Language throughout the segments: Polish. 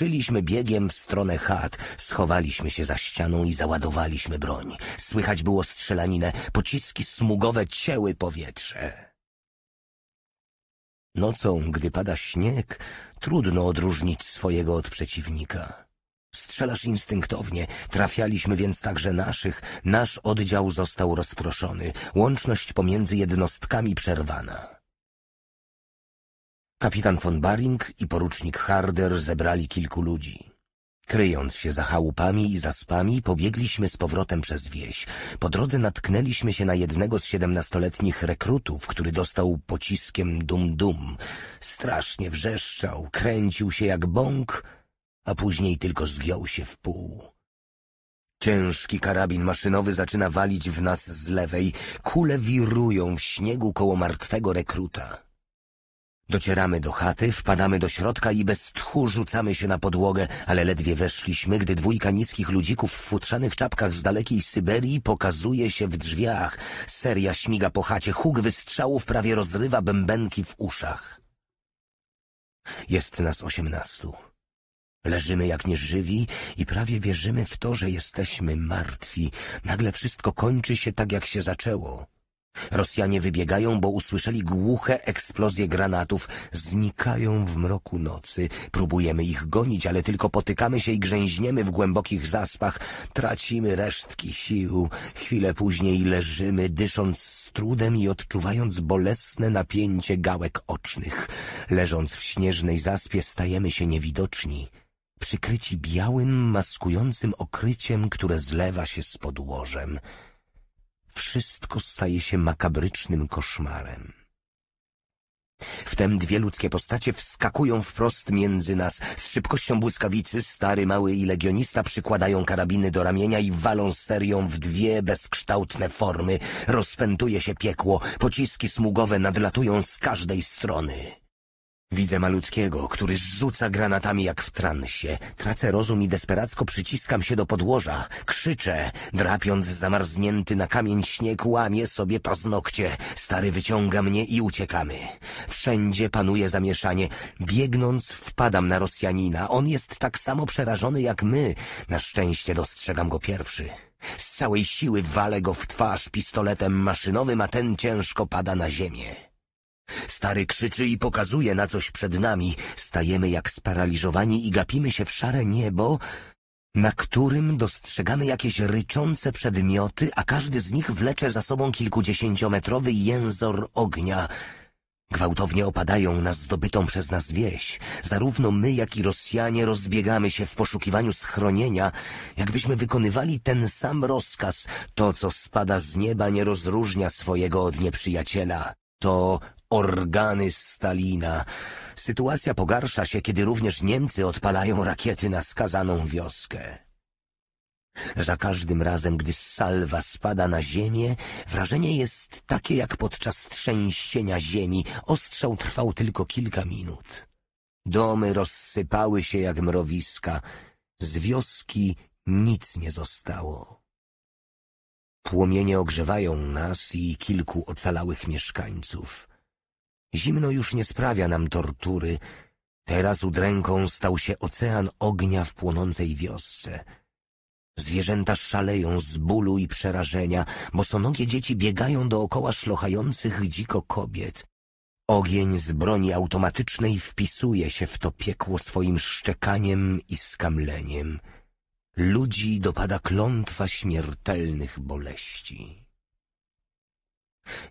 Ruszyliśmy biegiem w stronę chat, schowaliśmy się za ścianą i załadowaliśmy broń. Słychać było strzelaninę, pociski smugowe cięły powietrze. Nocą, gdy pada śnieg, trudno odróżnić swojego od przeciwnika. Strzelasz instynktownie, trafialiśmy więc także naszych. Nasz oddział został rozproszony, łączność pomiędzy jednostkami przerwana. Kapitan von Baring i porucznik Harder zebrali kilku ludzi. Kryjąc się za chałupami i zaspami, pobiegliśmy z powrotem przez wieś. Po drodze natknęliśmy się na jednego z siedemnastoletnich rekrutów, który dostał pociskiem dum-dum. Strasznie wrzeszczał, kręcił się jak bąk, a później tylko zgiął się w pół. Ciężki karabin maszynowy zaczyna walić w nas z lewej. Kule wirują w śniegu koło martwego rekruta. Docieramy do chaty, wpadamy do środka i bez tchu rzucamy się na podłogę, ale ledwie weszliśmy, gdy dwójka niskich ludzików w futrzanych czapkach z dalekiej Syberii pokazuje się w drzwiach. Seria śmiga po chacie, huk wystrzałów prawie rozrywa bębenki w uszach. Jest nas osiemnastu. Leżymy jak nieżywi i prawie wierzymy w to, że jesteśmy martwi. Nagle wszystko kończy się tak, jak się zaczęło. Rosjanie wybiegają, bo usłyszeli głuche eksplozje granatów. Znikają w mroku nocy. Próbujemy ich gonić, ale tylko potykamy się i grzęźniemy w głębokich zaspach. Tracimy resztki sił. Chwilę później leżymy, dysząc z trudem i odczuwając bolesne napięcie gałek ocznych. Leżąc w śnieżnej zaspie stajemy się niewidoczni. Przykryci białym, maskującym okryciem, które zlewa się z podłożem wszystko staje się makabrycznym koszmarem. Wtem dwie ludzkie postacie wskakują wprost między nas. Z szybkością błyskawicy stary, mały i legionista przykładają karabiny do ramienia i walą serią w dwie bezkształtne formy. Rozpętuje się piekło, pociski smugowe nadlatują z każdej strony. Widzę malutkiego, który rzuca granatami jak w transie. Tracę rozum i desperacko przyciskam się do podłoża. Krzyczę, drapiąc zamarznięty na kamień śnieg, łamie sobie paznokcie. Stary wyciąga mnie i uciekamy. Wszędzie panuje zamieszanie. Biegnąc wpadam na Rosjanina. On jest tak samo przerażony jak my. Na szczęście dostrzegam go pierwszy. Z całej siły walę go w twarz pistoletem maszynowym, a ten ciężko pada na ziemię. Stary krzyczy i pokazuje na coś przed nami. Stajemy jak sparaliżowani i gapimy się w szare niebo, na którym dostrzegamy jakieś ryczące przedmioty, a każdy z nich wlecze za sobą kilkudziesięciometrowy jęzor ognia. Gwałtownie opadają na zdobytą przez nas wieś. Zarówno my, jak i Rosjanie rozbiegamy się w poszukiwaniu schronienia, jakbyśmy wykonywali ten sam rozkaz. To, co spada z nieba, nie rozróżnia swojego od nieprzyjaciela to organy Stalina. Sytuacja pogarsza się, kiedy również Niemcy odpalają rakiety na skazaną wioskę. Za każdym razem, gdy salwa spada na ziemię, wrażenie jest takie jak podczas trzęsienia ziemi. Ostrzał trwał tylko kilka minut. Domy rozsypały się jak mrowiska. Z wioski nic nie zostało. Płomienie ogrzewają nas i kilku ocalałych mieszkańców. Zimno już nie sprawia nam tortury. Teraz udręką stał się ocean ognia w płonącej wiosce. Zwierzęta szaleją z bólu i przerażenia, bo sonogie dzieci biegają dookoła szlochających dziko kobiet. Ogień z broni automatycznej wpisuje się w to piekło swoim szczekaniem i skamleniem ludzi dopada klątwa śmiertelnych boleści.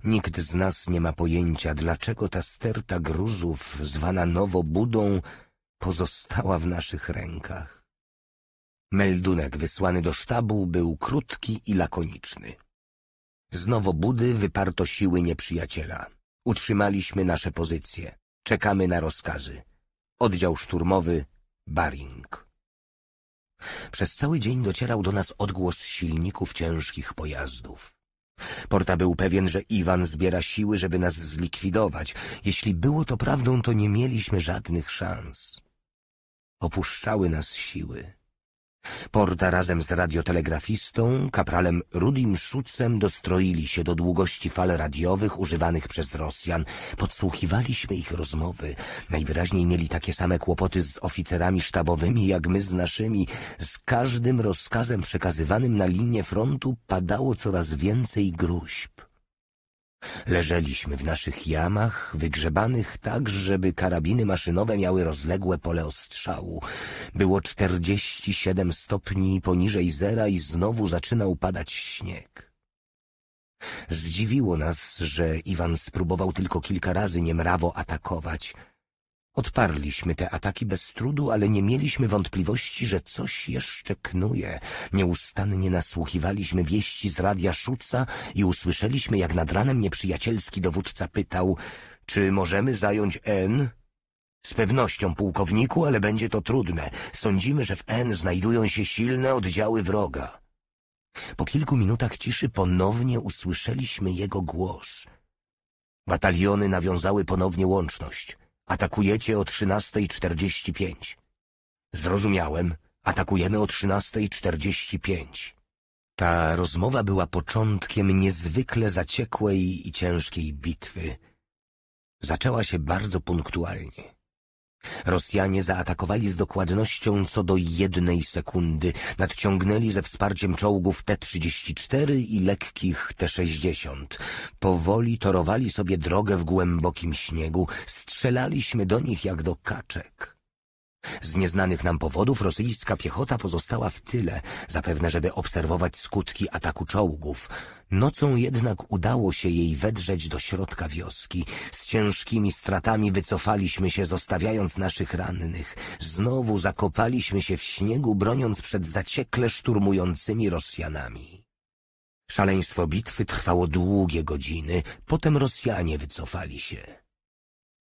Nikt z nas nie ma pojęcia, dlaczego ta sterta gruzów, zwana nowo Budą, pozostała w naszych rękach. Meldunek wysłany do sztabu był krótki i lakoniczny. Z Nowobudy wyparto siły nieprzyjaciela. Utrzymaliśmy nasze pozycje. Czekamy na rozkazy. Oddział szturmowy Baring. Przez cały dzień docierał do nas odgłos silników ciężkich pojazdów. Porta był pewien, że Iwan zbiera siły, żeby nas zlikwidować. Jeśli było to prawdą, to nie mieliśmy żadnych szans. Opuszczały nas siły. Porta razem z radiotelegrafistą, kapralem Rudim Szucem dostroili się do długości fal radiowych używanych przez Rosjan. Podsłuchiwaliśmy ich rozmowy. Najwyraźniej mieli takie same kłopoty z oficerami sztabowymi, jak my z naszymi. Z każdym rozkazem przekazywanym na linię frontu padało coraz więcej gruźb. Leżeliśmy w naszych jamach, wygrzebanych tak, żeby karabiny maszynowe miały rozległe pole ostrzału. Było czterdzieści siedem stopni poniżej zera i znowu zaczynał padać śnieg. Zdziwiło nas, że Iwan spróbował tylko kilka razy niemrawo atakować – Odparliśmy te ataki bez trudu, ale nie mieliśmy wątpliwości, że coś jeszcze knuje. Nieustannie nasłuchiwaliśmy wieści z radia Szuca i usłyszeliśmy, jak nad ranem nieprzyjacielski dowódca pytał, czy możemy zająć N? Z pewnością, pułkowniku, ale będzie to trudne. Sądzimy, że w N znajdują się silne oddziały wroga. Po kilku minutach ciszy ponownie usłyszeliśmy jego głos. Bataliony nawiązały ponownie łączność. Atakujecie o 13.45. Zrozumiałem. Atakujemy o 13.45. Ta rozmowa była początkiem niezwykle zaciekłej i ciężkiej bitwy. Zaczęła się bardzo punktualnie. Rosjanie zaatakowali z dokładnością co do jednej sekundy. Nadciągnęli ze wsparciem czołgów T-34 i lekkich T-60. Powoli torowali sobie drogę w głębokim śniegu. Strzelaliśmy do nich jak do kaczek. Z nieznanych nam powodów rosyjska piechota pozostała w tyle, zapewne żeby obserwować skutki ataku czołgów. Nocą jednak udało się jej wedrzeć do środka wioski. Z ciężkimi stratami wycofaliśmy się, zostawiając naszych rannych. Znowu zakopaliśmy się w śniegu, broniąc przed zaciekle szturmującymi Rosjanami. Szaleństwo bitwy trwało długie godziny, potem Rosjanie wycofali się.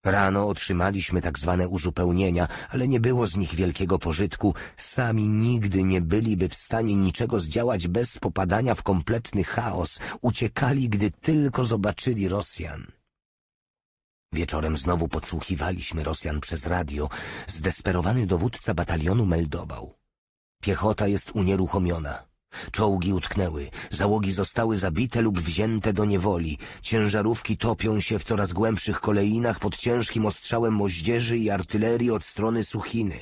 Rano otrzymaliśmy tak zwane uzupełnienia, ale nie było z nich wielkiego pożytku. Sami nigdy nie byliby w stanie niczego zdziałać bez popadania w kompletny chaos. Uciekali, gdy tylko zobaczyli Rosjan. Wieczorem znowu podsłuchiwaliśmy Rosjan przez radio. Zdesperowany dowódca batalionu meldował. Piechota jest unieruchomiona. Czołgi utknęły, załogi zostały zabite lub wzięte do niewoli, ciężarówki topią się w coraz głębszych kolejinach pod ciężkim ostrzałem moździerzy i artylerii od strony Suchiny.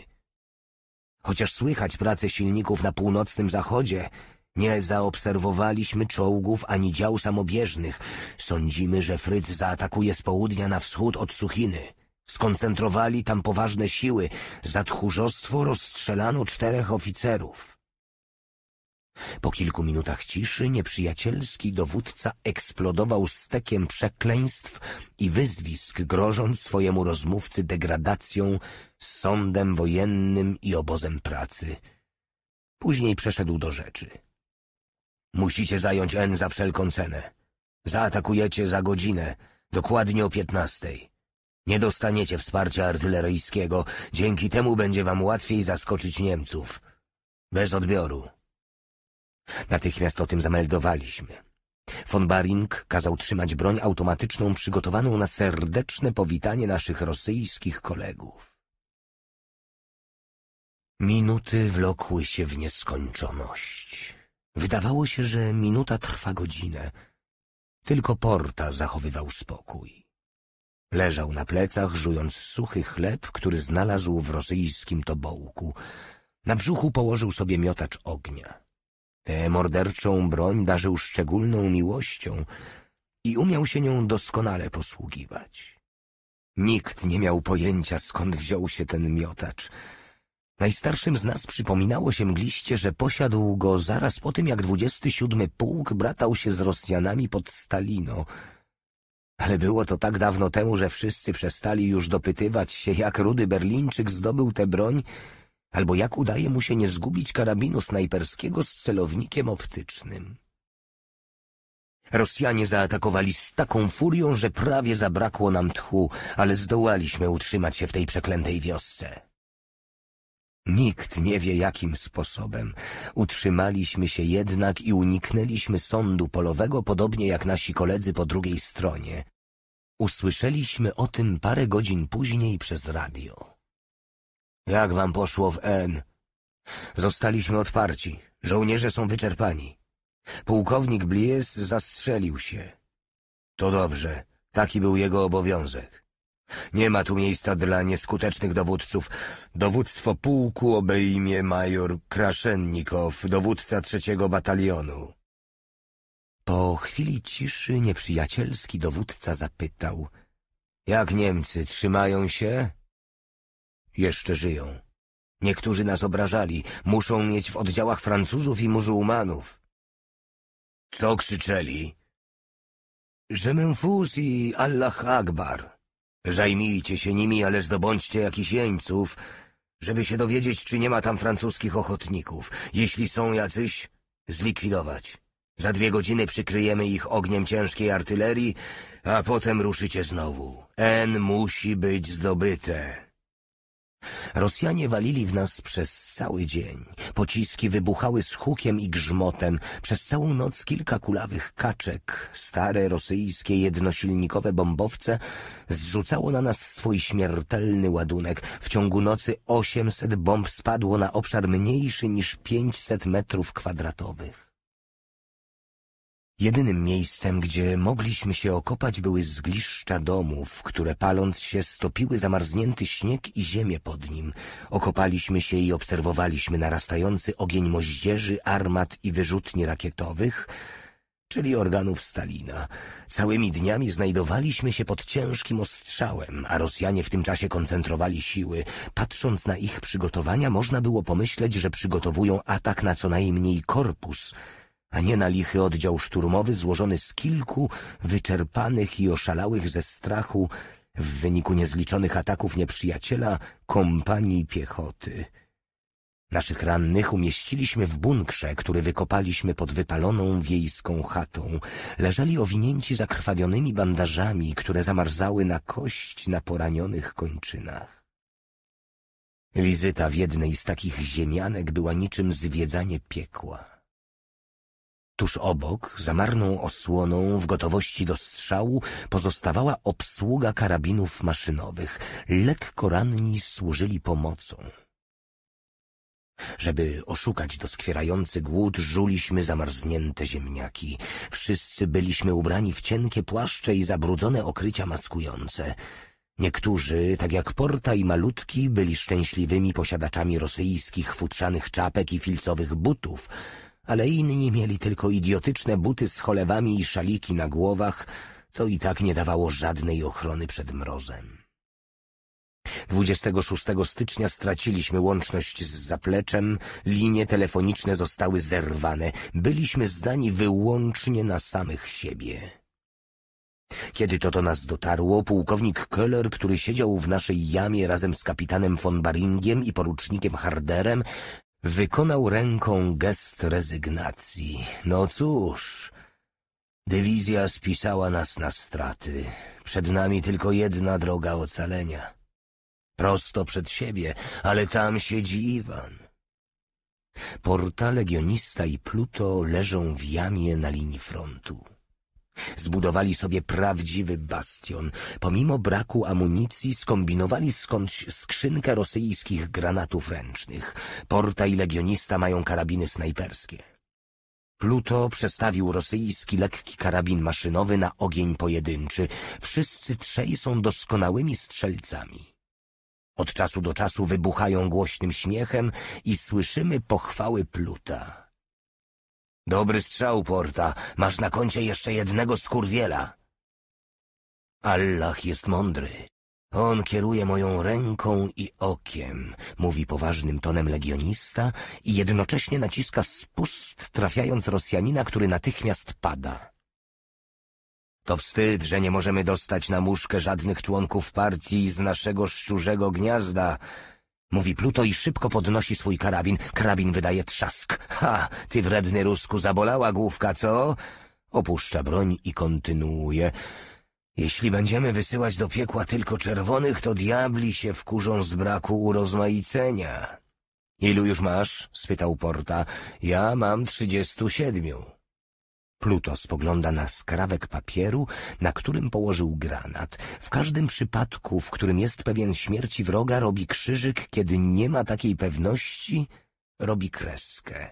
Chociaż słychać pracę silników na północnym zachodzie, nie zaobserwowaliśmy czołgów ani dział samobieżnych. Sądzimy, że Fryc zaatakuje z południa na wschód od Suchiny. Skoncentrowali tam poważne siły. Za tchórzostwo rozstrzelano czterech oficerów. Po kilku minutach ciszy nieprzyjacielski dowódca eksplodował stekiem przekleństw i wyzwisk, grożąc swojemu rozmówcy degradacją, sądem wojennym i obozem pracy. Później przeszedł do rzeczy. Musicie zająć N za wszelką cenę. Zaatakujecie za godzinę, dokładnie o piętnastej. Nie dostaniecie wsparcia artyleryjskiego, dzięki temu będzie wam łatwiej zaskoczyć Niemców. Bez odbioru. Natychmiast o tym zameldowaliśmy. Von Baring kazał trzymać broń automatyczną przygotowaną na serdeczne powitanie naszych rosyjskich kolegów. Minuty wlokły się w nieskończoność. Wydawało się, że minuta trwa godzinę. Tylko Porta zachowywał spokój. Leżał na plecach, żując suchy chleb, który znalazł w rosyjskim tobołku. Na brzuchu położył sobie miotacz ognia. Tę morderczą broń darzył szczególną miłością i umiał się nią doskonale posługiwać. Nikt nie miał pojęcia, skąd wziął się ten miotacz. Najstarszym z nas przypominało się mgliście, że posiadł go zaraz po tym, jak siódmy pułk bratał się z Rosjanami pod Stalino. Ale było to tak dawno temu, że wszyscy przestali już dopytywać się, jak rudy Berlińczyk zdobył tę broń albo jak udaje mu się nie zgubić karabinu snajperskiego z celownikiem optycznym. Rosjanie zaatakowali z taką furią, że prawie zabrakło nam tchu, ale zdołaliśmy utrzymać się w tej przeklętej wiosce. Nikt nie wie jakim sposobem. Utrzymaliśmy się jednak i uniknęliśmy sądu polowego, podobnie jak nasi koledzy po drugiej stronie. Usłyszeliśmy o tym parę godzin później przez radio. Jak wam poszło w N? Zostaliśmy odparci. Żołnierze są wyczerpani. Pułkownik Blies zastrzelił się. To dobrze. Taki był jego obowiązek. Nie ma tu miejsca dla nieskutecznych dowódców. Dowództwo pułku obejmie major Kraszennikow, dowódca trzeciego batalionu. Po chwili ciszy nieprzyjacielski dowódca zapytał — Jak Niemcy trzymają się? jeszcze żyją. Niektórzy nas obrażali, muszą mieć w oddziałach Francuzów i muzułmanów. Co krzyczeli? Że Menfus i Allah Akbar. Zajmijcie się nimi, ale zdobądźcie jakiś jeńców, żeby się dowiedzieć, czy nie ma tam francuskich ochotników. Jeśli są jacyś, zlikwidować. Za dwie godziny przykryjemy ich ogniem ciężkiej artylerii, a potem ruszycie znowu. N musi być zdobyte. Rosjanie walili w nas przez cały dzień. Pociski wybuchały z hukiem i grzmotem. Przez całą noc kilka kulawych kaczek, stare rosyjskie jednosilnikowe bombowce zrzucało na nas swój śmiertelny ładunek. W ciągu nocy 800 bomb spadło na obszar mniejszy niż 500 metrów kwadratowych. Jedynym miejscem, gdzie mogliśmy się okopać, były zgliszcza domów, które paląc się stopiły zamarznięty śnieg i ziemię pod nim. Okopaliśmy się i obserwowaliśmy narastający ogień moździerzy, armat i wyrzutni rakietowych, czyli organów Stalina. Całymi dniami znajdowaliśmy się pod ciężkim ostrzałem, a Rosjanie w tym czasie koncentrowali siły. Patrząc na ich przygotowania, można było pomyśleć, że przygotowują atak na co najmniej korpus – a nie na lichy oddział szturmowy złożony z kilku wyczerpanych i oszalałych ze strachu w wyniku niezliczonych ataków nieprzyjaciela kompanii piechoty. Naszych rannych umieściliśmy w bunkrze, który wykopaliśmy pod wypaloną wiejską chatą. Leżeli owinięci zakrwawionymi bandażami, które zamarzały na kość na poranionych kończynach. Wizyta w jednej z takich ziemianek była niczym zwiedzanie piekła. Tuż obok, za marną osłoną, w gotowości do strzału, pozostawała obsługa karabinów maszynowych. Lekko ranni służyli pomocą. Żeby oszukać doskwierający głód, żuliśmy zamarznięte ziemniaki. Wszyscy byliśmy ubrani w cienkie płaszcze i zabrudzone okrycia maskujące. Niektórzy, tak jak Porta i Malutki, byli szczęśliwymi posiadaczami rosyjskich futrzanych czapek i filcowych butów — ale inni mieli tylko idiotyczne buty z cholewami i szaliki na głowach, co i tak nie dawało żadnej ochrony przed mrozem. 26 stycznia straciliśmy łączność z zapleczem, linie telefoniczne zostały zerwane. Byliśmy zdani wyłącznie na samych siebie. Kiedy to do nas dotarło, pułkownik Keller, który siedział w naszej jamie razem z kapitanem von Baringiem i porucznikiem Harderem, Wykonał ręką gest rezygnacji. No cóż, dywizja spisała nas na straty. Przed nami tylko jedna droga ocalenia. Prosto przed siebie, ale tam siedzi Iwan. Porta Legionista i Pluto leżą w jamie na linii frontu. Zbudowali sobie prawdziwy bastion. Pomimo braku amunicji skombinowali skądś skrzynkę rosyjskich granatów ręcznych. Porta i legionista mają karabiny snajperskie. Pluto przestawił rosyjski lekki karabin maszynowy na ogień pojedynczy. Wszyscy trzej są doskonałymi strzelcami. Od czasu do czasu wybuchają głośnym śmiechem i słyszymy pochwały Pluta. Dobry strzał, Porta. Masz na koncie jeszcze jednego skurwiela. Allah jest mądry. On kieruje moją ręką i okiem, mówi poważnym tonem legionista i jednocześnie naciska spust, trafiając Rosjanina, który natychmiast pada. To wstyd, że nie możemy dostać na muszkę żadnych członków partii z naszego szczurzego gniazda, Mówi Pluto i szybko podnosi swój karabin. Karabin wydaje trzask. Ha, ty wredny rusku, zabolała główka, co? Opuszcza broń i kontynuuje. Jeśli będziemy wysyłać do piekła tylko czerwonych, to diabli się wkurzą z braku urozmaicenia. Ilu już masz? spytał Porta. Ja mam trzydziestu siedmiu. Pluto spogląda na skrawek papieru, na którym położył granat. W każdym przypadku, w którym jest pewien śmierci wroga, robi krzyżyk, kiedy nie ma takiej pewności, robi kreskę.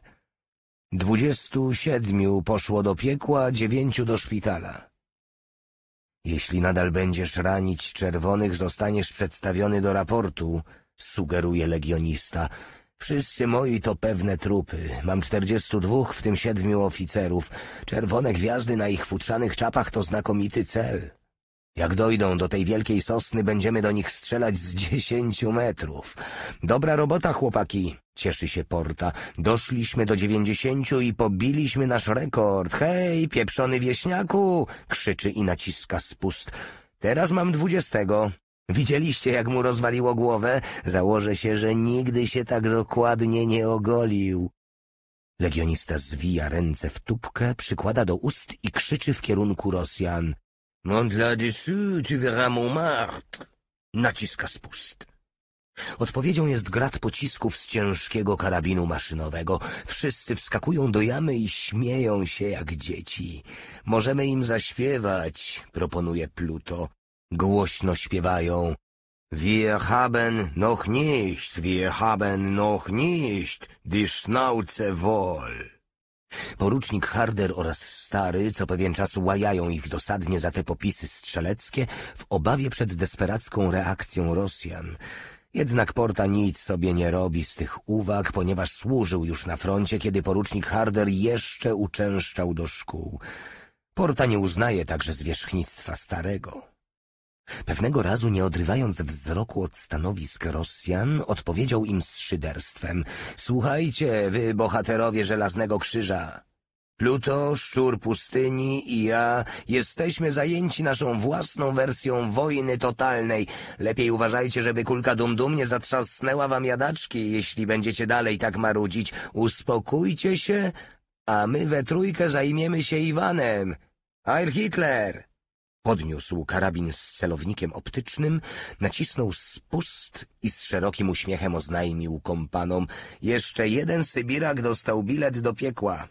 Dwudziestu siedmiu poszło do piekła, dziewięciu do szpitala. Jeśli nadal będziesz ranić czerwonych, zostaniesz przedstawiony do raportu, sugeruje legionista. Wszyscy moi to pewne trupy. Mam czterdziestu dwóch, w tym siedmiu oficerów. Czerwone gwiazdy na ich futrzanych czapach to znakomity cel. Jak dojdą do tej wielkiej sosny, będziemy do nich strzelać z dziesięciu metrów. Dobra robota, chłopaki, cieszy się Porta. Doszliśmy do dziewięćdziesięciu i pobiliśmy nasz rekord. Hej, pieprzony wieśniaku, krzyczy i naciska spust. Teraz mam dwudziestego. Widzieliście, jak mu rozwaliło głowę? Założę się, że nigdy się tak dokładnie nie ogolił. Legionista zwija ręce w tubkę, przykłada do ust i krzyczy w kierunku Rosjan. Monte là dessous, tu verras martre! — Naciska spust. Odpowiedzią jest grad pocisków z ciężkiego karabinu maszynowego. Wszyscy wskakują do jamy i śmieją się jak dzieci. Możemy im zaśpiewać, proponuje Pluto głośno śpiewają Wir haben noch nicht, wir haben noch nicht die Schnauze wohl. Porucznik Harder oraz Stary co pewien czas łajają ich dosadnie za te popisy strzeleckie w obawie przed desperacką reakcją Rosjan. Jednak Porta nic sobie nie robi z tych uwag, ponieważ służył już na froncie, kiedy porucznik Harder jeszcze uczęszczał do szkół. Porta nie uznaje także zwierzchnictwa starego. Pewnego razu, nie odrywając wzroku od stanowisk Rosjan, odpowiedział im z szyderstwem. Słuchajcie, wy bohaterowie Żelaznego Krzyża. Pluto, szczur pustyni i ja jesteśmy zajęci naszą własną wersją wojny totalnej. Lepiej uważajcie, żeby kulka dum-dum nie zatrzasnęła wam jadaczki, jeśli będziecie dalej tak marudzić. Uspokójcie się, a my we trójkę zajmiemy się Iwanem. Heil Hitler! Podniósł karabin z celownikiem optycznym, nacisnął spust i z szerokim uśmiechem oznajmił kompanom — jeszcze jeden Sybirak dostał bilet do piekła.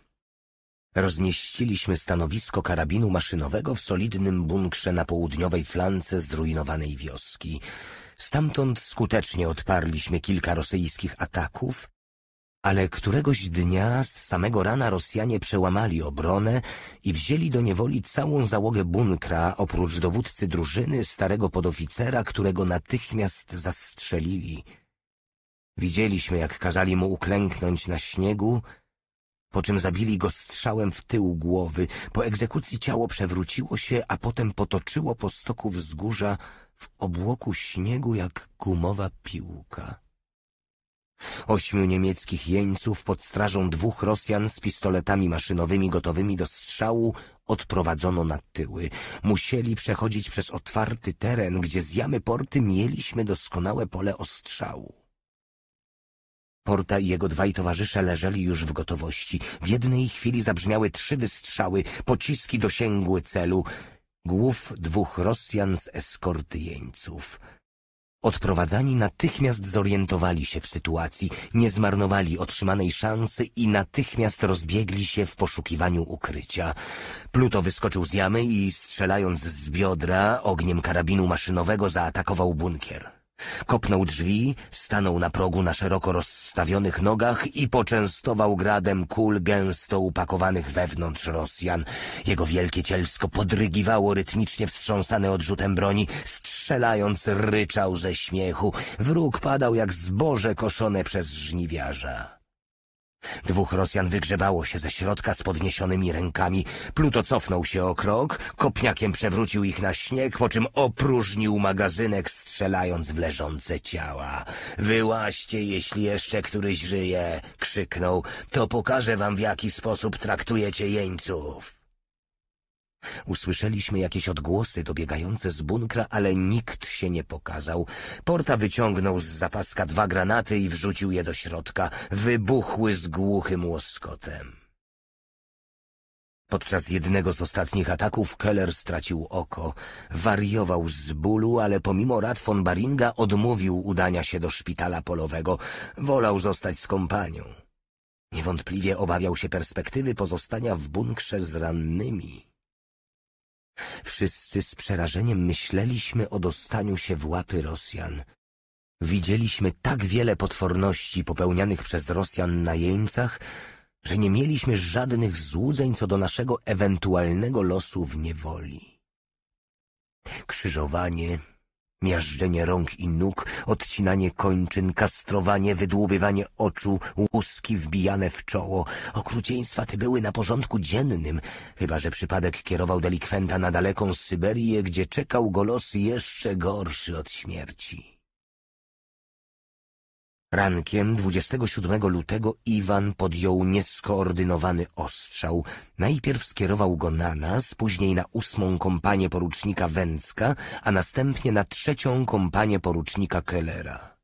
Rozmieściliśmy stanowisko karabinu maszynowego w solidnym bunkrze na południowej flance zrujnowanej wioski. Stamtąd skutecznie odparliśmy kilka rosyjskich ataków ale któregoś dnia z samego rana Rosjanie przełamali obronę i wzięli do niewoli całą załogę bunkra, oprócz dowódcy drużyny, starego podoficera, którego natychmiast zastrzelili. Widzieliśmy, jak kazali mu uklęknąć na śniegu, po czym zabili go strzałem w tył głowy. Po egzekucji ciało przewróciło się, a potem potoczyło po stoku wzgórza w obłoku śniegu jak gumowa piłka. Ośmiu niemieckich jeńców pod strażą dwóch Rosjan z pistoletami maszynowymi gotowymi do strzału odprowadzono na tyły. Musieli przechodzić przez otwarty teren, gdzie z jamy porty mieliśmy doskonałe pole ostrzału. Porta i jego dwaj towarzysze leżeli już w gotowości. W jednej chwili zabrzmiały trzy wystrzały, pociski dosięgły celu. Głów dwóch Rosjan z eskorty jeńców – Odprowadzani natychmiast zorientowali się w sytuacji, nie zmarnowali otrzymanej szansy i natychmiast rozbiegli się w poszukiwaniu ukrycia. Pluto wyskoczył z jamy i strzelając z biodra ogniem karabinu maszynowego zaatakował bunkier. Kopnął drzwi, stanął na progu na szeroko rozstawionych nogach i poczęstował gradem kul gęsto upakowanych wewnątrz Rosjan. Jego wielkie cielsko podrygiwało rytmicznie wstrząsane odrzutem broni, strzelając ryczał ze śmiechu. Wróg padał jak zboże koszone przez żniwiarza. Dwóch Rosjan wygrzebało się ze środka z podniesionymi rękami. Pluto cofnął się o krok, kopniakiem przewrócił ich na śnieg, po czym opróżnił magazynek, strzelając w leżące ciała. Wyłaście, jeśli jeszcze któryś żyje, krzyknął. To pokażę wam, w jaki sposób traktujecie jeńców. Usłyszeliśmy jakieś odgłosy dobiegające z bunkra, ale nikt się nie pokazał. Porta wyciągnął z zapaska dwa granaty i wrzucił je do środka. Wybuchły z głuchym łoskotem. Podczas jednego z ostatnich ataków Keller stracił oko. Wariował z bólu, ale pomimo rad von Baringa odmówił udania się do szpitala polowego. Wolał zostać z kompanią. Niewątpliwie obawiał się perspektywy pozostania w bunkrze z rannymi. Wszyscy z przerażeniem myśleliśmy o dostaniu się w łapy Rosjan. Widzieliśmy tak wiele potworności popełnianych przez Rosjan na jeńcach, że nie mieliśmy żadnych złudzeń co do naszego ewentualnego losu w niewoli. Krzyżowanie, miażdżenie rąk i nóg, odcinanie kończyn, kastrowanie, wydłubywanie oczu, łuski wbijane w czoło. Okrucieństwa te były na porządku dziennym, chyba że przypadek kierował delikwenta na daleką Syberię, gdzie czekał go los jeszcze gorszy od śmierci. Rankiem 27 lutego Iwan podjął nieskoordynowany ostrzał. Najpierw skierował go na nas, później na ósmą kompanię porucznika Węcka, a następnie na trzecią kompanię porucznika Kellera.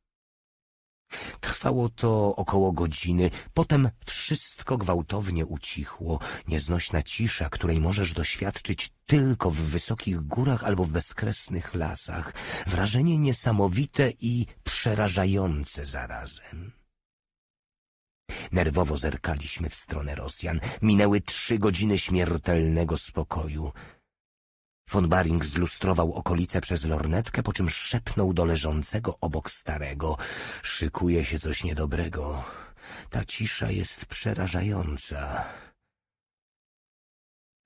Trwało to około godziny, potem wszystko gwałtownie ucichło. Nieznośna cisza, której możesz doświadczyć tylko w wysokich górach albo w bezkresnych lasach. Wrażenie niesamowite i przerażające zarazem. Nerwowo zerkaliśmy w stronę Rosjan. Minęły trzy godziny śmiertelnego spokoju. Von Baring zlustrował okolice przez lornetkę, po czym szepnął do leżącego obok starego. Szykuje się coś niedobrego. Ta cisza jest przerażająca.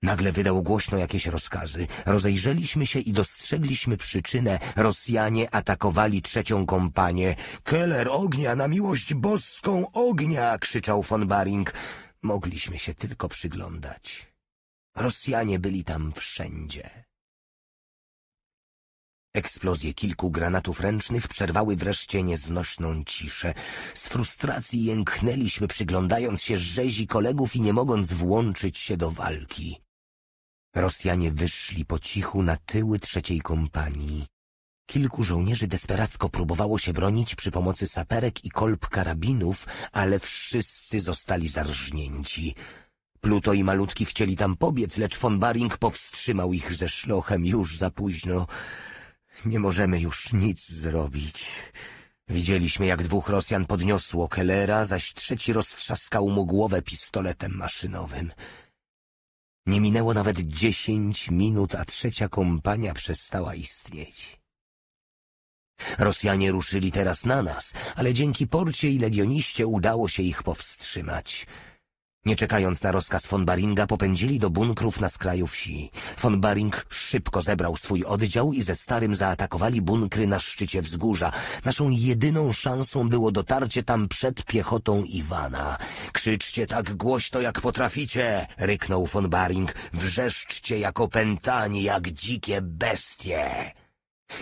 Nagle wydał głośno jakieś rozkazy. Rozejrzeliśmy się i dostrzegliśmy przyczynę. Rosjanie atakowali trzecią kompanię. Keller ognia, na miłość boską ognia! krzyczał von Baring. Mogliśmy się tylko przyglądać. Rosjanie byli tam wszędzie. Eksplozje kilku granatów ręcznych przerwały wreszcie nieznośną ciszę. Z frustracji jęknęliśmy, przyglądając się rzezi kolegów i nie mogąc włączyć się do walki. Rosjanie wyszli po cichu na tyły trzeciej kompanii. Kilku żołnierzy desperacko próbowało się bronić przy pomocy saperek i kolb karabinów, ale wszyscy zostali zarżnięci. Pluto i malutki chcieli tam pobiec, lecz von Baring powstrzymał ich ze szlochem już za późno. Nie możemy już nic zrobić. Widzieliśmy, jak dwóch Rosjan podniosło Kellera, zaś trzeci roztrzaskał mu głowę pistoletem maszynowym. Nie minęło nawet dziesięć minut, a trzecia kompania przestała istnieć. Rosjanie ruszyli teraz na nas, ale dzięki porcie i legioniście udało się ich powstrzymać. Nie czekając na rozkaz von Baringa, popędzili do bunkrów na skraju wsi. Von Baring szybko zebrał swój oddział i ze starym zaatakowali bunkry na szczycie wzgórza. Naszą jedyną szansą było dotarcie tam przed piechotą Iwana. Krzyczcie tak głośno, jak potraficie! ryknął von Baring. Wrzeszczcie jak opętani, jak dzikie bestie!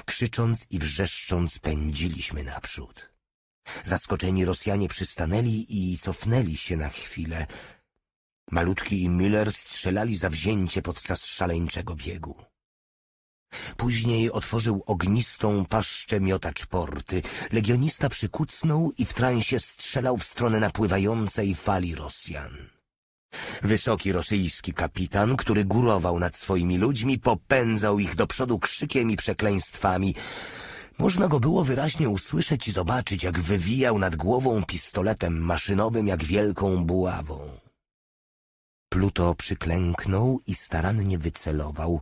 Krzycząc i wrzeszcząc pędziliśmy naprzód. Zaskoczeni Rosjanie przystanęli i cofnęli się na chwilę. Malutki i Miller strzelali zawzięcie podczas szaleńczego biegu. Później otworzył ognistą paszczę miotacz porty. Legionista przykucnął i w transie strzelał w stronę napływającej fali Rosjan. Wysoki rosyjski kapitan, który górował nad swoimi ludźmi, popędzał ich do przodu krzykiem i przekleństwami. Można go było wyraźnie usłyszeć i zobaczyć, jak wywijał nad głową pistoletem maszynowym jak wielką buławą. Pluto przyklęknął i starannie wycelował.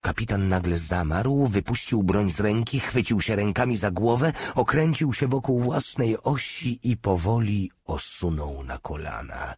Kapitan nagle zamarł, wypuścił broń z ręki, chwycił się rękami za głowę, okręcił się wokół własnej osi i powoli osunął na kolana.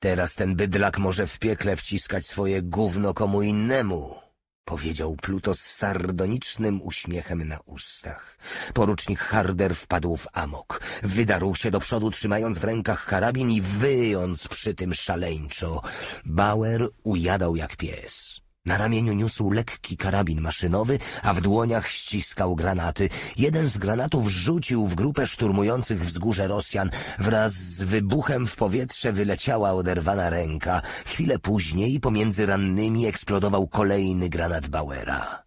Teraz ten bydlak może w piekle wciskać swoje gówno komu innemu powiedział Pluto z sardonicznym uśmiechem na ustach. Porucznik Harder wpadł w amok. Wydarł się do przodu, trzymając w rękach karabin i wyjąc przy tym szaleńczo. Bauer ujadał jak pies. Na ramieniu niósł lekki karabin maszynowy, a w dłoniach ściskał granaty. Jeden z granatów rzucił w grupę szturmujących wzgórze Rosjan. Wraz z wybuchem w powietrze wyleciała oderwana ręka. Chwilę później pomiędzy rannymi eksplodował kolejny granat Bauera.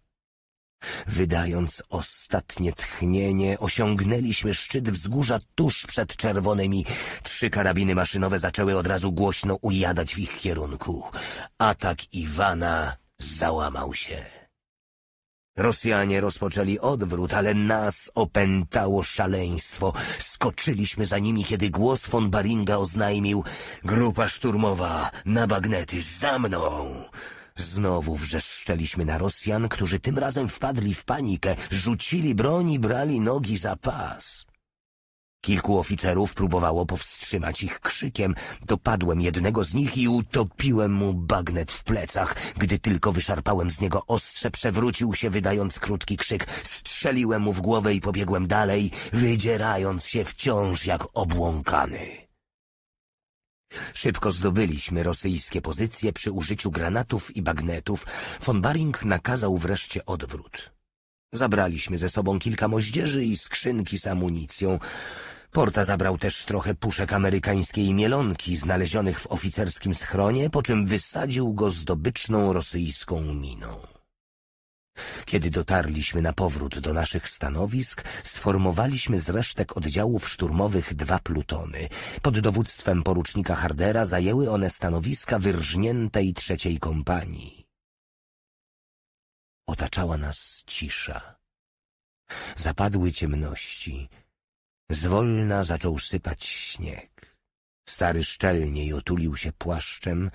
Wydając ostatnie tchnienie, osiągnęliśmy szczyt wzgórza tuż przed czerwonymi. Trzy karabiny maszynowe zaczęły od razu głośno ujadać w ich kierunku. Atak Iwana załamał się. Rosjanie rozpoczęli odwrót, ale nas opętało szaleństwo. Skoczyliśmy za nimi, kiedy głos von Baringa oznajmił Grupa szturmowa, na bagnety, za mną! Znowu wrzeszczeliśmy na Rosjan, którzy tym razem wpadli w panikę, rzucili broń i brali nogi za pas. Kilku oficerów próbowało powstrzymać ich krzykiem. Dopadłem jednego z nich i utopiłem mu bagnet w plecach. Gdy tylko wyszarpałem z niego ostrze, przewrócił się, wydając krótki krzyk. Strzeliłem mu w głowę i pobiegłem dalej, wydzierając się wciąż jak obłąkany. Szybko zdobyliśmy rosyjskie pozycje przy użyciu granatów i bagnetów. Von Baring nakazał wreszcie odwrót. Zabraliśmy ze sobą kilka moździerzy i skrzynki z amunicją. Porta zabrał też trochę puszek amerykańskiej mielonki znalezionych w oficerskim schronie, po czym wysadził go zdobyczną rosyjską miną. Kiedy dotarliśmy na powrót do naszych stanowisk, sformowaliśmy z resztek oddziałów szturmowych dwa plutony. Pod dowództwem porucznika Hardera zajęły one stanowiska wyrżniętej trzeciej kompanii. Otaczała nas cisza. Zapadły ciemności. Zwolna zaczął sypać śnieg. Stary szczelniej otulił się płaszczem,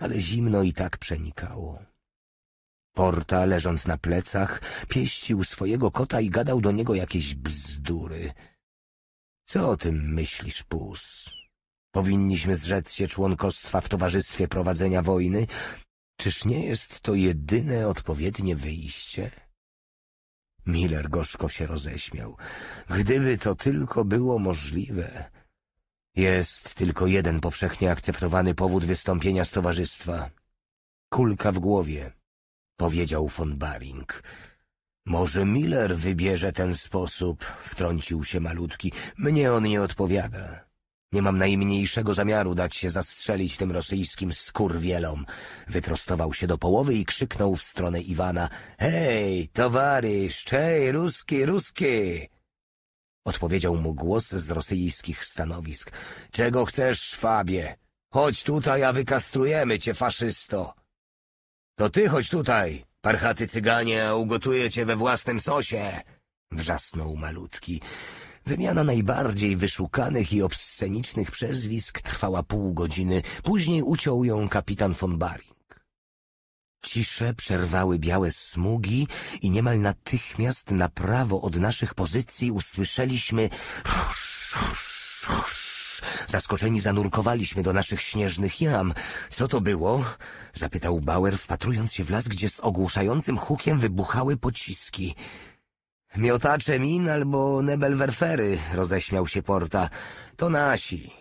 ale zimno i tak przenikało. Porta, leżąc na plecach, pieścił swojego kota i gadał do niego jakieś bzdury. Co o tym myślisz, Pus? Powinniśmy zrzec się członkostwa w Towarzystwie Prowadzenia Wojny Czyż nie jest to jedyne odpowiednie wyjście? Miller gorzko się roześmiał. Gdyby to tylko było możliwe. Jest tylko jeden powszechnie akceptowany powód wystąpienia z towarzystwa. Kulka w głowie, powiedział von Baring. Może Miller wybierze ten sposób, wtrącił się malutki. Mnie on nie odpowiada. Nie mam najmniejszego zamiaru dać się zastrzelić tym rosyjskim skurwielom. Wyprostował się do połowy i krzyknął w stronę Iwana. Hej, towarysz, hej, ruski, ruski! Odpowiedział mu głos z rosyjskich stanowisk. Czego chcesz, szwabie? Chodź tutaj, a wykastrujemy cię, faszysto. To ty chodź tutaj, parchaty cyganie, a ugotuję cię we własnym sosie. Wrzasnął malutki. Wymiana najbardziej wyszukanych i obscenicznych przezwisk trwała pół godziny, później uciął ją kapitan von Baring. Ciszę przerwały białe smugi i niemal natychmiast na prawo od naszych pozycji usłyszeliśmy rusz, rusz, rusz. Zaskoczeni zanurkowaliśmy do naszych śnieżnych jam. Co to było? Zapytał Bauer, wpatrując się w las, gdzie z ogłuszającym hukiem wybuchały pociski. Miotacze min albo nebelwerfery, roześmiał się Porta. To nasi.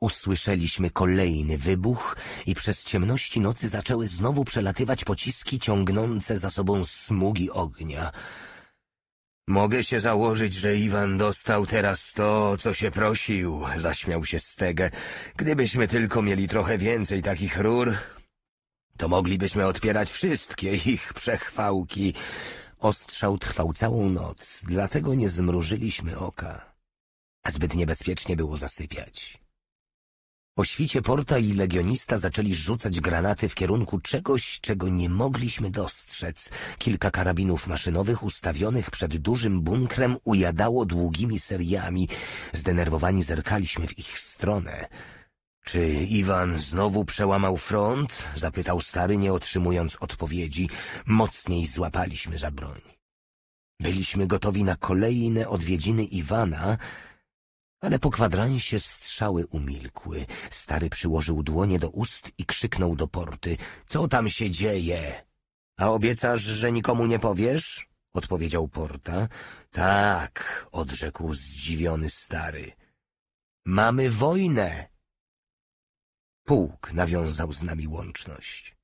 Usłyszeliśmy kolejny wybuch i przez ciemności nocy zaczęły znowu przelatywać pociski ciągnące za sobą smugi ognia. Mogę się założyć, że Iwan dostał teraz to, co się prosił, zaśmiał się Stege. Gdybyśmy tylko mieli trochę więcej takich rur, to moglibyśmy odpierać wszystkie ich przechwałki. Ostrzał trwał całą noc, dlatego nie zmrużyliśmy oka, a zbyt niebezpiecznie było zasypiać. O świcie Porta i Legionista zaczęli rzucać granaty w kierunku czegoś, czego nie mogliśmy dostrzec. Kilka karabinów maszynowych ustawionych przed dużym bunkrem ujadało długimi seriami. Zdenerwowani zerkaliśmy w ich stronę. Czy Iwan znowu przełamał front? Zapytał stary, nie otrzymując odpowiedzi. Mocniej złapaliśmy za broń. Byliśmy gotowi na kolejne odwiedziny Iwana, ale po kwadransie strzały umilkły. Stary przyłożył dłonie do ust i krzyknął do porty. Co tam się dzieje? A obiecasz, że nikomu nie powiesz? Odpowiedział porta. Tak, odrzekł zdziwiony stary. Mamy wojnę! Pułk nawiązał z nami łączność.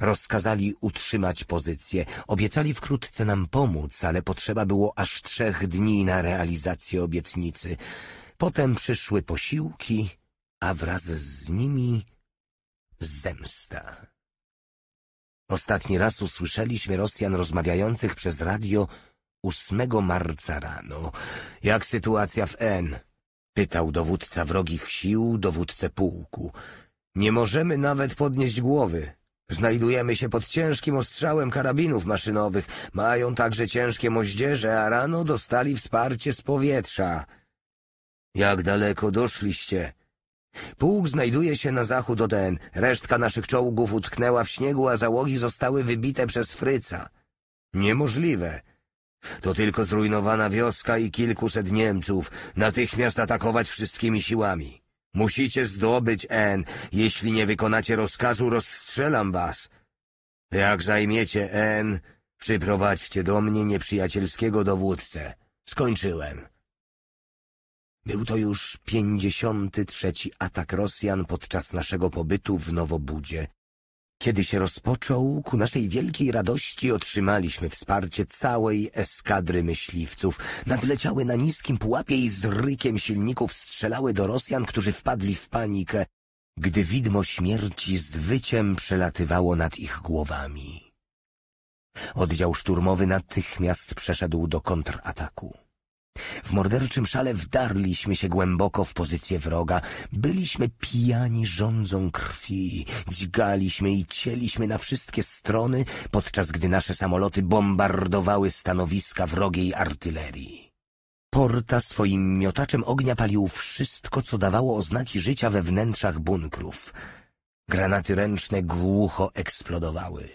Rozkazali utrzymać pozycję, obiecali wkrótce nam pomóc, ale potrzeba było aż trzech dni na realizację obietnicy. Potem przyszły posiłki, a wraz z nimi zemsta. Ostatni raz usłyszeliśmy Rosjan rozmawiających przez radio 8 marca rano. Jak sytuacja w N? Pytał dowódca wrogich sił, dowódcę pułku. Nie możemy nawet podnieść głowy. Znajdujemy się pod ciężkim ostrzałem karabinów maszynowych. Mają także ciężkie moździerze, a rano dostali wsparcie z powietrza. Jak daleko doszliście? Pułk znajduje się na zachód od N. Resztka naszych czołgów utknęła w śniegu, a załogi zostały wybite przez Fryca. Niemożliwe. To tylko zrujnowana wioska i kilkuset Niemców. Natychmiast atakować wszystkimi siłami. Musicie zdobyć N. Jeśli nie wykonacie rozkazu, rozstrzelam was. Jak zajmiecie N, przyprowadźcie do mnie nieprzyjacielskiego dowódcę. Skończyłem. Był to już pięćdziesiąty trzeci atak Rosjan podczas naszego pobytu w Nowobudzie kiedy się rozpoczął, ku naszej wielkiej radości otrzymaliśmy wsparcie całej eskadry myśliwców. Nadleciały na niskim pułapie i z rykiem silników strzelały do Rosjan, którzy wpadli w panikę, gdy widmo śmierci z wyciem przelatywało nad ich głowami. Oddział szturmowy natychmiast przeszedł do kontrataku. W morderczym szale wdarliśmy się głęboko w pozycję wroga. Byliśmy pijani żądzą krwi. Dźgaliśmy i cieliśmy na wszystkie strony, podczas gdy nasze samoloty bombardowały stanowiska wrogiej artylerii. Porta swoim miotaczem ognia palił wszystko, co dawało oznaki życia we wnętrzach bunkrów. Granaty ręczne głucho eksplodowały.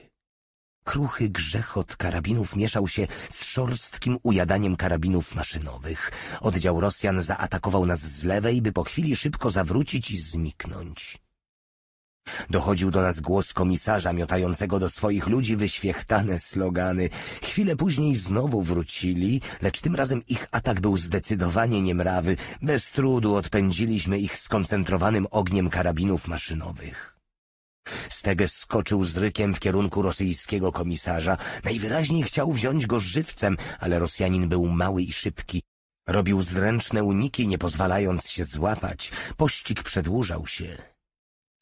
Kruchy grzechot karabinów mieszał się z szorstkim ujadaniem karabinów maszynowych. Oddział Rosjan zaatakował nas z lewej, by po chwili szybko zawrócić i zniknąć. Dochodził do nas głos komisarza miotającego do swoich ludzi wyświechtane slogany. Chwilę później znowu wrócili, lecz tym razem ich atak był zdecydowanie niemrawy. Bez trudu odpędziliśmy ich skoncentrowanym ogniem karabinów maszynowych. Steges skoczył z rykiem w kierunku rosyjskiego komisarza. Najwyraźniej chciał wziąć go żywcem, ale Rosjanin był mały i szybki. Robił zręczne uniki, nie pozwalając się złapać. Pościg przedłużał się.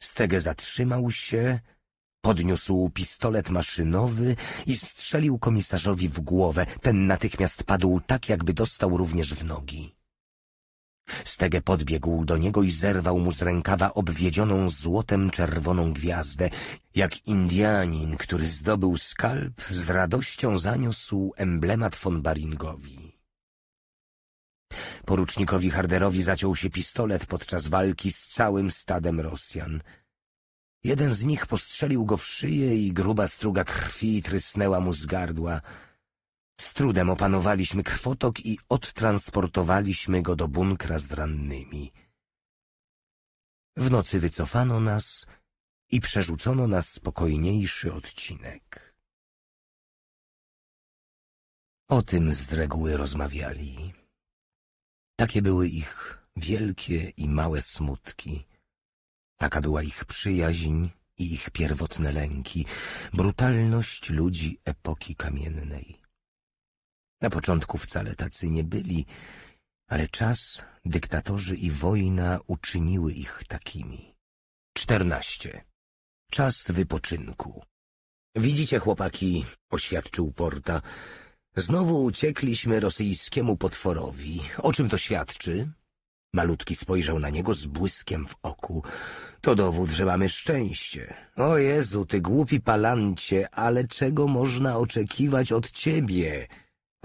Stege zatrzymał się, podniósł pistolet maszynowy i strzelił komisarzowi w głowę. Ten natychmiast padł tak, jakby dostał również w nogi. Stege podbiegł do niego i zerwał mu z rękawa obwiedzioną złotem czerwoną gwiazdę, jak Indianin, który zdobył skalp, z radością zaniósł emblemat von Baringowi. Porucznikowi Harderowi zaciął się pistolet podczas walki z całym stadem Rosjan. Jeden z nich postrzelił go w szyję i gruba struga krwi trysnęła mu z gardła – z trudem opanowaliśmy krwotok i odtransportowaliśmy go do bunkra z rannymi. W nocy wycofano nas i przerzucono na spokojniejszy odcinek. O tym z reguły rozmawiali. Takie były ich wielkie i małe smutki. Taka była ich przyjaźń i ich pierwotne lęki, brutalność ludzi epoki kamiennej. Na początku wcale tacy nie byli, ale czas, dyktatorzy i wojna uczyniły ich takimi. Czternaście. Czas wypoczynku. Widzicie, chłopaki, oświadczył Porta, znowu uciekliśmy rosyjskiemu potworowi. O czym to świadczy? Malutki spojrzał na niego z błyskiem w oku. To dowód, że mamy szczęście. O Jezu, ty głupi palancie, ale czego można oczekiwać od ciebie?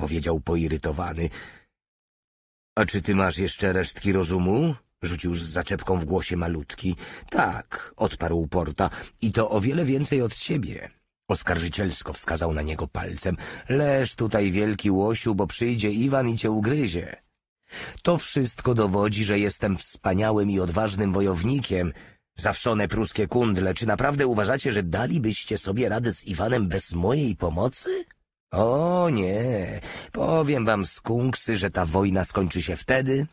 powiedział poirytowany. A czy ty masz jeszcze resztki rozumu? Rzucił z zaczepką w głosie malutki. Tak, odparł Porta, i to o wiele więcej od ciebie. Oskarżycielsko wskazał na niego palcem. Leż tutaj, wielki łosiu, bo przyjdzie Iwan i cię ugryzie. To wszystko dowodzi, że jestem wspaniałym i odważnym wojownikiem. Zawszone pruskie kundle, czy naprawdę uważacie, że dalibyście sobie radę z Iwanem bez mojej pomocy? O nie, powiem wam skunksy, że ta wojna skończy się wtedy,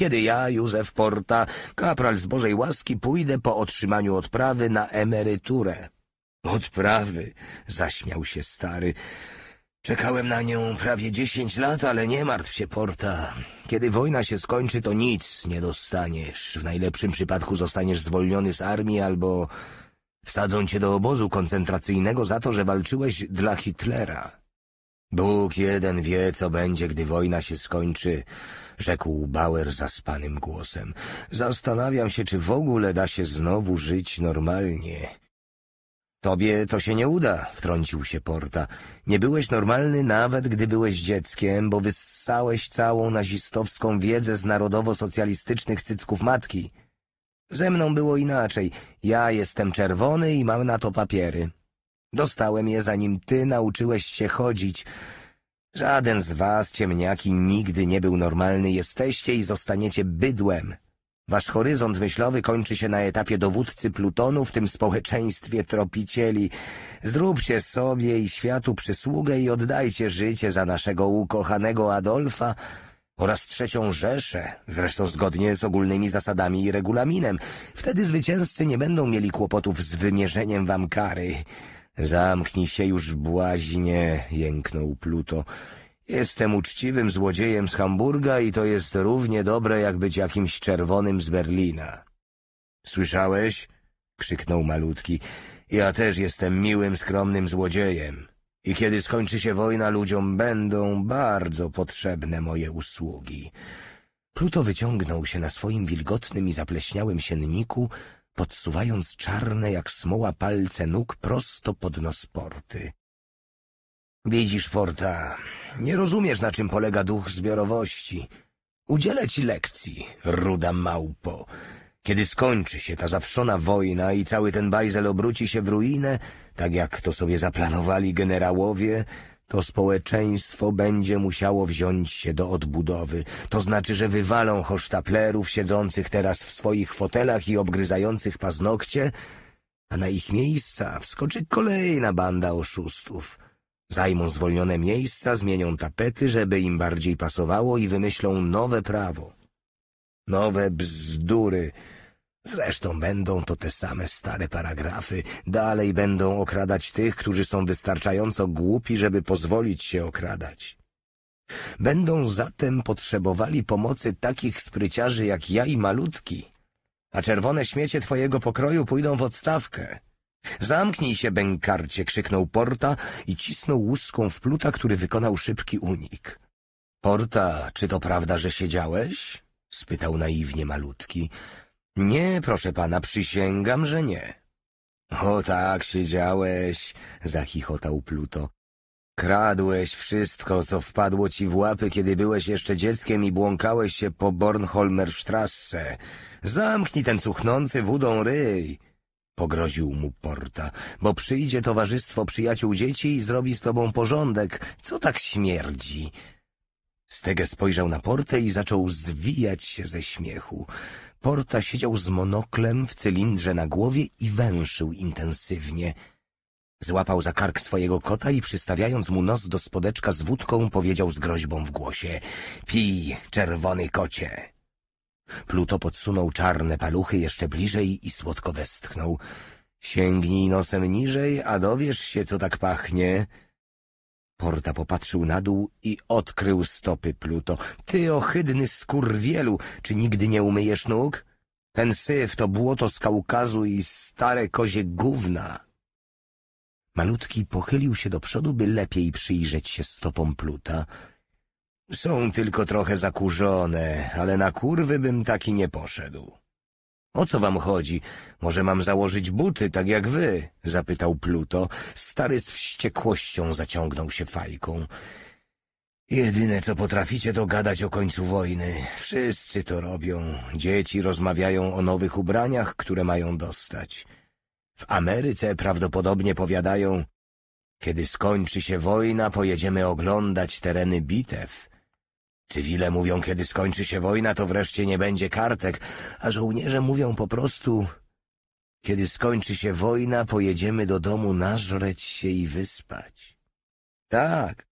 kiedy ja, Józef Porta, kapral z Bożej łaski, pójdę po otrzymaniu odprawy na emeryturę. Odprawy, zaśmiał się stary. Czekałem na nią prawie dziesięć lat, ale nie martw się, Porta. Kiedy wojna się skończy, to nic nie dostaniesz. W najlepszym przypadku zostaniesz zwolniony z armii albo wsadzą cię do obozu koncentracyjnego za to, że walczyłeś dla Hitlera. Bóg jeden wie, co będzie, gdy wojna się skończy, rzekł Bauer zaspanym głosem. Zastanawiam się, czy w ogóle da się znowu żyć normalnie. Tobie to się nie uda, wtrącił się Porta. Nie byłeś normalny nawet, gdy byłeś dzieckiem, bo wyssałeś całą nazistowską wiedzę z narodowo-socjalistycznych cycków matki. Ze mną było inaczej. Ja jestem czerwony i mam na to papiery. Dostałem je, zanim ty nauczyłeś się chodzić. Żaden z was, ciemniaki, nigdy nie był normalny. Jesteście i zostaniecie bydłem. Wasz horyzont myślowy kończy się na etapie dowódcy Plutonu w tym społeczeństwie tropicieli. Zróbcie sobie i światu przysługę i oddajcie życie za naszego ukochanego Adolfa oraz trzecią Rzeszę, zresztą zgodnie z ogólnymi zasadami i regulaminem. Wtedy zwycięzcy nie będą mieli kłopotów z wymierzeniem wam kary. Zamknij się już, błaźnie, jęknął Pluto. Jestem uczciwym złodziejem z Hamburga i to jest równie dobre, jak być jakimś czerwonym z Berlina. Słyszałeś? krzyknął malutki. Ja też jestem miłym, skromnym złodziejem. I kiedy skończy się wojna, ludziom będą bardzo potrzebne moje usługi. Pluto wyciągnął się na swoim wilgotnym i zapleśniałym sienniku, podsuwając czarne jak smoła palce nóg prosto pod nos porty. Widzisz, Porta, nie rozumiesz, na czym polega duch zbiorowości. Udzielę ci lekcji, ruda małpo. Kiedy skończy się ta zawszona wojna i cały ten bajzel obróci się w ruinę, tak jak to sobie zaplanowali generałowie, to społeczeństwo będzie musiało wziąć się do odbudowy. To znaczy, że wywalą hosztaplerów siedzących teraz w swoich fotelach i obgryzających paznokcie, a na ich miejsca wskoczy kolejna banda oszustów. Zajmą zwolnione miejsca, zmienią tapety, żeby im bardziej pasowało i wymyślą nowe prawo. Nowe bzdury, Zresztą będą to te same stare paragrafy. Dalej będą okradać tych, którzy są wystarczająco głupi, żeby pozwolić się okradać. Będą zatem potrzebowali pomocy takich spryciarzy jak ja i malutki, a czerwone śmiecie twojego pokroju pójdą w odstawkę. Zamknij się, bękarcie, krzyknął Porta i cisnął łuską w pluta, który wykonał szybki unik. Porta, czy to prawda, że siedziałeś? spytał naiwnie malutki. Nie, proszę pana, przysięgam, że nie. O tak, siedziałeś, zachichotał Pluto. Kradłeś wszystko, co wpadło ci w łapy, kiedy byłeś jeszcze dzieckiem i błąkałeś się po Bornholmerstrasse. Zamknij ten cuchnący wódą ryj, pogroził mu Porta, bo przyjdzie towarzystwo przyjaciół dzieci i zrobi z tobą porządek. Co tak śmierdzi? Stege spojrzał na Portę i zaczął zwijać się ze śmiechu. Porta siedział z monoklem w cylindrze na głowie i węszył intensywnie. Złapał za kark swojego kota i przystawiając mu nos do spodeczka z wódką powiedział z groźbą w głosie — Pij, czerwony kocie! Pluto podsunął czarne paluchy jeszcze bliżej i słodko westchnął. Sięgnij nosem niżej, a dowiesz się, co tak pachnie. Porta popatrzył na dół i odkrył stopy Pluto. Ty ohydny skurwielu, czy nigdy nie umyjesz nóg? Ten syf to błoto z Kaukazu i stare kozie gówna. Malutki pochylił się do przodu, by lepiej przyjrzeć się stopom Pluta. Są tylko trochę zakurzone, ale na kurwy bym taki nie poszedł. O co wam chodzi? Może mam założyć buty, tak jak wy? zapytał Pluto. Stary z wściekłością zaciągnął się fajką. Jedyne, co potraficie, to gadać o końcu wojny. Wszyscy to robią. Dzieci rozmawiają o nowych ubraniach, które mają dostać. W Ameryce prawdopodobnie powiadają, kiedy skończy się wojna, pojedziemy oglądać tereny bitew. Cywile mówią, kiedy skończy się wojna, to wreszcie nie będzie kartek, a żołnierze mówią po prostu, kiedy skończy się wojna, pojedziemy do domu nażreć się i wyspać. Tak.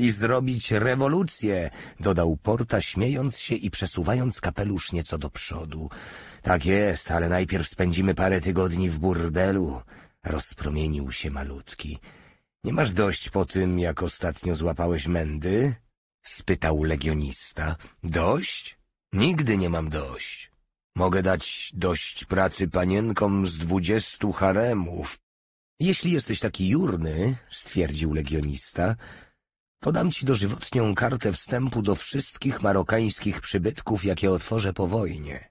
I zrobić rewolucję, dodał Porta, śmiejąc się i przesuwając kapelusz nieco do przodu. Tak jest, ale najpierw spędzimy parę tygodni w burdelu. Rozpromienił się malutki. Nie masz dość po tym, jak ostatnio złapałeś mędy? spytał legionista. Dość? Nigdy nie mam dość. Mogę dać dość pracy panienkom z dwudziestu haremów. Jeśli jesteś taki jurny, stwierdził legionista, to dam ci dożywotnią kartę wstępu do wszystkich marokańskich przybytków, jakie otworzę po wojnie.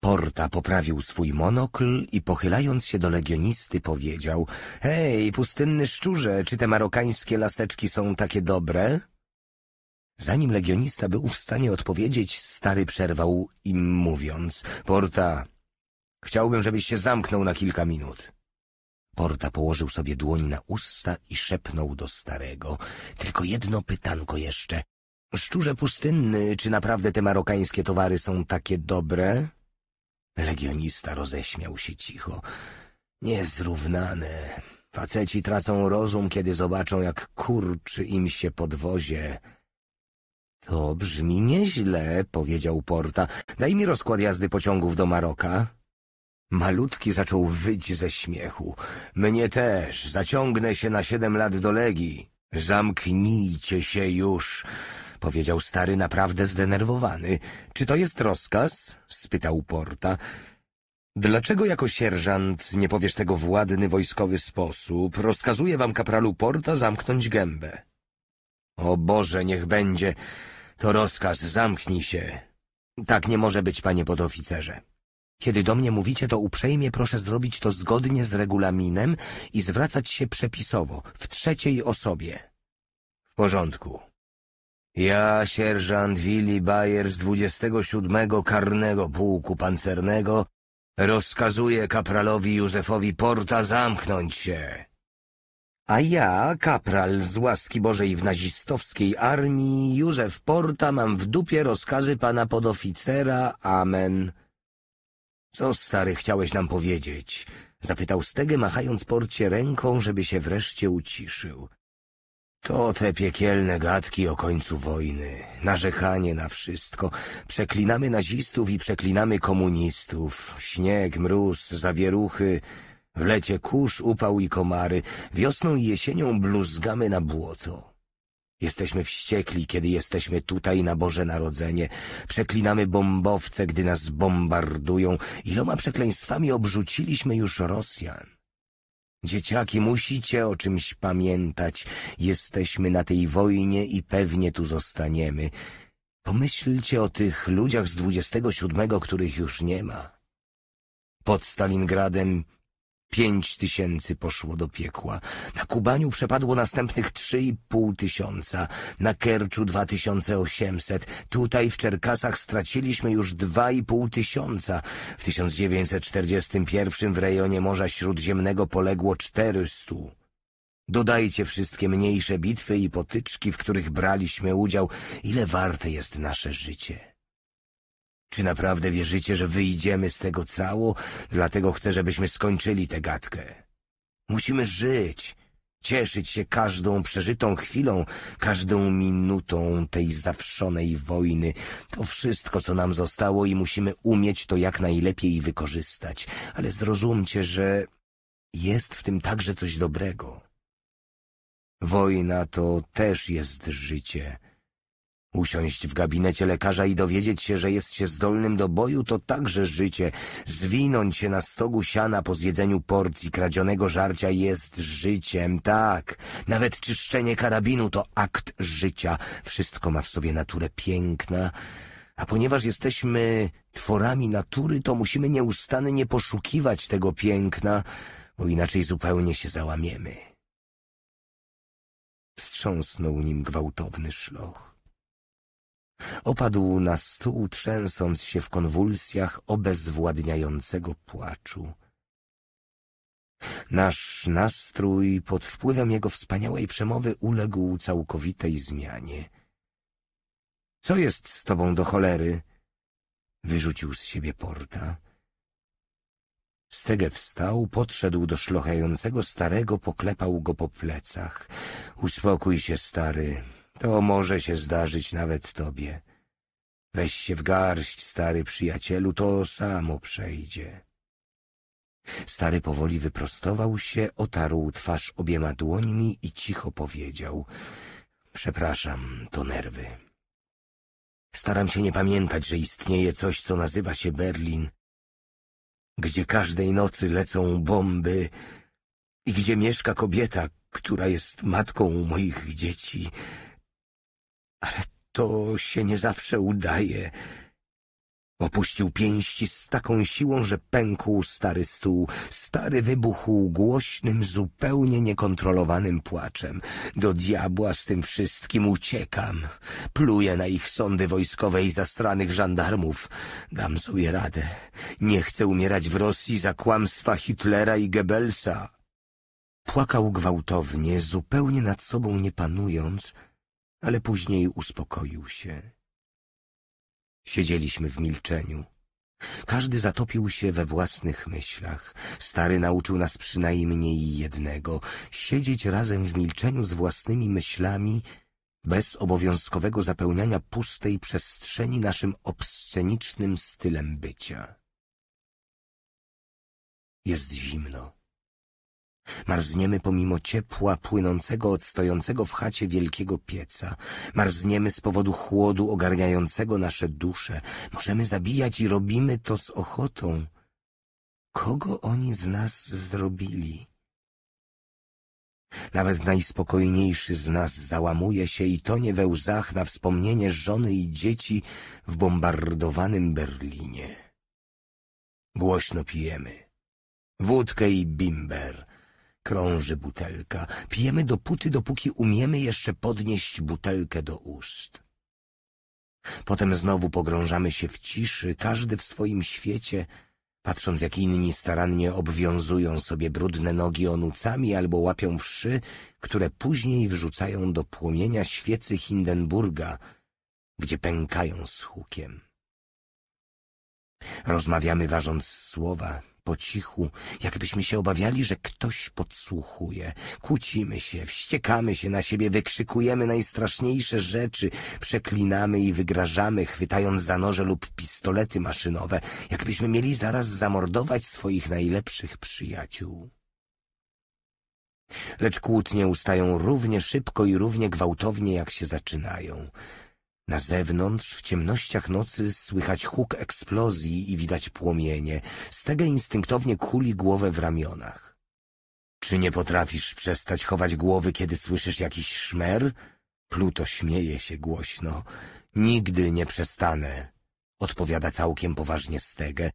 Porta poprawił swój monokl i pochylając się do legionisty powiedział — Hej, pustynny szczurze, czy te marokańskie laseczki są takie dobre? Zanim legionista był w stanie odpowiedzieć, stary przerwał im mówiąc. Porta, chciałbym, żebyś się zamknął na kilka minut. Porta położył sobie dłoń na usta i szepnął do starego. Tylko jedno pytanko jeszcze. Szczurze pustynny, czy naprawdę te marokańskie towary są takie dobre? Legionista roześmiał się cicho. Niezrównane. Faceci tracą rozum, kiedy zobaczą, jak kurczy im się podwozie. To brzmi nieźle, powiedział Porta. Daj mi rozkład jazdy pociągów do Maroka. Malutki zaczął wyć ze śmiechu. Mnie też, zaciągnę się na siedem lat do Legii. Zamknijcie się już, powiedział stary naprawdę zdenerwowany. Czy to jest rozkaz? spytał Porta. Dlaczego jako sierżant nie powiesz tego w ładny wojskowy sposób? Rozkazuję wam kapralu Porta zamknąć gębę. O Boże, niech będzie. To rozkaz, zamknij się. Tak nie może być, panie podoficerze. Kiedy do mnie mówicie, to uprzejmie proszę zrobić to zgodnie z regulaminem i zwracać się przepisowo, w trzeciej osobie. W porządku. Ja, sierżant Willi Bayer z 27 Karnego Pułku Pancernego, rozkazuję kapralowi Józefowi Porta zamknąć się. A ja, kapral z łaski Bożej w nazistowskiej armii, Józef Porta, mam w dupie rozkazy pana podoficera. Amen. Co, stary, chciałeś nam powiedzieć? Zapytał Stege, machając Porcie ręką, żeby się wreszcie uciszył. To te piekielne gadki o końcu wojny, narzekanie na wszystko. Przeklinamy nazistów i przeklinamy komunistów. Śnieg, mróz, zawieruchy, w lecie kurz, upał i komary, wiosną i jesienią bluzgamy na błoto. Jesteśmy wściekli, kiedy jesteśmy tutaj na Boże Narodzenie. Przeklinamy bombowce, gdy nas bombardują. Iloma przekleństwami obrzuciliśmy już Rosjan. Dzieciaki, musicie o czymś pamiętać. Jesteśmy na tej wojnie i pewnie tu zostaniemy. Pomyślcie o tych ludziach z 27, których już nie ma. Pod Stalingradem Pięć tysięcy poszło do piekła. Na Kubaniu przepadło następnych trzy i pół tysiąca. Na Kerczu dwa tysiące osiemset. Tutaj w Czerkasach straciliśmy już dwa i pół tysiąca. W 1941 w rejonie Morza Śródziemnego poległo czterystu. Dodajcie wszystkie mniejsze bitwy i potyczki, w których braliśmy udział. Ile warte jest nasze życie? Czy naprawdę wierzycie, że wyjdziemy z tego cało? Dlatego chcę, żebyśmy skończyli tę gadkę. Musimy żyć, cieszyć się każdą przeżytą chwilą, każdą minutą tej zawszonej wojny. To wszystko, co nam zostało i musimy umieć to jak najlepiej wykorzystać. Ale zrozumcie, że jest w tym także coś dobrego. Wojna to też jest życie. Usiąść w gabinecie lekarza i dowiedzieć się, że jest się zdolnym do boju, to także życie. Zwinąć się na stogu siana po zjedzeniu porcji kradzionego żarcia jest życiem, tak. Nawet czyszczenie karabinu to akt życia. Wszystko ma w sobie naturę piękna. A ponieważ jesteśmy tworami natury, to musimy nieustannie poszukiwać tego piękna, bo inaczej zupełnie się załamiemy. Wstrząsnął nim gwałtowny szloch. Opadł na stół, trzęsąc się w konwulsjach obezwładniającego płaczu. Nasz nastrój pod wpływem jego wspaniałej przemowy uległ całkowitej zmianie. — Co jest z tobą do cholery? — wyrzucił z siebie Porta. Stege wstał, podszedł do szlochającego starego, poklepał go po plecach. — Uspokój się, stary to może się zdarzyć nawet tobie. Weź się w garść, stary przyjacielu, to samo przejdzie. Stary powoli wyprostował się, otarł twarz obiema dłońmi i cicho powiedział. Przepraszam, to nerwy. Staram się nie pamiętać, że istnieje coś, co nazywa się Berlin, gdzie każdej nocy lecą bomby i gdzie mieszka kobieta, która jest matką moich dzieci. Ale to się nie zawsze udaje. Opuścił pięści z taką siłą, że pękł stary stół. Stary wybuchł głośnym, zupełnie niekontrolowanym płaczem. Do diabła z tym wszystkim uciekam. Pluję na ich sądy wojskowe i zastranych żandarmów. Dam sobie radę. Nie chcę umierać w Rosji za kłamstwa Hitlera i Goebbelsa. Płakał gwałtownie, zupełnie nad sobą nie panując, ale później uspokoił się. Siedzieliśmy w milczeniu. Każdy zatopił się we własnych myślach. Stary nauczył nas przynajmniej jednego — siedzieć razem w milczeniu z własnymi myślami, bez obowiązkowego zapełniania pustej przestrzeni naszym obscenicznym stylem bycia. Jest zimno. Marzniemy pomimo ciepła płynącego od stojącego w chacie wielkiego pieca. Marzniemy z powodu chłodu ogarniającego nasze dusze. Możemy zabijać i robimy to z ochotą. Kogo oni z nas zrobili? Nawet najspokojniejszy z nas załamuje się i tonie we łzach na wspomnienie żony i dzieci w bombardowanym Berlinie. Głośno pijemy. Wódkę i bimber – Krąży butelka. Pijemy dopóty, dopóki umiemy jeszcze podnieść butelkę do ust. Potem znowu pogrążamy się w ciszy, każdy w swoim świecie, patrząc jak inni starannie obwiązują sobie brudne nogi onucami albo łapią wszy, które później wrzucają do płomienia świecy Hindenburga, gdzie pękają z hukiem. Rozmawiamy ważąc słowa, po cichu, jakbyśmy się obawiali, że ktoś podsłuchuje. Kłócimy się, wściekamy się na siebie, wykrzykujemy najstraszniejsze rzeczy, przeklinamy i wygrażamy, chwytając za noże lub pistolety maszynowe, jakbyśmy mieli zaraz zamordować swoich najlepszych przyjaciół. Lecz kłótnie ustają równie szybko i równie gwałtownie, jak się zaczynają. Na zewnątrz, w ciemnościach nocy, słychać huk eksplozji i widać płomienie. Stege instynktownie kuli głowę w ramionach. Czy nie potrafisz przestać chować głowy, kiedy słyszysz jakiś szmer? Pluto śmieje się głośno. Nigdy nie przestanę, odpowiada całkiem poważnie Stege.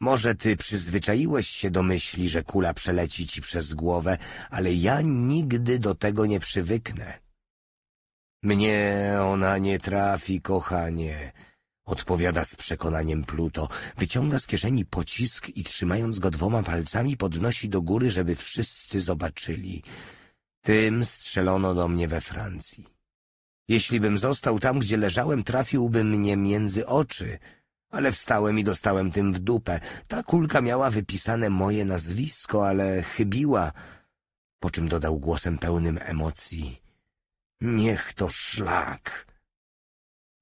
Może ty przyzwyczaiłeś się do myśli, że kula przeleci ci przez głowę, ale ja nigdy do tego nie przywyknę. Mnie ona nie trafi, kochanie, odpowiada z przekonaniem Pluto. Wyciąga z kieszeni pocisk i trzymając go dwoma palcami podnosi do góry, żeby wszyscy zobaczyli. Tym strzelono do mnie we Francji. Jeśli bym został tam, gdzie leżałem, trafiłby mnie między oczy, ale wstałem i dostałem tym w dupę. Ta kulka miała wypisane moje nazwisko, ale chybiła, po czym dodał głosem pełnym emocji. Niech to szlak!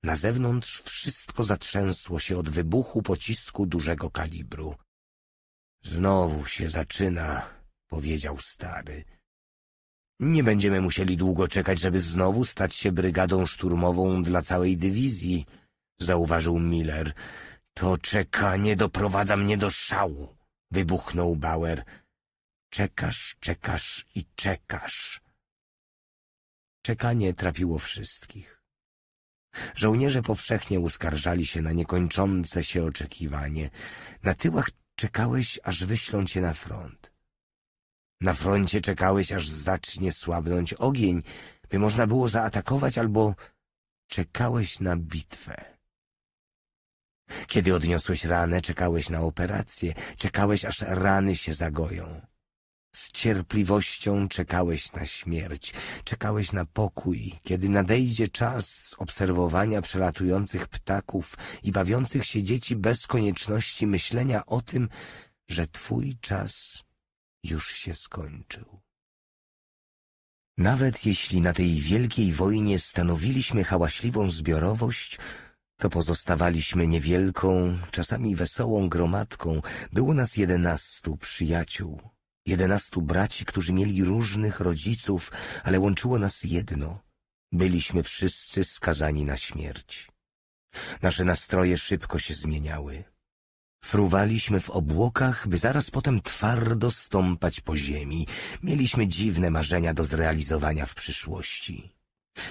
Na zewnątrz wszystko zatrzęsło się od wybuchu pocisku dużego kalibru. Znowu się zaczyna, powiedział stary. Nie będziemy musieli długo czekać, żeby znowu stać się brygadą szturmową dla całej dywizji, zauważył Miller. To czekanie doprowadza mnie do szału, wybuchnął Bauer. Czekasz, czekasz i czekasz. Czekanie trapiło wszystkich. Żołnierze powszechnie uskarżali się na niekończące się oczekiwanie. Na tyłach czekałeś, aż wyślą cię na front. Na froncie czekałeś, aż zacznie słabnąć ogień, by można było zaatakować albo czekałeś na bitwę. Kiedy odniosłeś ranę, czekałeś na operację, czekałeś aż rany się zagoją. Z cierpliwością czekałeś na śmierć, czekałeś na pokój, kiedy nadejdzie czas obserwowania przelatujących ptaków i bawiących się dzieci bez konieczności myślenia o tym, że twój czas już się skończył. Nawet jeśli na tej wielkiej wojnie stanowiliśmy hałaśliwą zbiorowość, to pozostawaliśmy niewielką, czasami wesołą gromadką. Było nas jedenastu przyjaciół, jedenastu braci, którzy mieli różnych rodziców, ale łączyło nas jedno. Byliśmy wszyscy skazani na śmierć. Nasze nastroje szybko się zmieniały. Fruwaliśmy w obłokach, by zaraz potem twardo stąpać po ziemi. Mieliśmy dziwne marzenia do zrealizowania w przyszłości.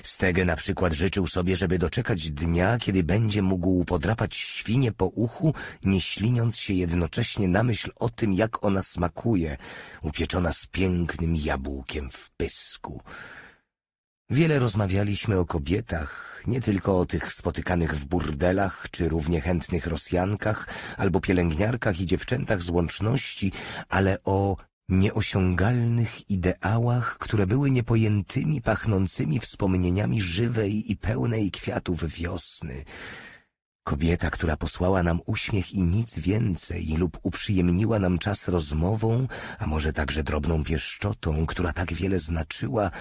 Stege na przykład życzył sobie, żeby doczekać dnia, kiedy będzie mógł podrapać świnie po uchu, nie śliniąc się jednocześnie na myśl o tym, jak ona smakuje, upieczona z pięknym jabłkiem w pysku. Wiele rozmawialiśmy o kobietach, nie tylko o tych spotykanych w burdelach, czy równie chętnych Rosjankach, albo pielęgniarkach i dziewczętach z łączności, ale o nieosiągalnych ideałach, które były niepojętymi, pachnącymi wspomnieniami żywej i pełnej kwiatów wiosny. Kobieta, która posłała nam uśmiech i nic więcej, lub uprzyjemniła nam czas rozmową, a może także drobną pieszczotą, która tak wiele znaczyła,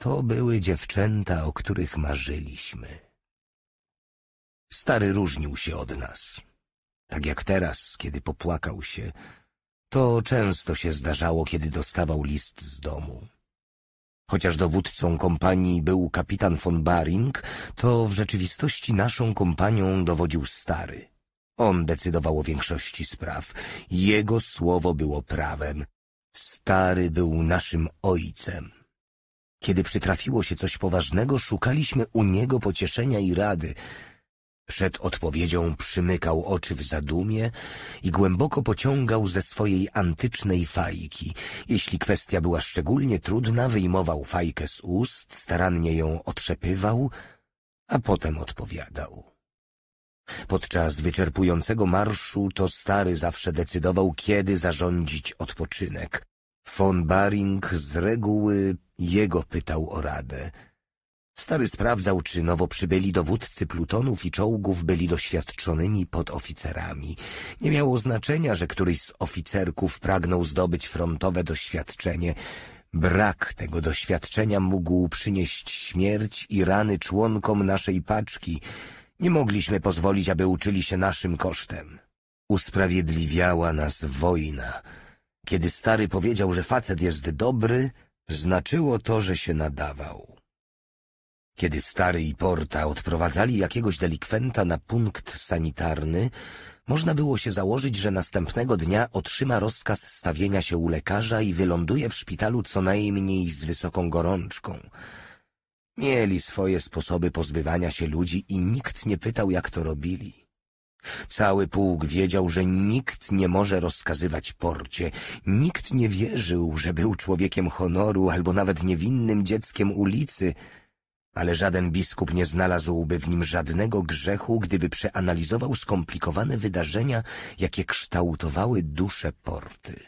to były dziewczęta, o których marzyliśmy. Stary różnił się od nas. Tak jak teraz, kiedy popłakał się, to często się zdarzało, kiedy dostawał list z domu. Chociaż dowódcą kompanii był kapitan von Baring, to w rzeczywistości naszą kompanią dowodził stary. On decydował o większości spraw. Jego słowo było prawem. Stary był naszym ojcem. Kiedy przytrafiło się coś poważnego, szukaliśmy u niego pocieszenia i rady – przed odpowiedzią przymykał oczy w zadumie i głęboko pociągał ze swojej antycznej fajki. Jeśli kwestia była szczególnie trudna, wyjmował fajkę z ust, starannie ją otrzepywał, a potem odpowiadał. Podczas wyczerpującego marszu to stary zawsze decydował, kiedy zarządzić odpoczynek. Von Baring z reguły jego pytał o radę. Stary sprawdzał, czy nowo przybyli dowódcy plutonów i czołgów byli doświadczonymi podoficerami. Nie miało znaczenia, że któryś z oficerków pragnął zdobyć frontowe doświadczenie. Brak tego doświadczenia mógł przynieść śmierć i rany członkom naszej paczki. Nie mogliśmy pozwolić, aby uczyli się naszym kosztem. Usprawiedliwiała nas wojna. Kiedy stary powiedział, że facet jest dobry, znaczyło to, że się nadawał. Kiedy Stary i Porta odprowadzali jakiegoś delikwenta na punkt sanitarny, można było się założyć, że następnego dnia otrzyma rozkaz stawienia się u lekarza i wyląduje w szpitalu co najmniej z wysoką gorączką. Mieli swoje sposoby pozbywania się ludzi i nikt nie pytał, jak to robili. Cały pułk wiedział, że nikt nie może rozkazywać porcie. Nikt nie wierzył, że był człowiekiem honoru albo nawet niewinnym dzieckiem ulicy – ale żaden biskup nie znalazłby w nim żadnego grzechu, gdyby przeanalizował skomplikowane wydarzenia, jakie kształtowały dusze porty.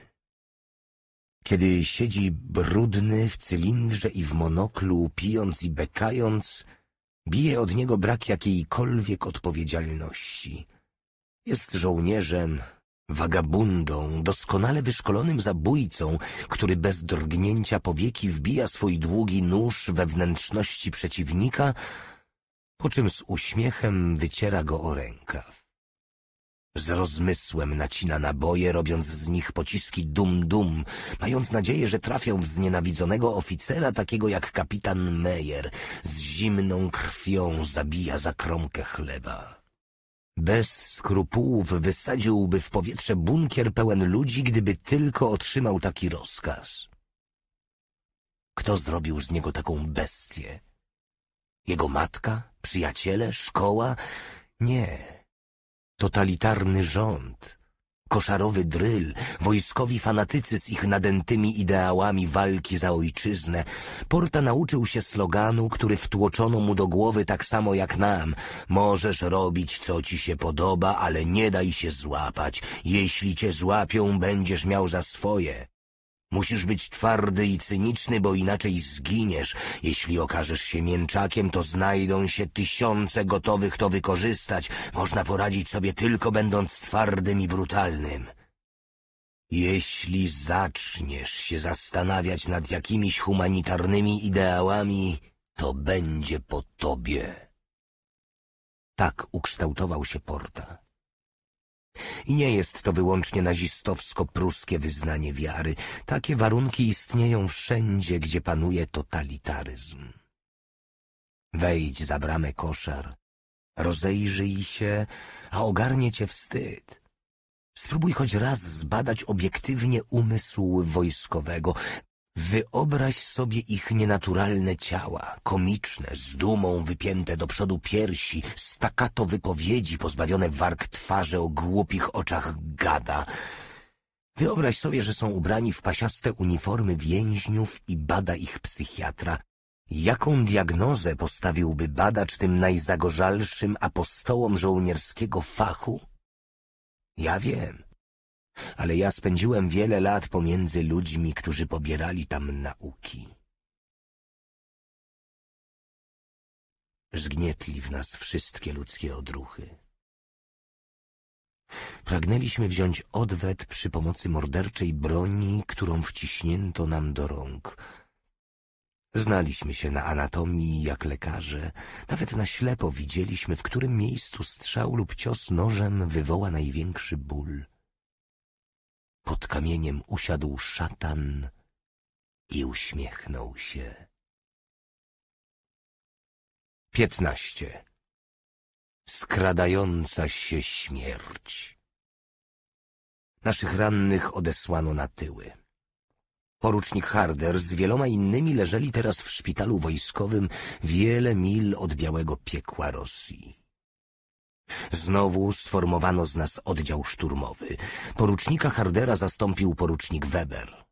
Kiedy siedzi brudny w cylindrze i w monoklu, pijąc i bekając, bije od niego brak jakiejkolwiek odpowiedzialności. Jest żołnierzem, Wagabundą, doskonale wyszkolonym zabójcą, który bez drgnięcia powieki wbija swój długi nóż we wnętrzności przeciwnika, po czym z uśmiechem wyciera go o rękaw. Z rozmysłem nacina naboje, robiąc z nich pociski dum-dum, mając nadzieję, że trafią w znienawidzonego oficera, takiego jak kapitan Meyer, z zimną krwią zabija za kromkę chleba. Bez skrupułów wysadziłby w powietrze bunkier pełen ludzi, gdyby tylko otrzymał taki rozkaz. Kto zrobił z niego taką bestię? Jego matka, przyjaciele, szkoła? Nie. Totalitarny rząd, koszarowy dryl, wojskowi fanatycy z ich nadętymi ideałami walki za ojczyznę. Porta nauczył się sloganu, który wtłoczono mu do głowy tak samo jak nam. Możesz robić, co ci się podoba, ale nie daj się złapać. Jeśli cię złapią, będziesz miał za swoje. Musisz być twardy i cyniczny, bo inaczej zginiesz. Jeśli okażesz się mięczakiem, to znajdą się tysiące gotowych to wykorzystać. Można poradzić sobie tylko będąc twardym i brutalnym. Jeśli zaczniesz się zastanawiać nad jakimiś humanitarnymi ideałami, to będzie po tobie. Tak ukształtował się Porta. I nie jest to wyłącznie nazistowsko-pruskie wyznanie wiary. Takie warunki istnieją wszędzie, gdzie panuje totalitaryzm. Wejdź za bramę koszar, rozejrzyj się, a ogarnie cię wstyd. Spróbuj choć raz zbadać obiektywnie umysł wojskowego. Wyobraź sobie ich nienaturalne ciała, komiczne, z dumą wypięte do przodu piersi, stakato wypowiedzi, pozbawione warg twarze o głupich oczach gada. Wyobraź sobie, że są ubrani w pasiaste uniformy więźniów i bada ich psychiatra. Jaką diagnozę postawiłby badacz tym najzagorzalszym apostołom żołnierskiego fachu? Ja wiem ale ja spędziłem wiele lat pomiędzy ludźmi, którzy pobierali tam nauki. Zgnietli w nas wszystkie ludzkie odruchy. Pragnęliśmy wziąć odwet przy pomocy morderczej broni, którą wciśnięto nam do rąk. Znaliśmy się na anatomii jak lekarze, nawet na ślepo widzieliśmy, w którym miejscu strzał lub cios nożem wywoła największy ból. Pod kamieniem usiadł szatan i uśmiechnął się. Piętnaście. Skradająca się śmierć. Naszych rannych odesłano na tyły. Porucznik Harder z wieloma innymi leżeli teraz w szpitalu wojskowym wiele mil od białego piekła Rosji. Znowu sformowano z nas oddział szturmowy. Porucznika Hardera zastąpił porucznik Weber.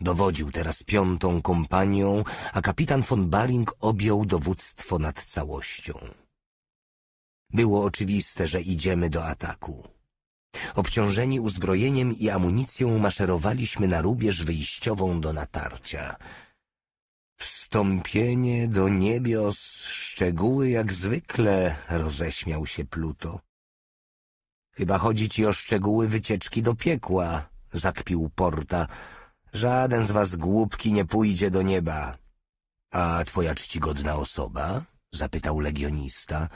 Dowodził teraz piątą kompanią, a kapitan von Baring objął dowództwo nad całością. Było oczywiste, że idziemy do ataku. Obciążeni uzbrojeniem i amunicją maszerowaliśmy na rubież wyjściową do natarcia – Wstąpienie do niebios, szczegóły jak zwykle, roześmiał się Pluto. Chyba chodzi ci o szczegóły wycieczki do piekła, zakpił Porta. Żaden z was głupki nie pójdzie do nieba. A twoja czcigodna osoba? zapytał legionista.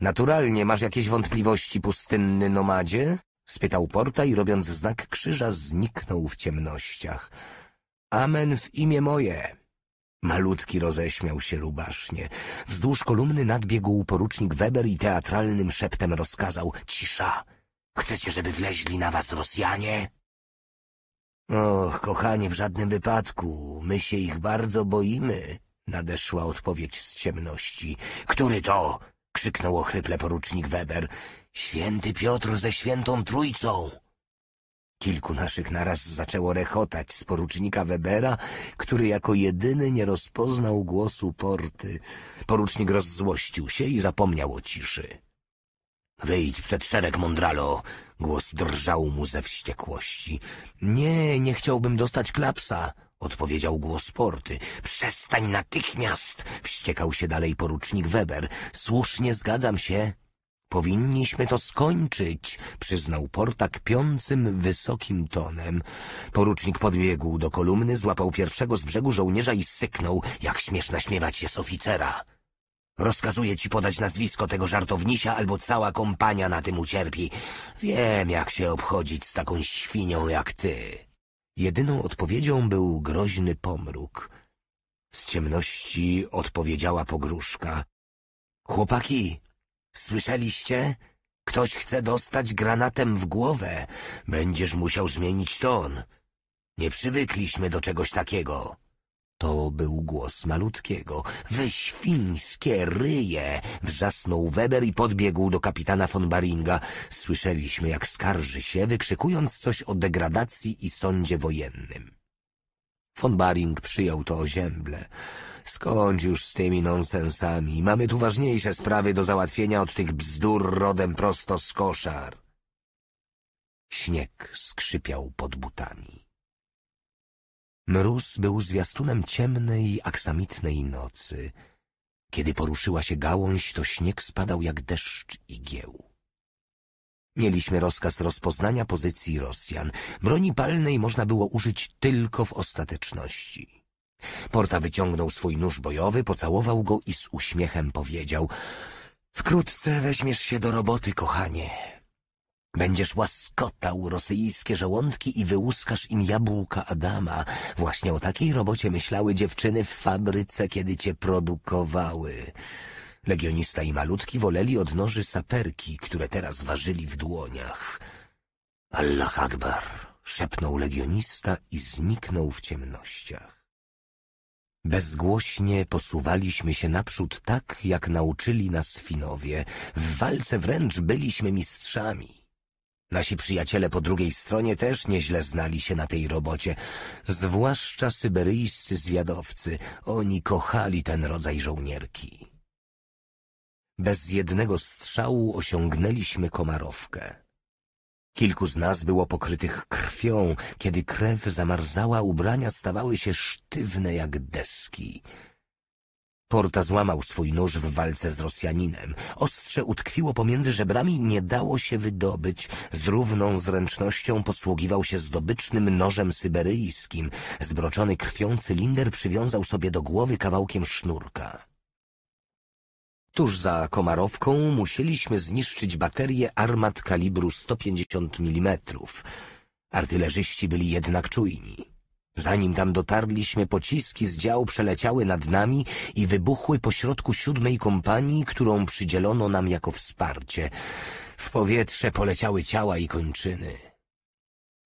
Naturalnie masz jakieś wątpliwości, pustynny nomadzie? spytał Porta i robiąc znak krzyża zniknął w ciemnościach. Amen w imię moje, Malutki roześmiał się rubasznie. Wzdłuż kolumny nadbiegł porucznik Weber i teatralnym szeptem rozkazał — cisza! Chcecie, żeby wleźli na was Rosjanie? Och, kochanie, w żadnym wypadku. My się ich bardzo boimy — nadeszła odpowiedź z ciemności. — Który to? — krzyknął ochryple porucznik Weber. — Święty Piotr ze świętą Trójcą! Kilku naszych naraz zaczęło rechotać z porucznika Webera, który jako jedyny nie rozpoznał głosu porty. Porucznik rozzłościł się i zapomniał o ciszy. — Wyjdź przed szereg, Mondralo! — głos drżał mu ze wściekłości. — Nie, nie chciałbym dostać klapsa! — odpowiedział głos porty. — Przestań natychmiast! — wściekał się dalej porucznik Weber. — Słusznie zgadzam się Powinniśmy to skończyć, przyznał Porta kpiącym, wysokim tonem. Porucznik podbiegł do kolumny, złapał pierwszego z brzegu żołnierza i syknął, jak śmiesz naśmiewać się z oficera. Rozkazuję ci podać nazwisko tego żartownisia, albo cała kompania na tym ucierpi. Wiem, jak się obchodzić z taką świnią jak ty. Jedyną odpowiedzią był groźny pomruk. Z ciemności odpowiedziała pogróżka. Chłopaki, Słyszeliście? Ktoś chce dostać granatem w głowę. Będziesz musiał zmienić ton. Nie przywykliśmy do czegoś takiego. To był głos malutkiego. Wy świńskie ryje! Wrzasnął Weber i podbiegł do kapitana von Baringa. Słyszeliśmy, jak skarży się, wykrzykując coś o degradacji i sądzie wojennym. Von Baring przyjął to ozięble. Skąd już z tymi nonsensami? Mamy tu ważniejsze sprawy do załatwienia od tych bzdur rodem prosto z koszar. Śnieg skrzypiał pod butami. Mróz był zwiastunem ciemnej, aksamitnej nocy. Kiedy poruszyła się gałąź, to śnieg spadał jak deszcz igieł. Mieliśmy rozkaz rozpoznania pozycji Rosjan. Broni palnej można było użyć tylko w ostateczności. Porta wyciągnął swój nóż bojowy, pocałował go i z uśmiechem powiedział — Wkrótce weźmiesz się do roboty, kochanie. Będziesz łaskotał rosyjskie żołądki i wyłuskasz im jabłka Adama. Właśnie o takiej robocie myślały dziewczyny w fabryce, kiedy cię produkowały. Legionista i malutki woleli od noży saperki, które teraz ważyli w dłoniach. Allah Akbar! szepnął legionista i zniknął w ciemnościach. Bezgłośnie posuwaliśmy się naprzód tak, jak nauczyli nas Finowie. W walce wręcz byliśmy mistrzami. Nasi przyjaciele po drugiej stronie też nieźle znali się na tej robocie, zwłaszcza syberyjscy zwiadowcy. Oni kochali ten rodzaj żołnierki. Bez jednego strzału osiągnęliśmy Komarowkę. Kilku z nas było pokrytych krwią. Kiedy krew zamarzała, ubrania stawały się sztywne jak deski. Porta złamał swój nóż w walce z Rosjaninem. Ostrze utkwiło pomiędzy żebrami i nie dało się wydobyć. Z równą zręcznością posługiwał się zdobycznym nożem syberyjskim. Zbroczony krwią cylinder przywiązał sobie do głowy kawałkiem sznurka. Tuż za Komarowką musieliśmy zniszczyć baterię armat kalibru 150 mm. Artylerzyści byli jednak czujni. Zanim tam dotarliśmy, pociski z działu przeleciały nad nami i wybuchły pośrodku siódmej kompanii, którą przydzielono nam jako wsparcie. W powietrze poleciały ciała i kończyny.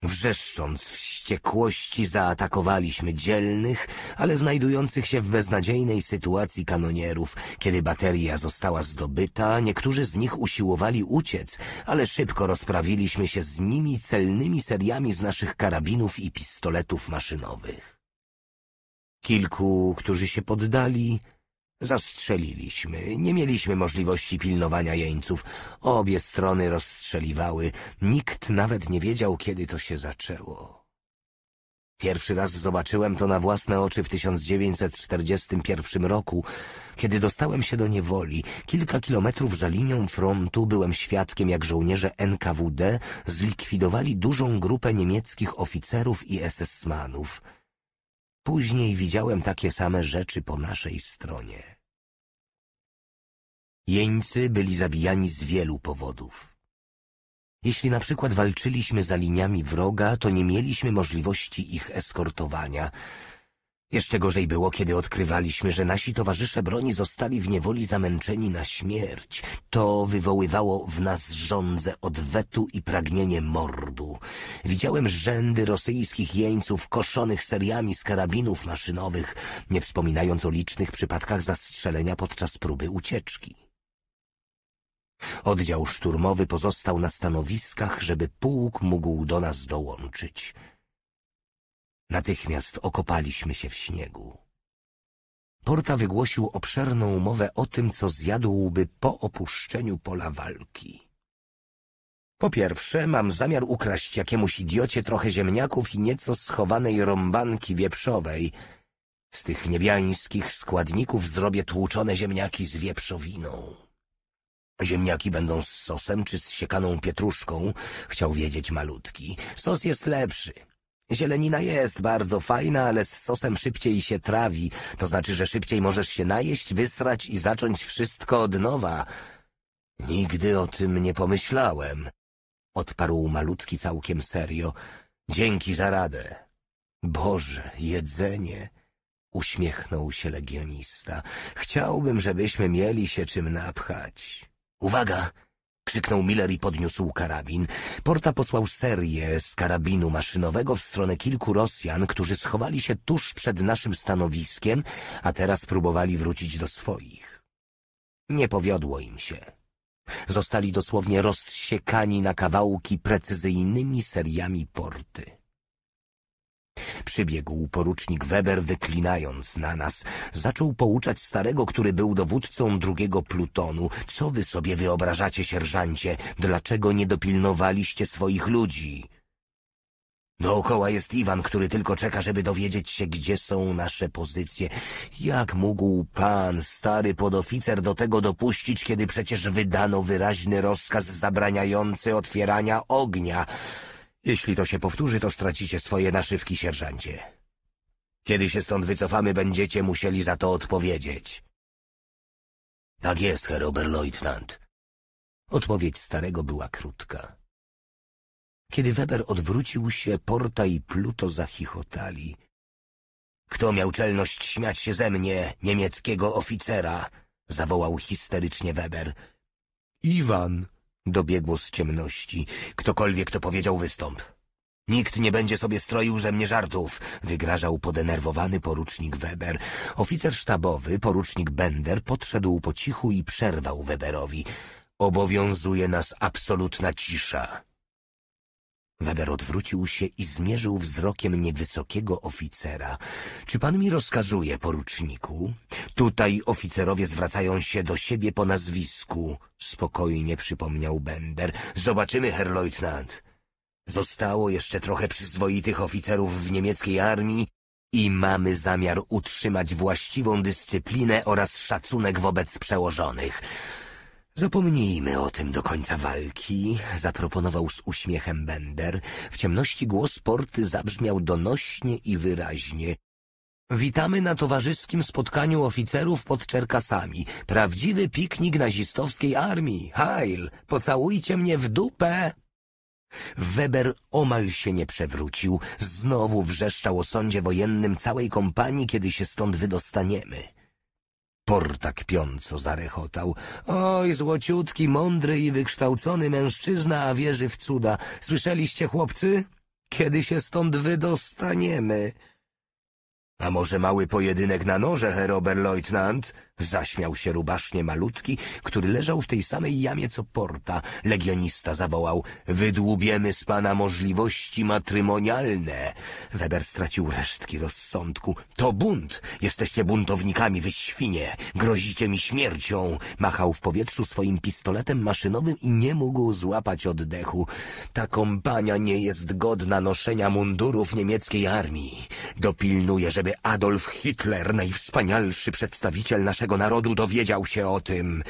Wrzeszcząc wściekłości zaatakowaliśmy dzielnych, ale znajdujących się w beznadziejnej sytuacji kanonierów. Kiedy bateria została zdobyta, niektórzy z nich usiłowali uciec, ale szybko rozprawiliśmy się z nimi celnymi seriami z naszych karabinów i pistoletów maszynowych. Kilku, którzy się poddali, Zastrzeliliśmy. Nie mieliśmy możliwości pilnowania jeńców. Obie strony rozstrzeliwały. Nikt nawet nie wiedział, kiedy to się zaczęło. Pierwszy raz zobaczyłem to na własne oczy w 1941 roku, kiedy dostałem się do niewoli. Kilka kilometrów za linią frontu byłem świadkiem, jak żołnierze NKWD zlikwidowali dużą grupę niemieckich oficerów i SS-manów. Później widziałem takie same rzeczy po naszej stronie. Jeńcy byli zabijani z wielu powodów. Jeśli na przykład walczyliśmy za liniami wroga, to nie mieliśmy możliwości ich eskortowania, jeszcze gorzej było, kiedy odkrywaliśmy, że nasi towarzysze broni zostali w niewoli zamęczeni na śmierć. To wywoływało w nas żądzę odwetu i pragnienie mordu. Widziałem rzędy rosyjskich jeńców koszonych seriami z karabinów maszynowych, nie wspominając o licznych przypadkach zastrzelenia podczas próby ucieczki. Oddział szturmowy pozostał na stanowiskach, żeby pułk mógł do nas dołączyć – Natychmiast okopaliśmy się w śniegu. Porta wygłosił obszerną mowę o tym, co zjadłby po opuszczeniu pola walki. Po pierwsze, mam zamiar ukraść jakiemuś idiocie trochę ziemniaków i nieco schowanej rąbanki wieprzowej. Z tych niebiańskich składników zrobię tłuczone ziemniaki z wieprzowiną. Ziemniaki będą z sosem czy z siekaną pietruszką, chciał wiedzieć malutki. Sos jest lepszy. Zielenina jest bardzo fajna, ale z sosem szybciej się trawi. To znaczy, że szybciej możesz się najeść, wysrać i zacząć wszystko od nowa. Nigdy o tym nie pomyślałem. Odparł malutki całkiem serio. Dzięki za radę. Boże, jedzenie! Uśmiechnął się legionista. Chciałbym, żebyśmy mieli się czym napchać. Uwaga! Krzyknął Miller i podniósł karabin. Porta posłał serię z karabinu maszynowego w stronę kilku Rosjan, którzy schowali się tuż przed naszym stanowiskiem, a teraz próbowali wrócić do swoich. Nie powiodło im się. Zostali dosłownie rozsiekani na kawałki precyzyjnymi seriami porty. Przybiegł porucznik Weber, wyklinając na nas. Zaczął pouczać starego, który był dowódcą drugiego plutonu. Co wy sobie wyobrażacie, sierżancie? Dlaczego nie dopilnowaliście swoich ludzi? Dookoła jest Iwan, który tylko czeka, żeby dowiedzieć się, gdzie są nasze pozycje. Jak mógł pan, stary podoficer, do tego dopuścić, kiedy przecież wydano wyraźny rozkaz zabraniający otwierania ognia? Jeśli to się powtórzy, to stracicie swoje naszywki, sierżancie. Kiedy się stąd wycofamy, będziecie musieli za to odpowiedzieć. Tak jest, herr Oberleutnant. Odpowiedź starego była krótka. Kiedy Weber odwrócił się, Porta i Pluto zachichotali. Kto miał czelność śmiać się ze mnie, niemieckiego oficera? zawołał histerycznie Weber. Iwan, Dobiegło z ciemności. Ktokolwiek to powiedział, wystąp. Nikt nie będzie sobie stroił ze mnie żartów, wygrażał podenerwowany porucznik Weber. Oficer sztabowy, porucznik Bender, podszedł po cichu i przerwał Weberowi. Obowiązuje nas absolutna cisza. Weber odwrócił się i zmierzył wzrokiem niewysokiego oficera. Czy pan mi rozkazuje, poruczniku? Tutaj oficerowie zwracają się do siebie po nazwisku. Spokojnie przypomniał Bender. Zobaczymy, herr Leutnant. Zostało jeszcze trochę przyzwoitych oficerów w niemieckiej armii i mamy zamiar utrzymać właściwą dyscyplinę oraz szacunek wobec przełożonych. Zapomnijmy o tym do końca walki, zaproponował z uśmiechem Bender. W ciemności głos porty zabrzmiał donośnie i wyraźnie. Witamy na towarzyskim spotkaniu oficerów pod Czerkasami. Prawdziwy piknik nazistowskiej armii. Heil! Pocałujcie mnie w dupę! Weber omal się nie przewrócił. Znowu wrzeszczał o sądzie wojennym całej kompanii, kiedy się stąd wydostaniemy. Porta kpiąco zarechotał. Oj, złociutki, mądry i wykształcony mężczyzna, a wierzy w cuda. Słyszeliście, chłopcy? Kiedy się stąd wydostaniemy? A może mały pojedynek na noże, Herober Leutnant? Zaśmiał się rubasznie malutki, który leżał w tej samej jamie co porta. Legionista zawołał. Wydłubiemy z pana możliwości matrymonialne. Weber stracił resztki rozsądku. To bunt! Jesteście buntownikami, wy świnie! Grozicie mi śmiercią! Machał w powietrzu swoim pistoletem maszynowym i nie mógł złapać oddechu. Ta kompania nie jest godna noszenia mundurów niemieckiej armii. Dopilnuję, żeby Adolf Hitler, najwspanialszy przedstawiciel naszego narodu, dowiedział się o tym.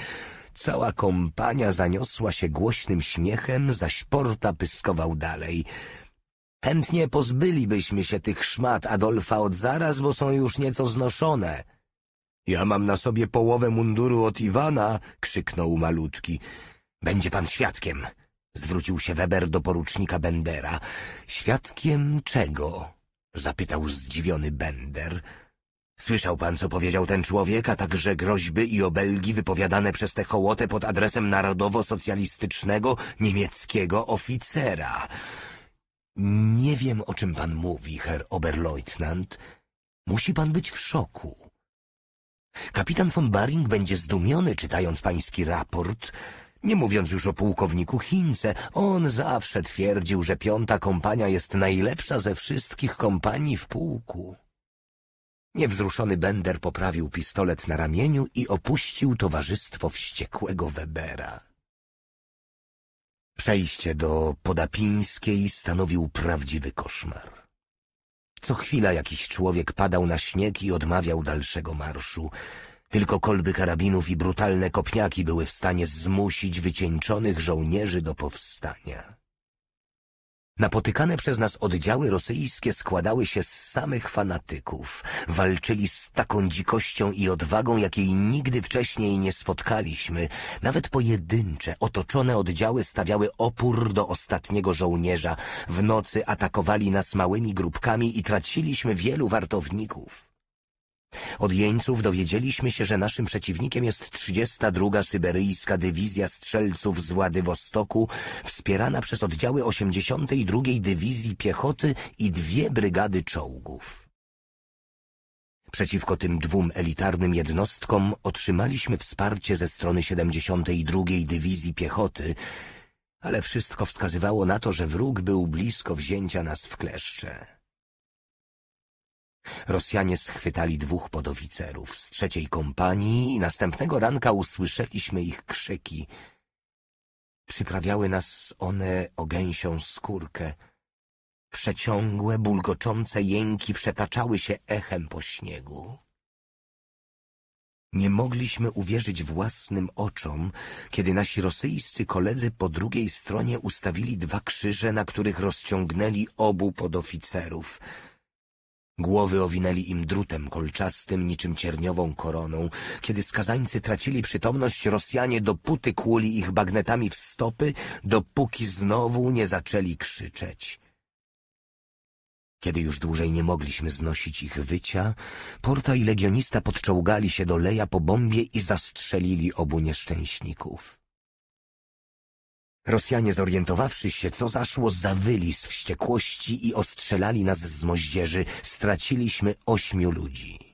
Cała kompania zaniosła się głośnym śmiechem, zaś Porta pyskował dalej. Chętnie pozbylibyśmy się tych szmat Adolfa od zaraz, bo są już nieco znoszone. Ja mam na sobie połowę munduru od Iwana, krzyknął malutki. Będzie pan świadkiem, zwrócił się Weber do porucznika Bendera. Świadkiem czego? Zapytał zdziwiony Bender. Słyszał pan, co powiedział ten człowiek, a także groźby i obelgi wypowiadane przez tę hołotę pod adresem narodowo-socjalistycznego niemieckiego oficera. Nie wiem, o czym pan mówi, herr Oberleutnant. Musi pan być w szoku. Kapitan von Baring będzie zdumiony, czytając pański raport, nie mówiąc już o pułkowniku Chince, on zawsze twierdził, że piąta kompania jest najlepsza ze wszystkich kompanii w pułku. Niewzruszony Bender poprawił pistolet na ramieniu i opuścił towarzystwo wściekłego Webera. Przejście do Podapińskiej stanowił prawdziwy koszmar. Co chwila jakiś człowiek padał na śnieg i odmawiał dalszego marszu. Tylko kolby karabinów i brutalne kopniaki były w stanie zmusić wycieńczonych żołnierzy do powstania. Napotykane przez nas oddziały rosyjskie składały się z samych fanatyków. Walczyli z taką dzikością i odwagą, jakiej nigdy wcześniej nie spotkaliśmy. Nawet pojedyncze, otoczone oddziały stawiały opór do ostatniego żołnierza. W nocy atakowali nas małymi grupkami i traciliśmy wielu wartowników. Od jeńców dowiedzieliśmy się, że naszym przeciwnikiem jest 32. Syberyjska Dywizja Strzelców z Władywostoku, wspierana przez oddziały 82. Dywizji Piechoty i dwie brygady czołgów. Przeciwko tym dwóm elitarnym jednostkom otrzymaliśmy wsparcie ze strony 72. Dywizji Piechoty, ale wszystko wskazywało na to, że wróg był blisko wzięcia nas w kleszcze. Rosjanie schwytali dwóch podoficerów z trzeciej kompanii i następnego ranka usłyszeliśmy ich krzyki. Przyprawiały nas one o gęsią skórkę. Przeciągłe, bulgoczące jęki przetaczały się echem po śniegu. Nie mogliśmy uwierzyć własnym oczom, kiedy nasi rosyjscy koledzy po drugiej stronie ustawili dwa krzyże, na których rozciągnęli obu podoficerów – Głowy owinęli im drutem kolczastym, niczym cierniową koroną. Kiedy skazańcy tracili przytomność, Rosjanie dopóty kłuli ich bagnetami w stopy, dopóki znowu nie zaczęli krzyczeć. Kiedy już dłużej nie mogliśmy znosić ich wycia, Porta i legionista podczołgali się do leja po bombie i zastrzelili obu nieszczęśników. Rosjanie zorientowawszy się, co zaszło, zawyli z wściekłości i ostrzelali nas z moździerzy. Straciliśmy ośmiu ludzi.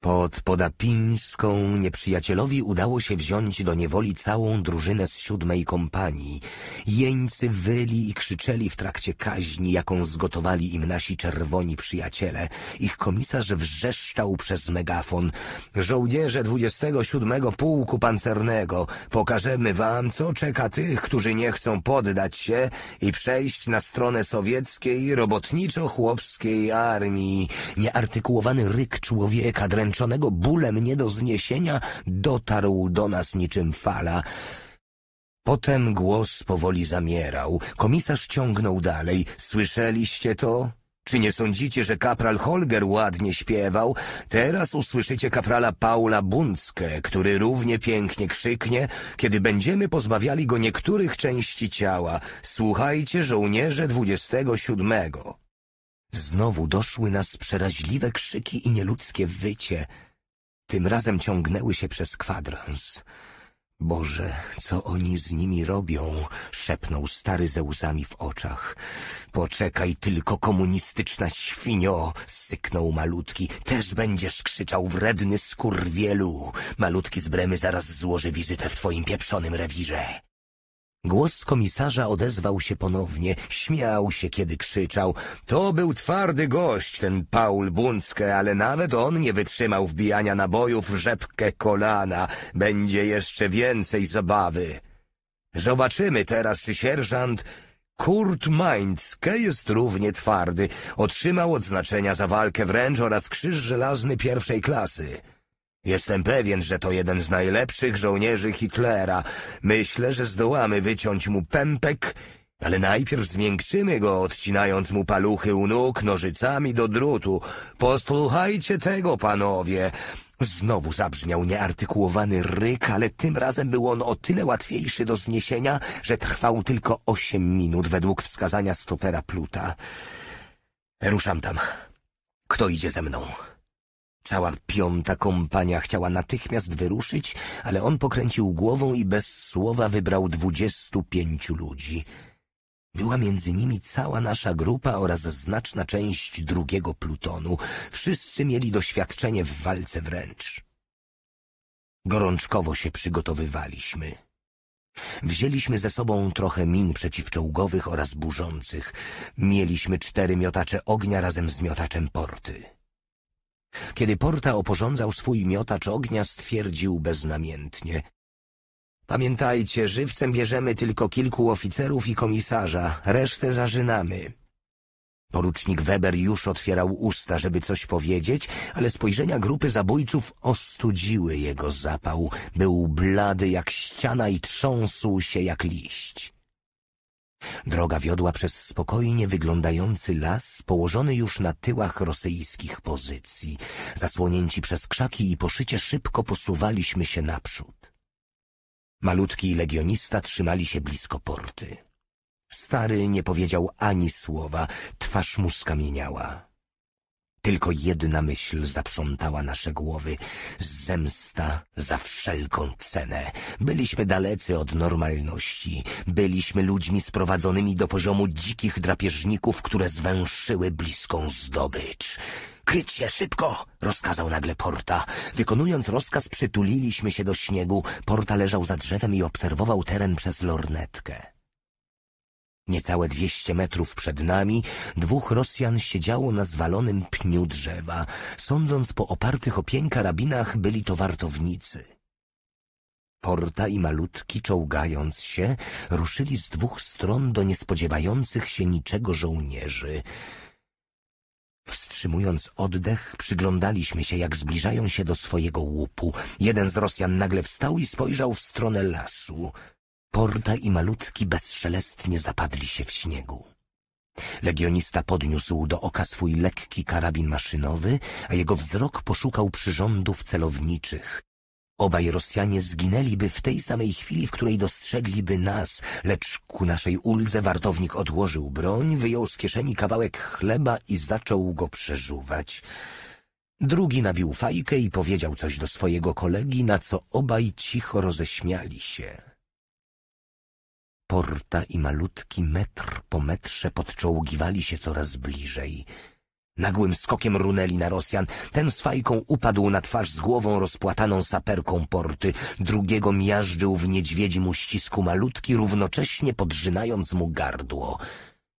Pod Podapińską nieprzyjacielowi udało się wziąć do niewoli całą drużynę z siódmej kompanii. Jeńcy wyli i krzyczeli w trakcie kaźni, jaką zgotowali im nasi czerwoni przyjaciele. Ich komisarz wrzeszczał przez megafon. Żołnierze dwudziestego siódmego pułku pancernego, pokażemy wam, co czeka tych, którzy nie chcą poddać się i przejść na stronę sowieckiej robotniczo-chłopskiej armii. Nieartykułowany ryk człowieka drę męczonego bólem nie do zniesienia, dotarł do nas niczym fala. Potem głos powoli zamierał. Komisarz ciągnął dalej. Słyszeliście to? Czy nie sądzicie, że kapral Holger ładnie śpiewał? Teraz usłyszycie kaprala Paula Bunckę, który równie pięknie krzyknie, kiedy będziemy pozbawiali go niektórych części ciała. Słuchajcie, żołnierze dwudziestego siódmego. Znowu doszły nas przeraźliwe krzyki i nieludzkie wycie. Tym razem ciągnęły się przez kwadrans. Boże, co oni z nimi robią? szepnął stary ze łzami w oczach. Poczekaj tylko, komunistyczna świnio! syknął malutki. Też będziesz krzyczał wredny skurwielu. Malutki z Bremy zaraz złoży wizytę w twoim pieprzonym rewirze. Głos komisarza odezwał się ponownie, śmiał się, kiedy krzyczał. To był twardy gość, ten Paul Bunske, ale nawet on nie wytrzymał wbijania nabojów w rzepkę kolana. Będzie jeszcze więcej zabawy. Zobaczymy teraz, czy sierżant... Kurt Mańcke jest równie twardy. Otrzymał odznaczenia za walkę wręcz oraz krzyż żelazny pierwszej klasy. Jestem pewien, że to jeden z najlepszych żołnierzy Hitlera. Myślę, że zdołamy wyciąć mu pępek, ale najpierw zmiękczymy go, odcinając mu paluchy u nóg nożycami do drutu. Posłuchajcie tego, panowie. Znowu zabrzmiał nieartykułowany ryk, ale tym razem był on o tyle łatwiejszy do zniesienia, że trwał tylko osiem minut według wskazania stopera Pluta. Ruszam tam. Kto idzie ze mną? Cała piąta kompania chciała natychmiast wyruszyć, ale on pokręcił głową i bez słowa wybrał dwudziestu pięciu ludzi. Była między nimi cała nasza grupa oraz znaczna część drugiego plutonu. Wszyscy mieli doświadczenie w walce wręcz. Gorączkowo się przygotowywaliśmy. Wzięliśmy ze sobą trochę min przeciwczołgowych oraz burzących. Mieliśmy cztery miotacze ognia razem z miotaczem porty. Kiedy Porta oporządzał swój miotacz ognia, stwierdził beznamiętnie. Pamiętajcie, żywcem bierzemy tylko kilku oficerów i komisarza, resztę zażynamy. Porucznik Weber już otwierał usta, żeby coś powiedzieć, ale spojrzenia grupy zabójców ostudziły jego zapał. Był blady jak ściana i trząsł się jak liść. Droga wiodła przez spokojnie wyglądający las, położony już na tyłach rosyjskich pozycji. Zasłonięci przez krzaki i poszycie szybko posuwaliśmy się naprzód. Malutki i legionista trzymali się blisko porty. Stary nie powiedział ani słowa, twarz mu skamieniała. Tylko jedna myśl zaprzątała nasze głowy. Zemsta za wszelką cenę. Byliśmy dalecy od normalności. Byliśmy ludźmi sprowadzonymi do poziomu dzikich drapieżników, które zwęszyły bliską zdobycz. Kryć się szybko! rozkazał nagle Porta. Wykonując rozkaz, przytuliliśmy się do śniegu. Porta leżał za drzewem i obserwował teren przez lornetkę. Niecałe dwieście metrów przed nami dwóch Rosjan siedziało na zwalonym pniu drzewa. Sądząc po opartych o rabinach, karabinach, byli to wartownicy. Porta i malutki, czołgając się, ruszyli z dwóch stron do niespodziewających się niczego żołnierzy. Wstrzymując oddech, przyglądaliśmy się, jak zbliżają się do swojego łupu. Jeden z Rosjan nagle wstał i spojrzał w stronę lasu. Porta i malutki bezszelestnie zapadli się w śniegu. Legionista podniósł do oka swój lekki karabin maszynowy, a jego wzrok poszukał przyrządów celowniczych. Obaj Rosjanie zginęliby w tej samej chwili, w której dostrzegliby nas, lecz ku naszej uldze wartownik odłożył broń, wyjął z kieszeni kawałek chleba i zaczął go przeżuwać. Drugi nabił fajkę i powiedział coś do swojego kolegi, na co obaj cicho roześmiali się porta i malutki metr po metrze podczołgiwali się coraz bliżej. Nagłym skokiem runęli na Rosjan. Ten z fajką upadł na twarz z głową rozpłataną saperką porty. Drugiego miażdżył w niedźwiedzim uścisku malutki, równocześnie podrzynając mu gardło.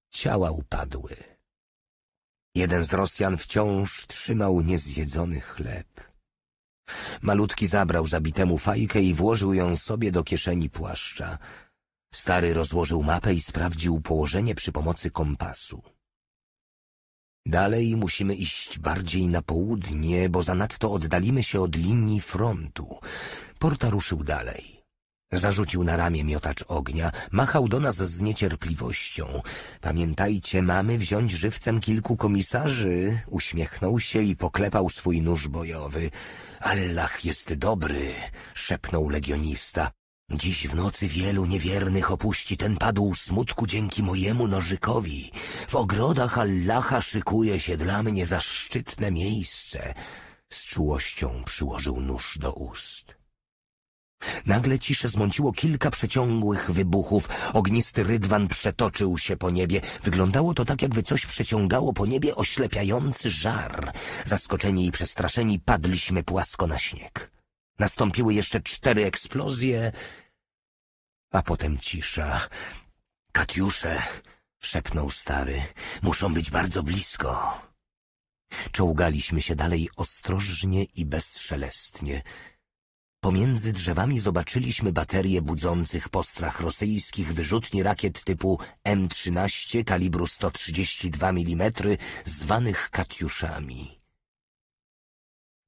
Ciała upadły. Jeden z Rosjan wciąż trzymał niezjedzony chleb. Malutki zabrał zabitemu fajkę i włożył ją sobie do kieszeni płaszcza. Stary rozłożył mapę i sprawdził położenie przy pomocy kompasu. Dalej musimy iść bardziej na południe, bo zanadto oddalimy się od linii frontu. Porta ruszył dalej. Zarzucił na ramię miotacz ognia, machał do nas z niecierpliwością. Pamiętajcie, mamy wziąć żywcem kilku komisarzy. Uśmiechnął się i poklepał swój nóż bojowy. Allah jest dobry, szepnął legionista. Dziś w nocy wielu niewiernych opuści ten padł smutku dzięki mojemu nożykowi. W ogrodach Allaha szykuje się dla mnie zaszczytne miejsce. Z czułością przyłożył nóż do ust. Nagle ciszę zmąciło kilka przeciągłych wybuchów. Ognisty rydwan przetoczył się po niebie. Wyglądało to tak, jakby coś przeciągało po niebie oślepiający żar. Zaskoczeni i przestraszeni padliśmy płasko na śnieg. Nastąpiły jeszcze cztery eksplozje, a potem cisza. Katiusze, szepnął stary, muszą być bardzo blisko. Czołgaliśmy się dalej ostrożnie i bezszelestnie. Pomiędzy drzewami zobaczyliśmy baterie budzących postrach rosyjskich wyrzutni rakiet typu M-13 kalibru 132 mm, zwanych Katiuszami.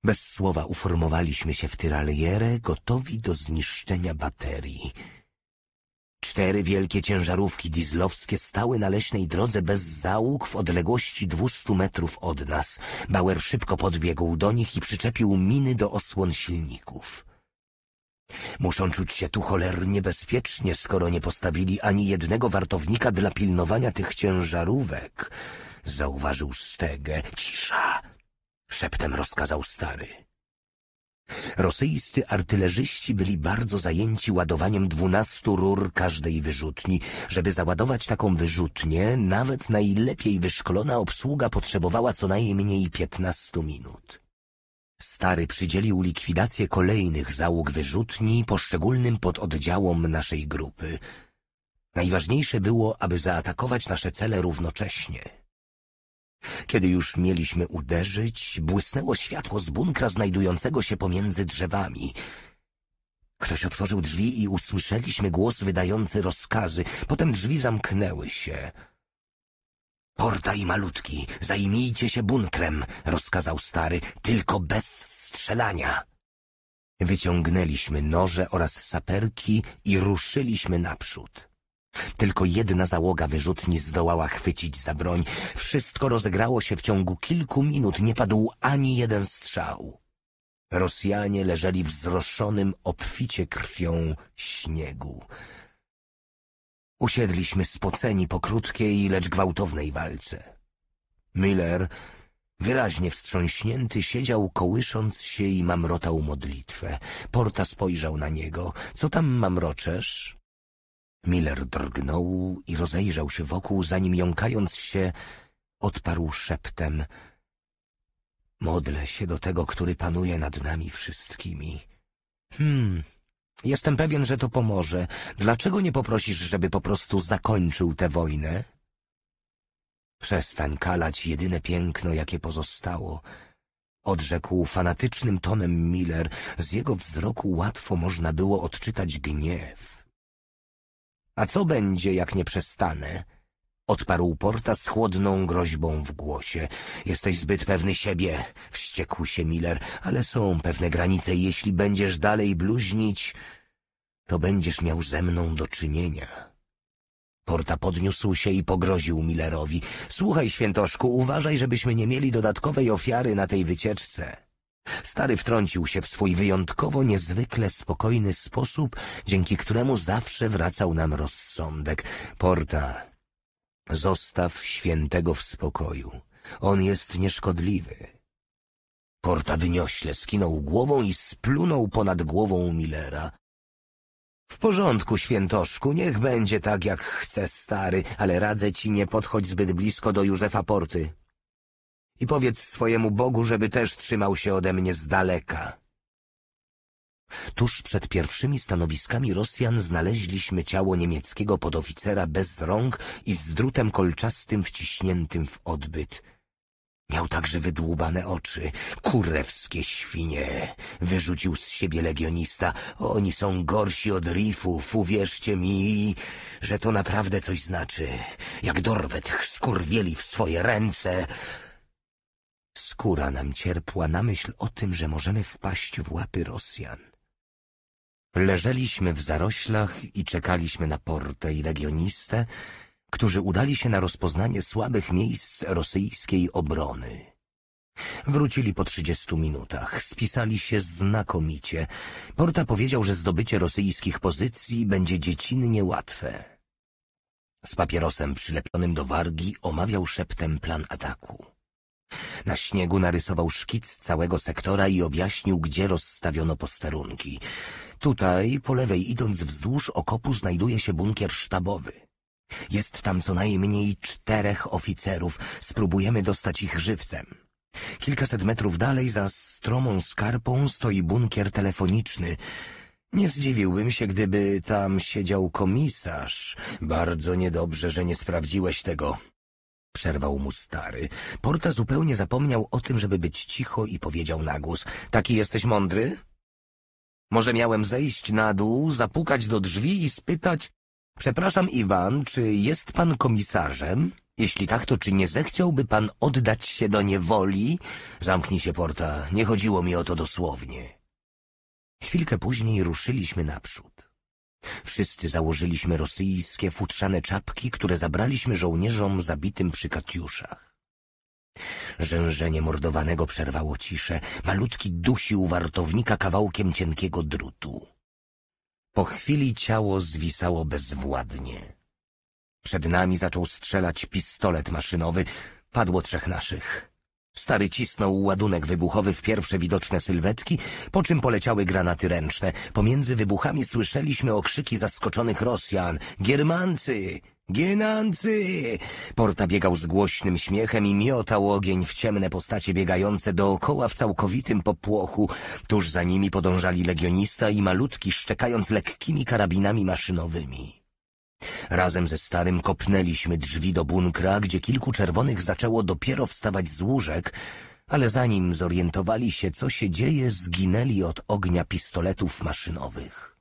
Bez słowa uformowaliśmy się w tyralierę, gotowi do zniszczenia baterii. Cztery wielkie ciężarówki dieslowskie stały na leśnej drodze bez załóg w odległości dwustu metrów od nas. Bauer szybko podbiegł do nich i przyczepił miny do osłon silników. Muszą czuć się tu cholernie bezpiecznie, skoro nie postawili ani jednego wartownika dla pilnowania tych ciężarówek, zauważył Stege. Cisza! szeptem rozkazał stary. Rosyjscy artylerzyści byli bardzo zajęci ładowaniem dwunastu rur każdej wyrzutni. Żeby załadować taką wyrzutnię, nawet najlepiej wyszkolona obsługa potrzebowała co najmniej piętnastu minut. Stary przydzielił likwidację kolejnych załóg wyrzutni poszczególnym pododdziałom naszej grupy. Najważniejsze było, aby zaatakować nasze cele równocześnie. Kiedy już mieliśmy uderzyć, błysnęło światło z bunkra znajdującego się pomiędzy drzewami. Ktoś otworzył drzwi i usłyszeliśmy głos wydający rozkazy. Potem drzwi zamknęły się. Porta i malutki, zajmijcie się bunkrem, rozkazał stary, tylko bez strzelania. Wyciągnęliśmy noże oraz saperki i ruszyliśmy naprzód. Tylko jedna załoga wyrzutni zdołała chwycić za broń. Wszystko rozegrało się w ciągu kilku minut. Nie padł ani jeden strzał. Rosjanie leżeli w obficie krwią śniegu. Usiedliśmy spoceni po krótkiej, lecz gwałtownej walce. Miller, wyraźnie wstrząśnięty, siedział kołysząc się i mamrotał modlitwę. Porta spojrzał na niego. — Co tam mamroczesz? Miller drgnął i rozejrzał się wokół, zanim jąkając się, odparł szeptem. Modlę się do tego, który panuje nad nami wszystkimi. Hmm, jestem pewien, że to pomoże. Dlaczego nie poprosisz, żeby po prostu zakończył tę wojnę? Przestań kalać jedyne piękno, jakie pozostało. Odrzekł fanatycznym tonem Miller. Z jego wzroku łatwo można było odczytać gniew. A co będzie, jak nie przestanę? Odparł Porta z chłodną groźbą w głosie. Jesteś zbyt pewny siebie, wściekł się Miller, ale są pewne granice. Jeśli będziesz dalej bluźnić, to będziesz miał ze mną do czynienia. Porta podniósł się i pogroził Millerowi. Słuchaj, świętoszku, uważaj, żebyśmy nie mieli dodatkowej ofiary na tej wycieczce. Stary wtrącił się w swój wyjątkowo niezwykle spokojny sposób, dzięki któremu zawsze wracał nam rozsądek. Porta, zostaw świętego w spokoju. On jest nieszkodliwy. Porta wyniośle skinął głową i splunął ponad głową Millera. W porządku, świętoszku, niech będzie tak, jak chce stary, ale radzę ci nie podchodź zbyt blisko do Józefa Porty i powiedz swojemu Bogu, żeby też trzymał się ode mnie z daleka. Tuż przed pierwszymi stanowiskami Rosjan znaleźliśmy ciało niemieckiego podoficera bez rąk i z drutem kolczastym wciśniętym w odbyt. Miał także wydłubane oczy. Kurewskie świnie! Wyrzucił z siebie legionista. Oni są gorsi od rifów, uwierzcie mi, że to naprawdę coś znaczy. Jak dorwę tych skurwieli w swoje ręce... Skóra nam cierpła na myśl o tym, że możemy wpaść w łapy Rosjan. Leżeliśmy w zaroślach i czekaliśmy na portę i legionistę, którzy udali się na rozpoznanie słabych miejsc rosyjskiej obrony. Wrócili po trzydziestu minutach. Spisali się znakomicie. Porta powiedział, że zdobycie rosyjskich pozycji będzie dziecinnie łatwe. Z papierosem przylepionym do wargi omawiał szeptem plan ataku. Na śniegu narysował szkic całego sektora i objaśnił, gdzie rozstawiono posterunki. Tutaj, po lewej idąc wzdłuż okopu, znajduje się bunkier sztabowy. Jest tam co najmniej czterech oficerów. Spróbujemy dostać ich żywcem. Kilkaset metrów dalej, za stromą skarpą, stoi bunkier telefoniczny. Nie zdziwiłbym się, gdyby tam siedział komisarz. Bardzo niedobrze, że nie sprawdziłeś tego przerwał mu stary. Porta zupełnie zapomniał o tym, żeby być cicho i powiedział na głos. Taki jesteś mądry? Może miałem zejść na dół, zapukać do drzwi i spytać Przepraszam, Iwan, czy jest pan komisarzem? Jeśli tak, to czy nie zechciałby pan oddać się do niewoli? Zamknij się, Porta, nie chodziło mi o to dosłownie. Chwilkę później ruszyliśmy naprzód. Wszyscy założyliśmy rosyjskie futrzane czapki, które zabraliśmy żołnierzom zabitym przy Katiuszach. Rzężenie mordowanego przerwało ciszę. Malutki dusił wartownika kawałkiem cienkiego drutu. Po chwili ciało zwisało bezwładnie. Przed nami zaczął strzelać pistolet maszynowy. Padło trzech naszych. Stary cisnął ładunek wybuchowy w pierwsze widoczne sylwetki, po czym poleciały granaty ręczne. Pomiędzy wybuchami słyszeliśmy okrzyki zaskoczonych Rosjan. Giermancy! Gienancy! Porta biegał z głośnym śmiechem i miotał ogień w ciemne postacie biegające dookoła w całkowitym popłochu. Tuż za nimi podążali legionista i malutki, szczekając lekkimi karabinami maszynowymi. Razem ze starym kopnęliśmy drzwi do bunkra, gdzie kilku czerwonych zaczęło dopiero wstawać z łóżek, ale zanim zorientowali się, co się dzieje, zginęli od ognia pistoletów maszynowych.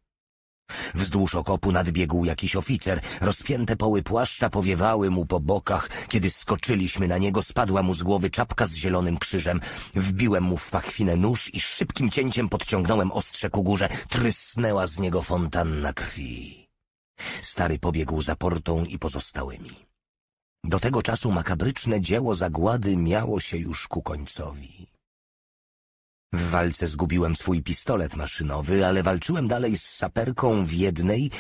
Wzdłuż okopu nadbiegł jakiś oficer, rozpięte poły płaszcza powiewały mu po bokach. Kiedy skoczyliśmy na niego, spadła mu z głowy czapka z zielonym krzyżem. Wbiłem mu w pachwinę nóż i szybkim cięciem podciągnąłem ostrze ku górze. Trysnęła z niego fontanna krwi. Stary pobiegł za portą i pozostałymi. Do tego czasu makabryczne dzieło zagłady miało się już ku końcowi. W walce zgubiłem swój pistolet maszynowy, ale walczyłem dalej z saperką w jednej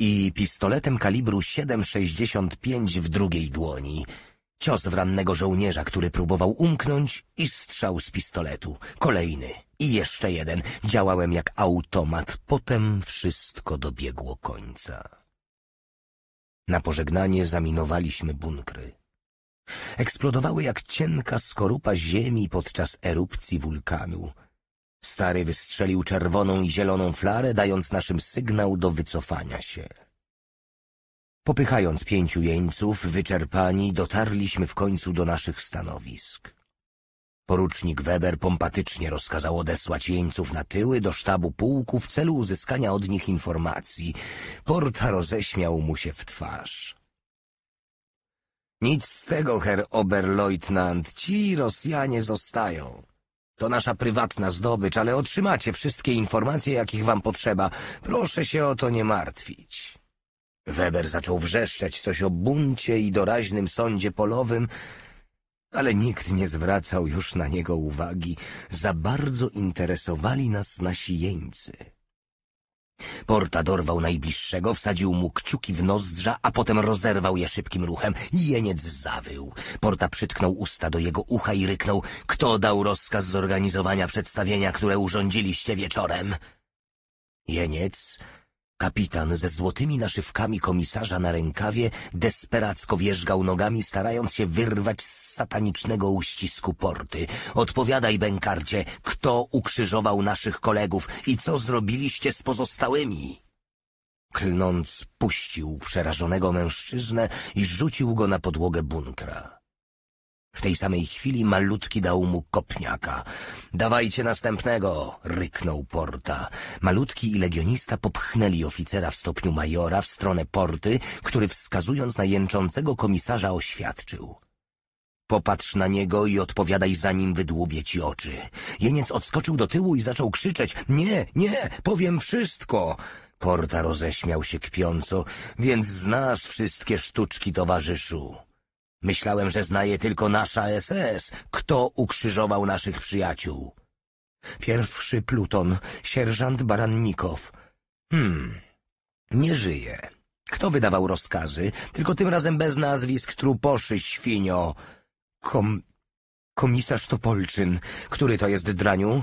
i pistoletem kalibru 7,65 w drugiej dłoni – Cios w rannego żołnierza, który próbował umknąć i strzał z pistoletu. Kolejny i jeszcze jeden. Działałem jak automat. Potem wszystko dobiegło końca. Na pożegnanie zaminowaliśmy bunkry. Eksplodowały jak cienka skorupa ziemi podczas erupcji wulkanu. Stary wystrzelił czerwoną i zieloną flarę, dając naszym sygnał do wycofania się. Popychając pięciu jeńców, wyczerpani, dotarliśmy w końcu do naszych stanowisk. Porucznik Weber pompatycznie rozkazał odesłać jeńców na tyły do sztabu pułku w celu uzyskania od nich informacji. Porta roześmiał mu się w twarz. Nic z tego, herr Oberleutnant, ci Rosjanie zostają. To nasza prywatna zdobycz, ale otrzymacie wszystkie informacje, jakich wam potrzeba. Proszę się o to nie martwić. Weber zaczął wrzeszczeć coś o buncie i doraźnym sądzie polowym, ale nikt nie zwracał już na niego uwagi. Za bardzo interesowali nas nasi jeńcy. Porta dorwał najbliższego, wsadził mu kciuki w nozdrza, a potem rozerwał je szybkim ruchem. Jeniec zawył. Porta przytknął usta do jego ucha i ryknął. Kto dał rozkaz zorganizowania przedstawienia, które urządziliście wieczorem? Jeniec Kapitan ze złotymi naszywkami komisarza na rękawie desperacko wierzgał nogami, starając się wyrwać z satanicznego uścisku porty. Odpowiadaj, Benkarcie, kto ukrzyżował naszych kolegów i co zrobiliście z pozostałymi? Klnąc, puścił przerażonego mężczyznę i rzucił go na podłogę bunkra. W tej samej chwili malutki dał mu kopniaka. Dawajcie następnego! ryknął Porta. Malutki i legionista popchnęli oficera w stopniu majora w stronę Porty, który wskazując na jęczącego komisarza oświadczył. Popatrz na niego i odpowiadaj, zanim wydłubię ci oczy. Jeniec odskoczył do tyłu i zaczął krzyczeć. Nie, nie, powiem wszystko! Porta roześmiał się kpiąco, więc znasz wszystkie sztuczki towarzyszu. Myślałem, że znaje tylko nasza SS, kto ukrzyżował naszych przyjaciół. Pierwszy pluton, sierżant Barannikow. Hmm, nie żyje. Kto wydawał rozkazy? Tylko tym razem bez nazwisk truposzy, świnio. Kom... komisarz Topolczyn. Który to jest draniu?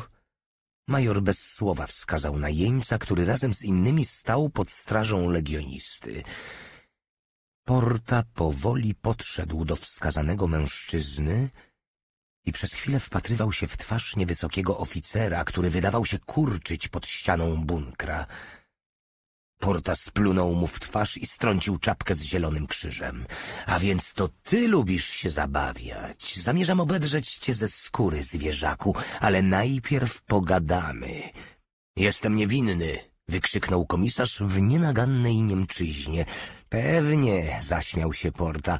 Major bez słowa wskazał na jeńca, który razem z innymi stał pod strażą legionisty. Porta powoli podszedł do wskazanego mężczyzny i przez chwilę wpatrywał się w twarz niewysokiego oficera, który wydawał się kurczyć pod ścianą bunkra. Porta splunął mu w twarz i strącił czapkę z zielonym krzyżem. A więc to ty lubisz się zabawiać. Zamierzam obedrzeć cię ze skóry, zwierzaku, ale najpierw pogadamy. Jestem niewinny, wykrzyknął komisarz w nienagannej Niemczyźnie. Pewnie, zaśmiał się Porta,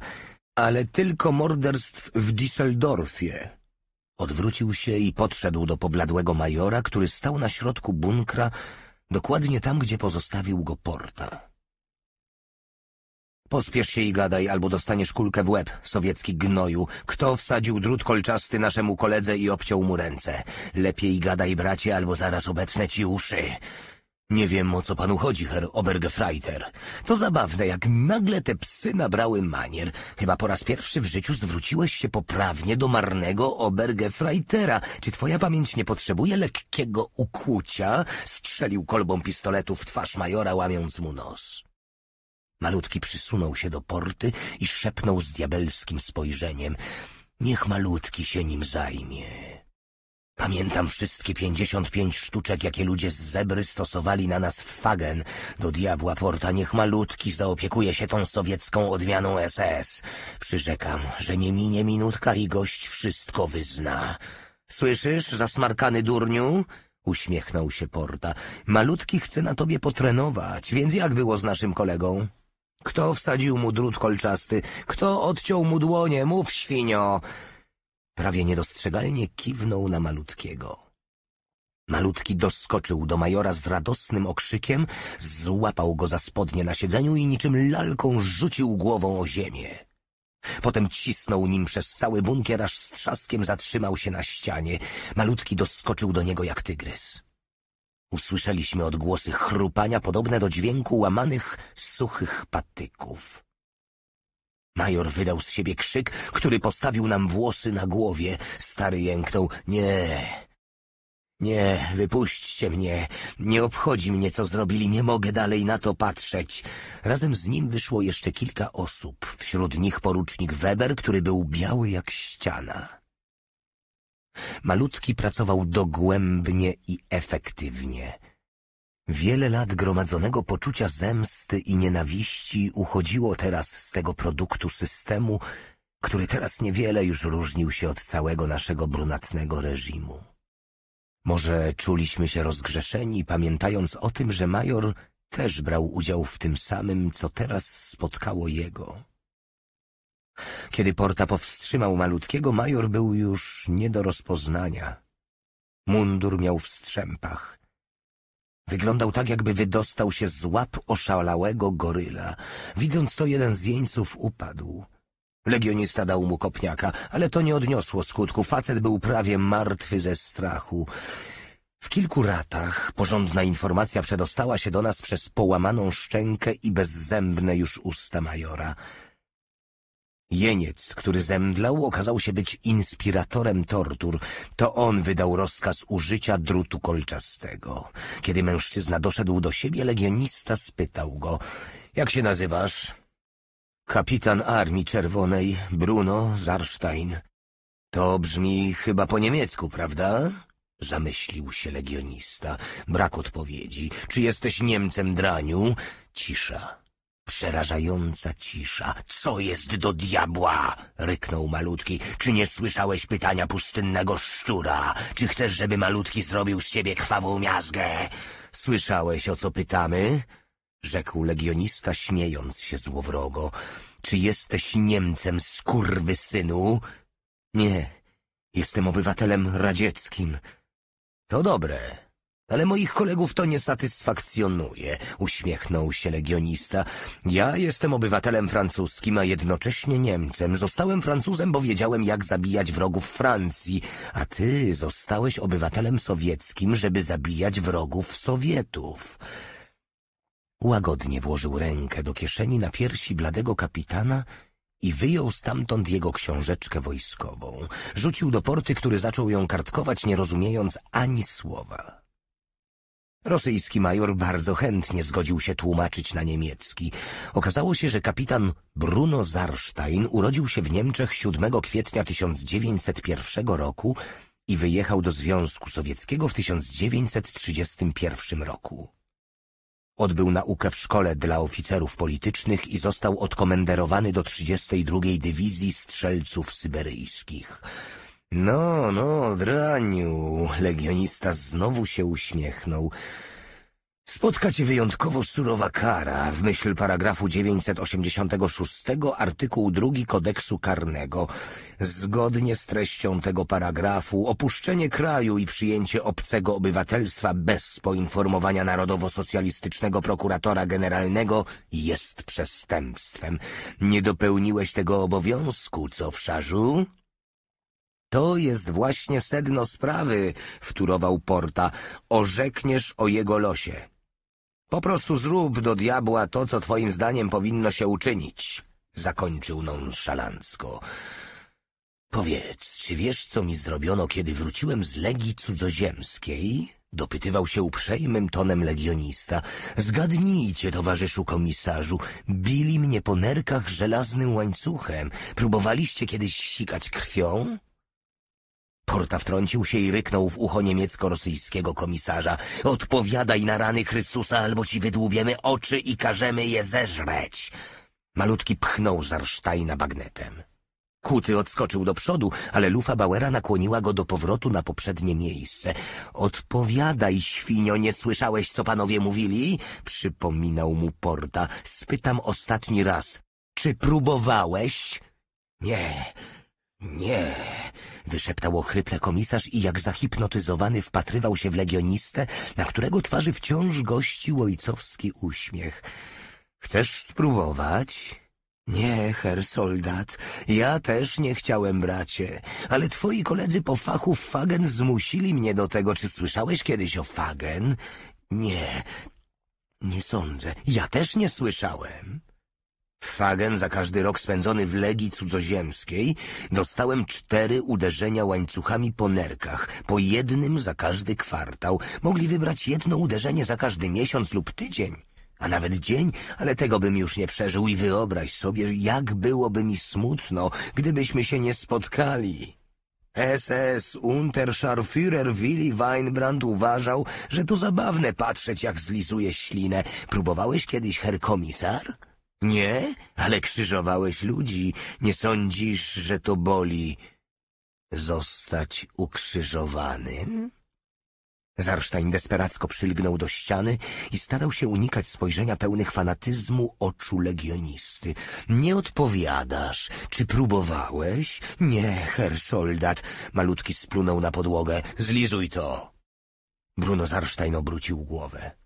ale tylko morderstw w Düsseldorfie. Odwrócił się i podszedł do pobladłego majora, który stał na środku bunkra, dokładnie tam, gdzie pozostawił go Porta. Pospiesz się i gadaj, albo dostaniesz kulkę w łeb, sowiecki gnoju. Kto wsadził drut kolczasty naszemu koledze i obciął mu ręce? Lepiej gadaj, bracie, albo zaraz obecne ci uszy. Nie wiem, o co panu chodzi, Herr Obergefreiter. To zabawne, jak nagle te psy nabrały manier. Chyba po raz pierwszy w życiu zwróciłeś się poprawnie do marnego Obergefreitera. Czy twoja pamięć nie potrzebuje lekkiego ukłucia? Strzelił kolbą pistoletu w twarz majora, łamiąc mu nos. Malutki przysunął się do porty i szepnął z diabelskim spojrzeniem. Niech malutki się nim zajmie. Pamiętam wszystkie pięćdziesiąt pięć sztuczek, jakie ludzie z zebry stosowali na nas w Fagen. Do diabła porta niech malutki zaopiekuje się tą sowiecką odmianą SS. Przyrzekam, że nie minie minutka i gość wszystko wyzna. Słyszysz, zasmarkany durniu? Uśmiechnął się porta. Malutki chce na tobie potrenować, więc jak było z naszym kolegą? Kto wsadził mu drut kolczasty? Kto odciął mu dłonie? Mów, świnio! Prawie niedostrzegalnie kiwnął na malutkiego. Malutki doskoczył do majora z radosnym okrzykiem, złapał go za spodnie na siedzeniu i niczym lalką rzucił głową o ziemię. Potem cisnął nim przez cały bunkier, aż z trzaskiem zatrzymał się na ścianie. Malutki doskoczył do niego jak tygrys. Usłyszeliśmy odgłosy chrupania podobne do dźwięku łamanych, suchych patyków. Major wydał z siebie krzyk, który postawił nam włosy na głowie. Stary jęknął. Nie. Nie, wypuśćcie mnie. Nie obchodzi mnie, co zrobili. Nie mogę dalej na to patrzeć. Razem z nim wyszło jeszcze kilka osób. Wśród nich porucznik Weber, który był biały jak ściana. Malutki pracował dogłębnie i efektywnie. Wiele lat gromadzonego poczucia zemsty i nienawiści uchodziło teraz z tego produktu systemu, który teraz niewiele już różnił się od całego naszego brunatnego reżimu. Może czuliśmy się rozgrzeszeni, pamiętając o tym, że major też brał udział w tym samym, co teraz spotkało jego. Kiedy Porta powstrzymał malutkiego, major był już nie do rozpoznania. Mundur miał w strzępach. Wyglądał tak, jakby wydostał się z łap oszalałego goryla. Widząc to, jeden z jeńców upadł. Legionista dał mu kopniaka, ale to nie odniosło skutku. Facet był prawie martwy ze strachu. W kilku ratach porządna informacja przedostała się do nas przez połamaną szczękę i bezzębne już usta majora. Jeniec, który zemdlał, okazał się być inspiratorem tortur. To on wydał rozkaz użycia drutu kolczastego. Kiedy mężczyzna doszedł do siebie, legionista spytał go — Jak się nazywasz? — Kapitan Armii Czerwonej, Bruno Zarstein. — To brzmi chyba po niemiecku, prawda? — zamyślił się legionista. Brak odpowiedzi. — Czy jesteś Niemcem, draniu? — Cisza. Przerażająca cisza. Co jest do diabła? Ryknął malutki. Czy nie słyszałeś pytania pustynnego szczura? Czy chcesz, żeby malutki zrobił z ciebie krwawą miazgę? Słyszałeś, o co pytamy? Rzekł legionista, śmiejąc się złowrogo. Czy jesteś Niemcem, skurwy synu? Nie, jestem obywatelem radzieckim. To dobre. Ale moich kolegów to nie satysfakcjonuje, uśmiechnął się legionista. Ja jestem obywatelem francuskim, a jednocześnie Niemcem. Zostałem Francuzem, bo wiedziałem, jak zabijać wrogów Francji, a ty zostałeś obywatelem sowieckim, żeby zabijać wrogów Sowietów. Łagodnie włożył rękę do kieszeni na piersi bladego kapitana i wyjął stamtąd jego książeczkę wojskową. Rzucił do porty, który zaczął ją kartkować, nie rozumiejąc ani słowa. Rosyjski major bardzo chętnie zgodził się tłumaczyć na niemiecki. Okazało się, że kapitan Bruno Zarstein urodził się w Niemczech 7 kwietnia 1901 roku i wyjechał do Związku Sowieckiego w 1931 roku. Odbył naukę w szkole dla oficerów politycznych i został odkomenderowany do 32 Dywizji Strzelców Syberyjskich – no, no, draniu, legionista znowu się uśmiechnął. Spotka cię wyjątkowo surowa kara w myśl paragrafu 986 artykułu 2 kodeksu karnego. Zgodnie z treścią tego paragrafu opuszczenie kraju i przyjęcie obcego obywatelstwa bez poinformowania narodowo-socjalistycznego prokuratora generalnego jest przestępstwem. Nie dopełniłeś tego obowiązku, co w szarzu? To jest właśnie sedno sprawy, wtórował Porta. Orzekniesz o jego losie. Po prostu zrób do diabła to, co twoim zdaniem powinno się uczynić, zakończył nonszalancko. Powiedz, czy wiesz, co mi zrobiono, kiedy wróciłem z Legii Cudzoziemskiej? Dopytywał się uprzejmym tonem legionista. Zgadnijcie, towarzyszu komisarzu, bili mnie po nerkach żelaznym łańcuchem. Próbowaliście kiedyś sikać krwią? Porta wtrącił się i ryknął w ucho niemiecko-rosyjskiego komisarza. Odpowiadaj na rany Chrystusa, albo ci wydłubiemy oczy i każemy je zeżreć. Malutki pchnął Zarsztajna bagnetem. Kuty odskoczył do przodu, ale lufa Bauera nakłoniła go do powrotu na poprzednie miejsce. Odpowiadaj, świnio, nie słyszałeś, co panowie mówili? Przypominał mu Porta. Spytam ostatni raz. Czy próbowałeś? Nie, nie, wyszeptał ochryple komisarz i jak zahipnotyzowany wpatrywał się w legionistę, na którego twarzy wciąż gościł ojcowski uśmiech. Chcesz spróbować? Nie, her soldat, ja też nie chciałem, bracie, ale twoi koledzy po fachu Fagen zmusili mnie do tego. Czy słyszałeś kiedyś o Fagen? Nie, nie sądzę. Ja też nie słyszałem. Fagen za każdy rok spędzony w Legii Cudzoziemskiej dostałem cztery uderzenia łańcuchami po nerkach, po jednym za każdy kwartał. Mogli wybrać jedno uderzenie za każdy miesiąc lub tydzień, a nawet dzień, ale tego bym już nie przeżył i wyobraź sobie, jak byłoby mi smutno, gdybyśmy się nie spotkali. SS Unterscharführer Willy Weinbrand uważał, że to zabawne patrzeć, jak zlizuje ślinę. Próbowałeś kiedyś, herr komisar? Nie, ale krzyżowałeś ludzi. Nie sądzisz, że to boli zostać ukrzyżowanym? Zarstein desperacko przylgnął do ściany i starał się unikać spojrzenia pełnych fanatyzmu oczu legionisty. Nie odpowiadasz. Czy próbowałeś? Nie, herr soldat. Malutki splunął na podłogę. Zlizuj to. Bruno Zarstein obrócił głowę.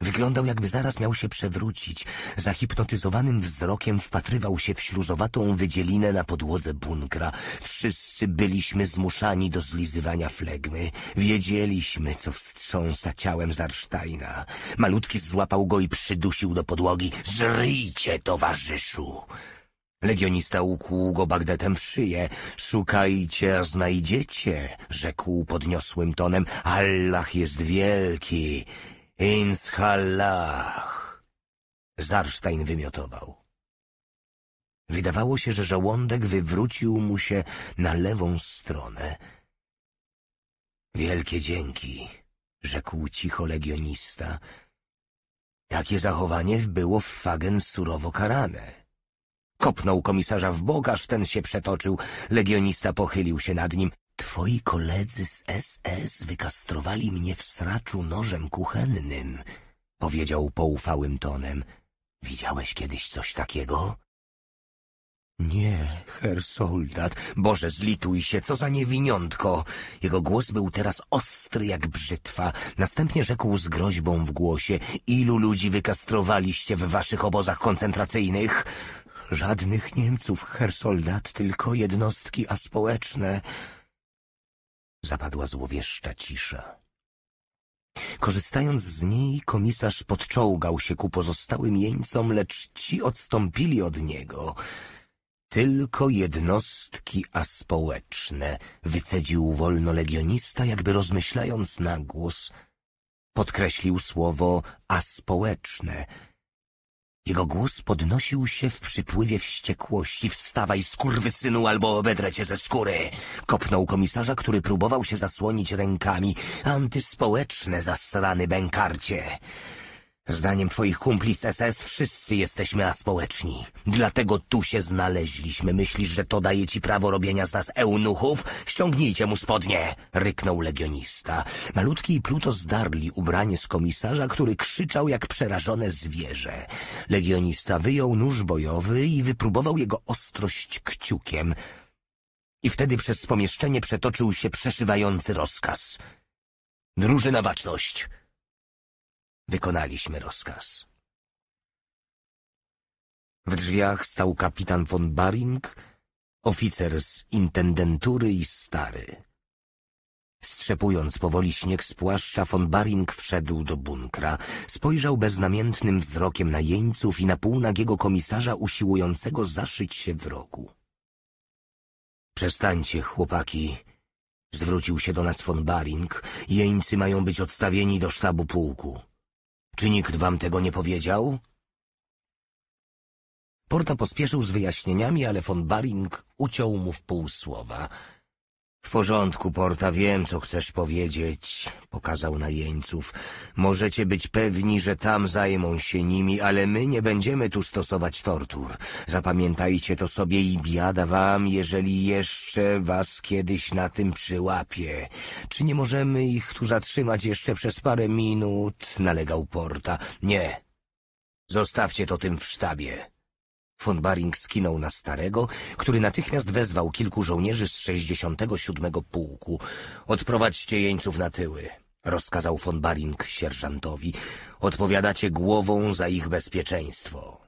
Wyglądał, jakby zaraz miał się przewrócić. Zahipnotyzowanym wzrokiem wpatrywał się w śluzowatą wydzielinę na podłodze bunkra. Wszyscy byliśmy zmuszani do zlizywania flegmy. Wiedzieliśmy, co wstrząsa ciałem Zarsztajna. Malutki złapał go i przydusił do podłogi. Żryjcie, towarzyszu! Legionista ukłuł go bagdetem w szyję. Szukajcie, a znajdziecie, rzekł podniosłym tonem. Allah jest wielki. Inshallah! Zarstein wymiotował. Wydawało się, że żołądek wywrócił mu się na lewą stronę. Wielkie dzięki, rzekł cicho legionista. Takie zachowanie było w Fagen surowo karane. Kopnął komisarza w bok, aż ten się przetoczył. Legionista pochylił się nad nim. Twoi koledzy z SS wykastrowali mnie w sraczu nożem kuchennym, powiedział poufałym tonem. Widziałeś kiedyś coś takiego? Nie, herr soldat. Boże, zlituj się, co za niewiniątko. Jego głos był teraz ostry jak brzytwa. Następnie rzekł z groźbą w głosie. Ilu ludzi wykastrowaliście w waszych obozach koncentracyjnych? Żadnych Niemców, herr soldat, tylko jednostki aspołeczne. Zapadła złowieszcza cisza. Korzystając z niej, komisarz podczołgał się ku pozostałym jeńcom, lecz ci odstąpili od niego. Tylko jednostki aspołeczne wycedził wolno legionista, jakby rozmyślając na głos. Podkreślił słowo aspołeczne – jego głos podnosił się w przypływie wściekłości. Wstawaj, synu, albo obedrę cię ze skóry! Kopnął komisarza, który próbował się zasłonić rękami. Antyspołeczne, zasrany bękarcie! Zdaniem twoich kumpli z SS wszyscy jesteśmy aspołeczni. Dlatego tu się znaleźliśmy. Myślisz, że to daje ci prawo robienia z nas eunuchów? Ściągnijcie mu spodnie! Ryknął legionista. Malutki i Pluto zdarli ubranie z komisarza, który krzyczał jak przerażone zwierzę. Legionista wyjął nóż bojowy i wypróbował jego ostrość kciukiem. I wtedy przez pomieszczenie przetoczył się przeszywający rozkaz. Drużyna baczność! Wykonaliśmy rozkaz. W drzwiach stał kapitan von Baring, oficer z intendentury i stary. Strzepując powoli śnieg z płaszcza, von Baring wszedł do bunkra. Spojrzał beznamiętnym wzrokiem na jeńców i na półnagiego komisarza usiłującego zaszyć się w rogu. Przestańcie, chłopaki, zwrócił się do nas von Baring. Jeńcy mają być odstawieni do sztabu pułku. Czy nikt wam tego nie powiedział? Porta pospieszył z wyjaśnieniami, ale von Baring uciął mu w pół słowa. W porządku, Porta, wiem, co chcesz powiedzieć, pokazał na jeńców. Możecie być pewni, że tam zajmą się nimi, ale my nie będziemy tu stosować tortur. Zapamiętajcie to sobie i biada wam, jeżeli jeszcze was kiedyś na tym przyłapie. Czy nie możemy ich tu zatrzymać jeszcze przez parę minut? Nalegał Porta. Nie. Zostawcie to tym w sztabie. Von Baring skinął na starego, który natychmiast wezwał kilku żołnierzy z 67 pułku. Odprowadźcie jeńców na tyły, rozkazał von Baring sierżantowi. Odpowiadacie głową za ich bezpieczeństwo.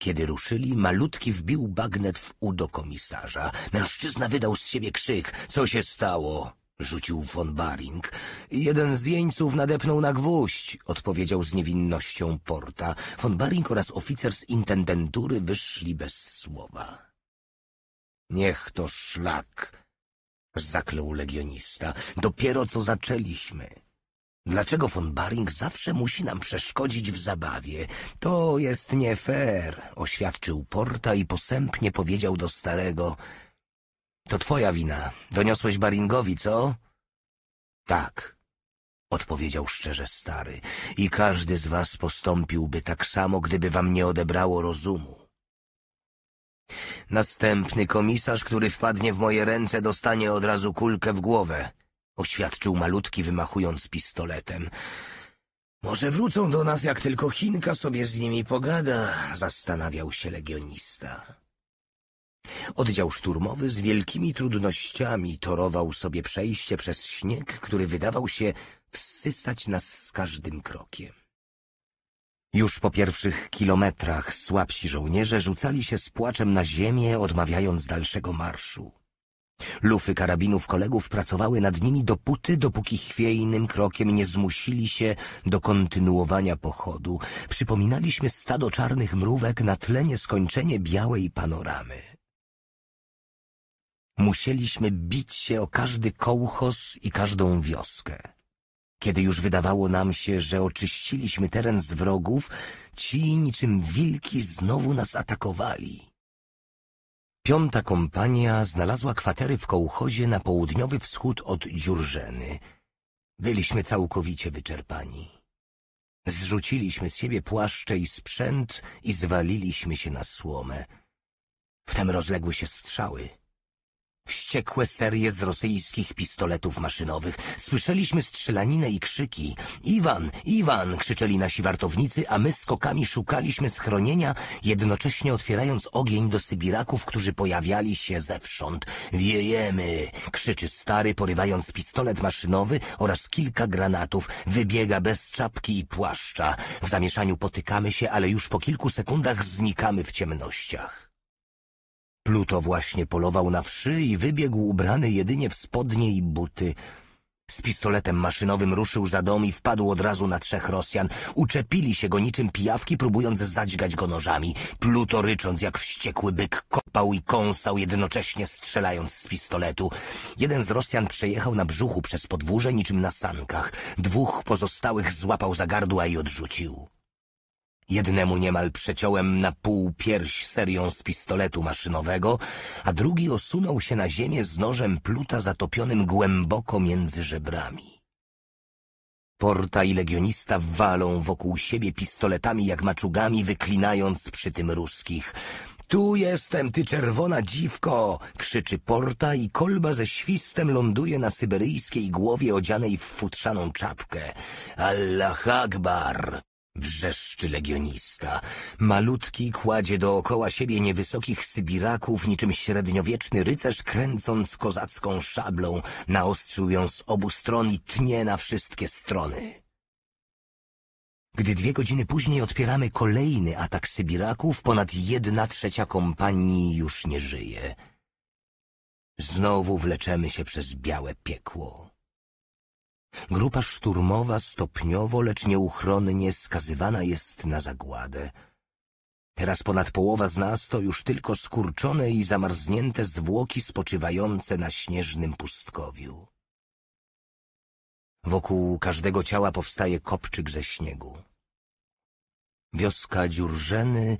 Kiedy ruszyli, malutki wbił bagnet w udo komisarza. Mężczyzna wydał z siebie krzyk. Co się stało? rzucił von Baring. Jeden z jeńców nadepnął na gwóźdź, odpowiedział z niewinnością Porta. Von Baring oraz oficer z intendentury wyszli bez słowa. Niech to szlak, zaklął legionista. Dopiero co zaczęliśmy. Dlaczego von Baring zawsze musi nam przeszkodzić w zabawie? To jest nie fair, oświadczył Porta i posępnie powiedział do starego to twoja wina. Doniosłeś Baringowi, co? Tak, odpowiedział szczerze stary, i każdy z was postąpiłby tak samo, gdyby wam nie odebrało rozumu. Następny komisarz, który wpadnie w moje ręce, dostanie od razu kulkę w głowę, oświadczył malutki, wymachując pistoletem. Może wrócą do nas, jak tylko Chinka sobie z nimi pogada, zastanawiał się legionista. Oddział szturmowy z wielkimi trudnościami torował sobie przejście przez śnieg, który wydawał się wsysać nas z każdym krokiem. Już po pierwszych kilometrach słabsi żołnierze rzucali się z płaczem na ziemię, odmawiając dalszego marszu. Lufy karabinów kolegów pracowały nad nimi dopóty, dopóki chwiejnym krokiem nie zmusili się do kontynuowania pochodu. Przypominaliśmy stado czarnych mrówek na tle nieskończenie białej panoramy. Musieliśmy bić się o każdy kołchos i każdą wioskę. Kiedy już wydawało nam się, że oczyściliśmy teren z wrogów, ci niczym wilki znowu nas atakowali. Piąta kompania znalazła kwatery w kołchozie na południowy wschód od Dziurzeny. Byliśmy całkowicie wyczerpani. Zrzuciliśmy z siebie płaszcze i sprzęt i zwaliliśmy się na słomę. Wtem rozległy się strzały. Wściekłe serie z rosyjskich pistoletów maszynowych. Słyszeliśmy strzelaninę i krzyki. Iwan, Iwan, krzyczeli nasi wartownicy, a my skokami szukaliśmy schronienia, jednocześnie otwierając ogień do Sybiraków, którzy pojawiali się zewsząd. Wiejemy, krzyczy stary, porywając pistolet maszynowy oraz kilka granatów. Wybiega bez czapki i płaszcza. W zamieszaniu potykamy się, ale już po kilku sekundach znikamy w ciemnościach. Pluto właśnie polował na wszy i wybiegł ubrany jedynie w spodnie i buty. Z pistoletem maszynowym ruszył za dom i wpadł od razu na trzech Rosjan. Uczepili się go niczym pijawki, próbując zadźgać go nożami. Pluto rycząc jak wściekły byk kopał i kąsał, jednocześnie strzelając z pistoletu. Jeden z Rosjan przejechał na brzuchu przez podwórze niczym na sankach. Dwóch pozostałych złapał za gardła i odrzucił. Jednemu niemal przeciąłem na pół pierś serią z pistoletu maszynowego, a drugi osunął się na ziemię z nożem pluta zatopionym głęboko między żebrami. Porta i legionista walą wokół siebie pistoletami jak maczugami, wyklinając przy tym ruskich. Tu jestem, ty czerwona dziwko! krzyczy Porta i kolba ze świstem ląduje na syberyjskiej głowie odzianej w futrzaną czapkę. Allah Akbar! Wrzeszczy legionista. Malutki kładzie dookoła siebie niewysokich sybiraków, niczym średniowieczny rycerz, kręcąc kozacką szablą, naostrzył ją z obu stron i tnie na wszystkie strony. Gdy dwie godziny później odpieramy kolejny atak sybiraków, ponad jedna trzecia kompanii już nie żyje. Znowu wleczemy się przez białe piekło. Grupa szturmowa stopniowo, lecz nieuchronnie skazywana jest na zagładę. Teraz ponad połowa z nas to już tylko skurczone i zamarznięte zwłoki spoczywające na śnieżnym pustkowiu. Wokół każdego ciała powstaje kopczyk ze śniegu. Wioska Dziurżeny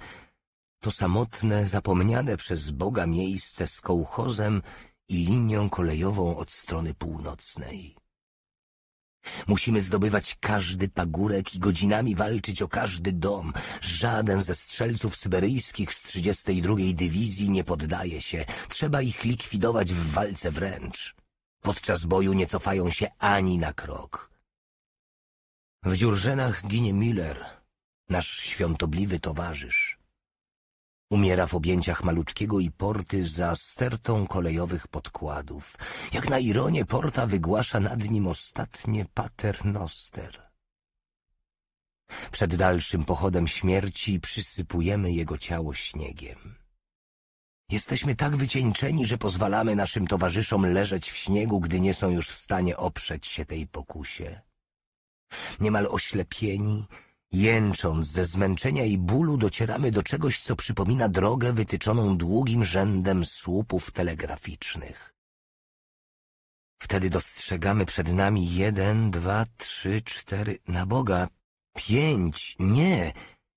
to samotne, zapomniane przez Boga miejsce z kołchozem i linią kolejową od strony północnej. Musimy zdobywać każdy pagórek i godzinami walczyć o każdy dom. Żaden ze strzelców syberyjskich z 32 Dywizji nie poddaje się. Trzeba ich likwidować w walce wręcz. Podczas boju nie cofają się ani na krok. W dziurżenach ginie Miller, nasz świątobliwy towarzysz. Umiera w objęciach malutkiego i porty za stertą kolejowych podkładów. Jak na ironię porta wygłasza nad nim ostatnie paternoster. Przed dalszym pochodem śmierci przysypujemy jego ciało śniegiem. Jesteśmy tak wycieńczeni, że pozwalamy naszym towarzyszom leżeć w śniegu, gdy nie są już w stanie oprzeć się tej pokusie. Niemal oślepieni, Jęcząc ze zmęczenia i bólu docieramy do czegoś, co przypomina drogę wytyczoną długim rzędem słupów telegraficznych. Wtedy dostrzegamy przed nami jeden, dwa, trzy, cztery, na Boga, pięć, nie,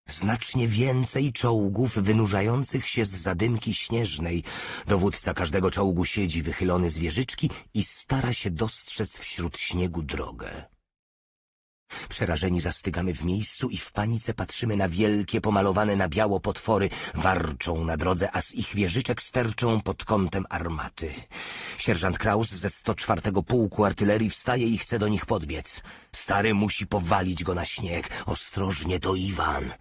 znacznie więcej czołgów wynurzających się z zadymki śnieżnej. Dowódca każdego czołgu siedzi wychylony z wieżyczki i stara się dostrzec wśród śniegu drogę. Przerażeni zastygamy w miejscu i w panice patrzymy na wielkie, pomalowane na biało potwory. Warczą na drodze, a z ich wieżyczek sterczą pod kątem armaty. Sierżant Kraus ze 104 Pułku Artylerii wstaje i chce do nich podbiec. Stary musi powalić go na śnieg. Ostrożnie, to Iwan.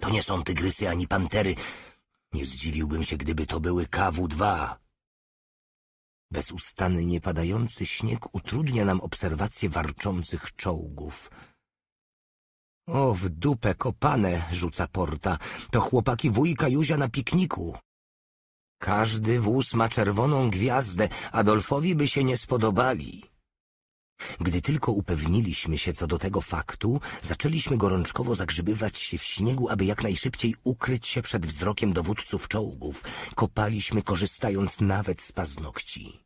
To nie są tygrysy ani pantery. Nie zdziwiłbym się, gdyby to były KW-2. Bezustannie padający śnieg utrudnia nam obserwację warczących czołgów. O, w dupę kopane, rzuca Porta, to chłopaki wujka Józia na pikniku. Każdy wóz ma czerwoną gwiazdę, Adolfowi by się nie spodobali. Gdy tylko upewniliśmy się co do tego faktu, zaczęliśmy gorączkowo zagrzybywać się w śniegu, aby jak najszybciej ukryć się przed wzrokiem dowódców czołgów. Kopaliśmy korzystając nawet z paznokci.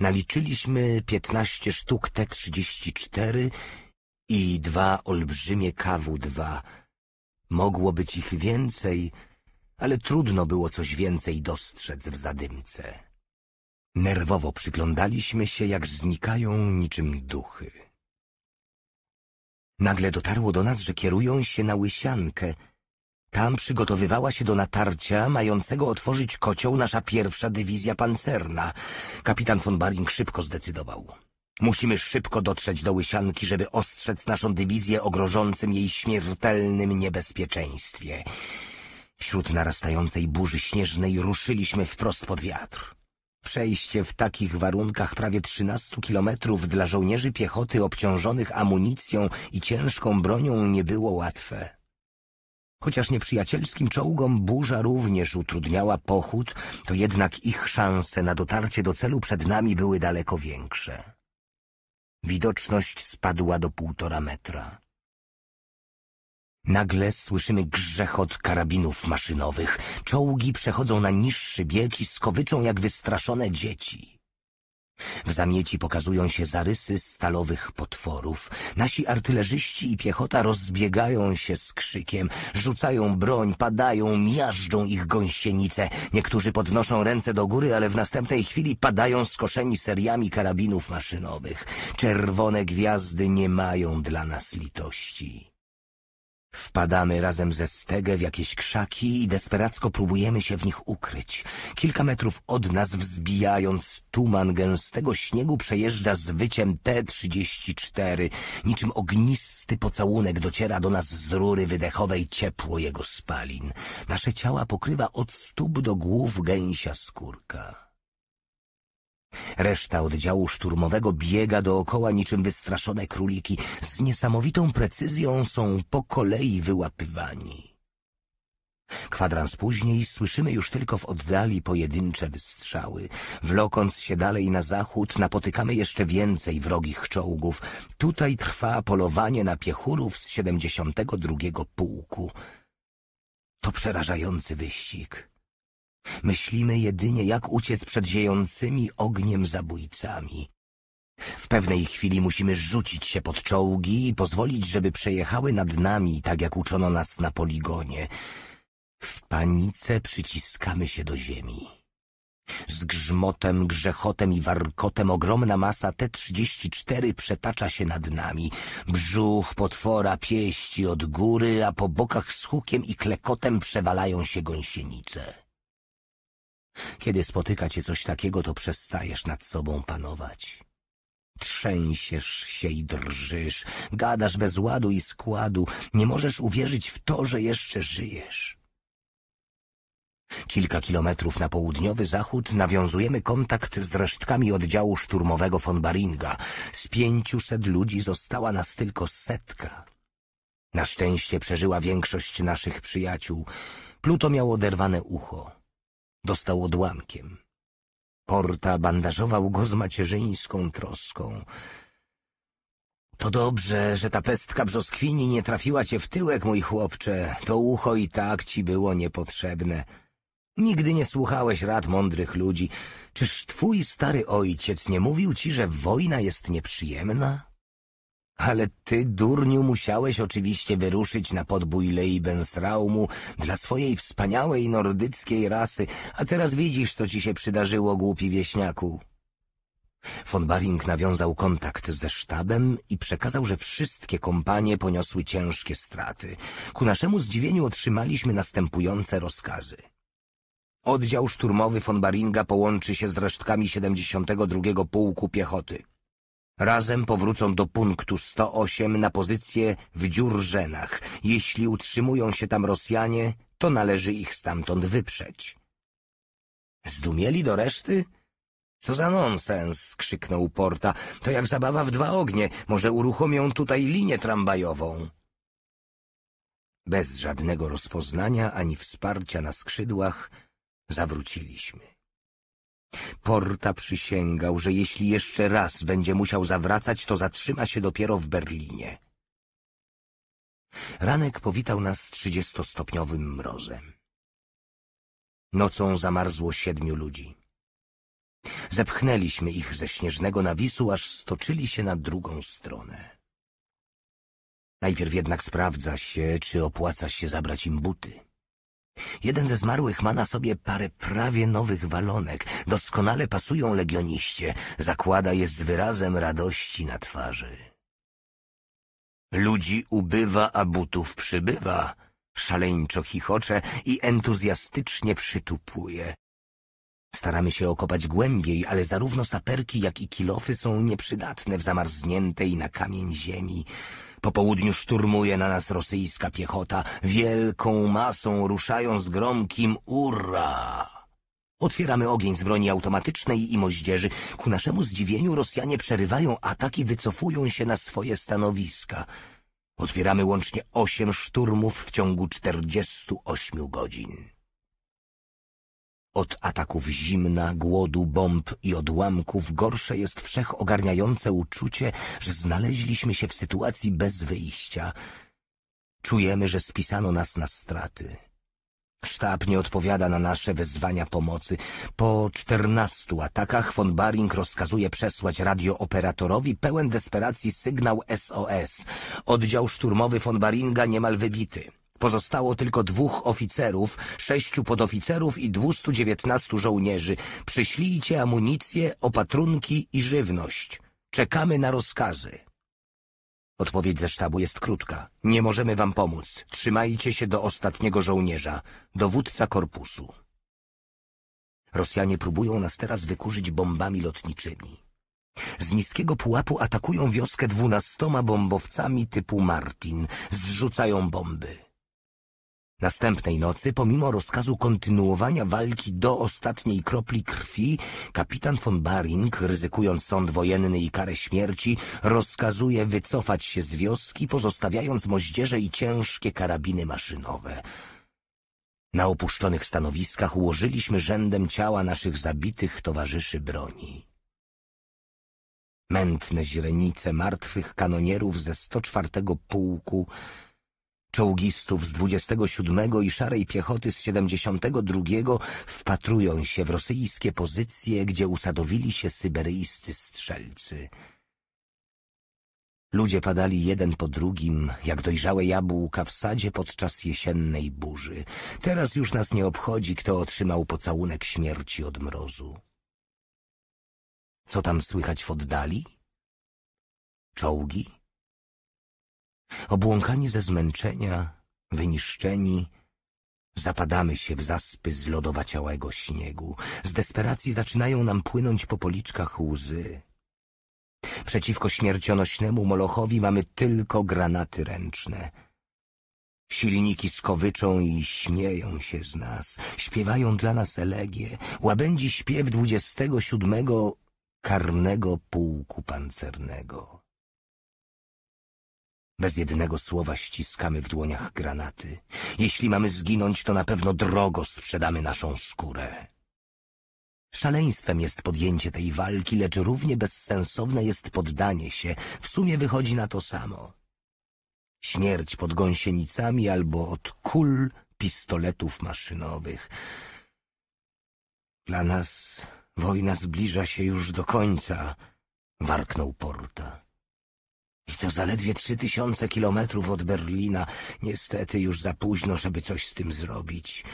Naliczyliśmy piętnaście sztuk T-34 i dwa olbrzymie KW-2. Mogło być ich więcej, ale trudno było coś więcej dostrzec w zadymce. Nerwowo przyglądaliśmy się, jak znikają niczym duchy. Nagle dotarło do nas, że kierują się na Łysiankę – tam przygotowywała się do natarcia, mającego otworzyć kocioł nasza pierwsza dywizja pancerna. Kapitan von Baring szybko zdecydował. Musimy szybko dotrzeć do Łysianki, żeby ostrzec naszą dywizję o grożącym jej śmiertelnym niebezpieczeństwie. Wśród narastającej burzy śnieżnej ruszyliśmy wprost pod wiatr. Przejście w takich warunkach prawie trzynastu kilometrów dla żołnierzy piechoty obciążonych amunicją i ciężką bronią nie było łatwe. Chociaż nieprzyjacielskim czołgom burza również utrudniała pochód, to jednak ich szanse na dotarcie do celu przed nami były daleko większe. Widoczność spadła do półtora metra. Nagle słyszymy grzechot karabinów maszynowych. Czołgi przechodzą na niższy bieg i skowyczą jak wystraszone dzieci. W zamieci pokazują się zarysy stalowych potworów. Nasi artylerzyści i piechota rozbiegają się z krzykiem, rzucają broń, padają, miażdżą ich gąsienice. Niektórzy podnoszą ręce do góry, ale w następnej chwili padają skoszeni seriami karabinów maszynowych. Czerwone gwiazdy nie mają dla nas litości. Wpadamy razem ze Stegę w jakieś krzaki i desperacko próbujemy się w nich ukryć. Kilka metrów od nas, wzbijając tuman gęstego śniegu, przejeżdża z wyciem T-34. Niczym ognisty pocałunek dociera do nas z rury wydechowej ciepło jego spalin. Nasze ciała pokrywa od stóp do głów gęsia skórka. Reszta oddziału szturmowego biega dookoła niczym wystraszone króliki. Z niesamowitą precyzją są po kolei wyłapywani. Kwadrans później słyszymy już tylko w oddali pojedyncze wystrzały. Wlokąc się dalej na zachód, napotykamy jeszcze więcej wrogich czołgów. Tutaj trwa polowanie na piechurów z 72 pułku. To przerażający wyścig. Myślimy jedynie, jak uciec przed ziejącymi ogniem zabójcami. W pewnej chwili musimy rzucić się pod czołgi i pozwolić, żeby przejechały nad nami, tak jak uczono nas na poligonie. W panice przyciskamy się do ziemi. Z grzmotem, grzechotem i warkotem ogromna masa T-34 przetacza się nad nami. Brzuch potwora pieści od góry, a po bokach z hukiem i klekotem przewalają się gąsienice. Kiedy spotyka cię coś takiego, to przestajesz nad sobą panować. Trzęsiesz się i drżysz, gadasz bez ładu i składu, nie możesz uwierzyć w to, że jeszcze żyjesz. Kilka kilometrów na południowy zachód nawiązujemy kontakt z resztkami oddziału szturmowego von Baringa. Z pięciuset ludzi została nas tylko setka. Na szczęście przeżyła większość naszych przyjaciół. Pluto miał oderwane ucho. Dostał odłamkiem. Porta bandażował go z macierzyńską troską. To dobrze, że ta pestka brzoskwini nie trafiła cię w tyłek, mój chłopcze. To ucho i tak ci było niepotrzebne. Nigdy nie słuchałeś rad mądrych ludzi. Czyż twój stary ojciec nie mówił ci, że wojna jest nieprzyjemna? Ale ty, durniu, musiałeś oczywiście wyruszyć na podbój Lei Benstraumu dla swojej wspaniałej nordyckiej rasy, a teraz widzisz, co ci się przydarzyło, głupi wieśniaku. Von Baring nawiązał kontakt ze sztabem i przekazał, że wszystkie kompanie poniosły ciężkie straty. Ku naszemu zdziwieniu otrzymaliśmy następujące rozkazy. Oddział szturmowy von Baringa połączy się z resztkami 72. Pułku Piechoty. Razem powrócą do punktu 108 na pozycję w Dziurżenach. Jeśli utrzymują się tam Rosjanie, to należy ich stamtąd wyprzeć. Zdumieli do reszty? Co za nonsens, krzyknął Porta. To jak zabawa w dwa ognie. Może uruchomią tutaj linię tramwajową. Bez żadnego rozpoznania ani wsparcia na skrzydłach zawróciliśmy. Porta przysięgał, że jeśli jeszcze raz będzie musiał zawracać, to zatrzyma się dopiero w Berlinie. Ranek powitał nas trzydziestostopniowym mrozem. Nocą zamarzło siedmiu ludzi. Zepchnęliśmy ich ze śnieżnego nawisu, aż stoczyli się na drugą stronę. Najpierw jednak sprawdza się, czy opłaca się zabrać im buty. Jeden ze zmarłych ma na sobie parę prawie nowych walonek. Doskonale pasują legioniście. Zakłada je z wyrazem radości na twarzy. Ludzi ubywa, a butów przybywa. Szaleńczo chichocze i entuzjastycznie przytupuje. Staramy się okopać głębiej, ale zarówno saperki, jak i kilofy są nieprzydatne w zamarzniętej na kamień ziemi. Po południu szturmuje na nas rosyjska piechota, wielką masą ruszając gromkim urra. Otwieramy ogień z broni automatycznej i moździerzy. Ku naszemu zdziwieniu Rosjanie przerywają atak i wycofują się na swoje stanowiska. Otwieramy łącznie osiem szturmów w ciągu 48 godzin. Od ataków zimna, głodu, bomb i odłamków gorsze jest wszechogarniające uczucie, że znaleźliśmy się w sytuacji bez wyjścia. Czujemy, że spisano nas na straty. Sztab nie odpowiada na nasze wezwania pomocy. Po czternastu atakach von Baring rozkazuje przesłać radiooperatorowi pełen desperacji sygnał SOS. Oddział szturmowy von Baringa niemal wybity. Pozostało tylko dwóch oficerów, sześciu podoficerów i dwustu dziewiętnastu żołnierzy. Przyślijcie amunicję, opatrunki i żywność. Czekamy na rozkazy. Odpowiedź ze sztabu jest krótka. Nie możemy wam pomóc. Trzymajcie się do ostatniego żołnierza, dowódca korpusu. Rosjanie próbują nas teraz wykurzyć bombami lotniczymi. Z niskiego pułapu atakują wioskę dwunastoma bombowcami typu Martin. Zrzucają bomby. Następnej nocy, pomimo rozkazu kontynuowania walki do ostatniej kropli krwi, kapitan von Baring, ryzykując sąd wojenny i karę śmierci, rozkazuje wycofać się z wioski, pozostawiając moździerze i ciężkie karabiny maszynowe. Na opuszczonych stanowiskach ułożyliśmy rzędem ciała naszych zabitych towarzyszy broni. Mętne źrenice martwych kanonierów ze 104 pułku Czołgistów z 27 i szarej piechoty z 72 wpatrują się w rosyjskie pozycje, gdzie usadowili się syberyjscy strzelcy. Ludzie padali jeden po drugim, jak dojrzałe jabłka w sadzie podczas jesiennej burzy. Teraz już nas nie obchodzi, kto otrzymał pocałunek śmierci od mrozu. Co tam słychać w oddali? Czołgi? Obłąkani ze zmęczenia, wyniszczeni, zapadamy się w zaspy zlodowaciałego śniegu. Z desperacji zaczynają nam płynąć po policzkach łzy. Przeciwko śmiercionośnemu molochowi mamy tylko granaty ręczne. Silniki skowyczą i śmieją się z nas, śpiewają dla nas elegie, łabędzi śpiew dwudziestego siódmego karnego pułku pancernego. Bez jednego słowa ściskamy w dłoniach granaty. Jeśli mamy zginąć, to na pewno drogo sprzedamy naszą skórę. Szaleństwem jest podjęcie tej walki, lecz równie bezsensowne jest poddanie się. W sumie wychodzi na to samo. Śmierć pod gąsienicami albo od kul pistoletów maszynowych. Dla nas wojna zbliża się już do końca, warknął Porta. I to zaledwie trzy tysiące kilometrów od Berlina. Niestety już za późno, żeby coś z tym zrobić.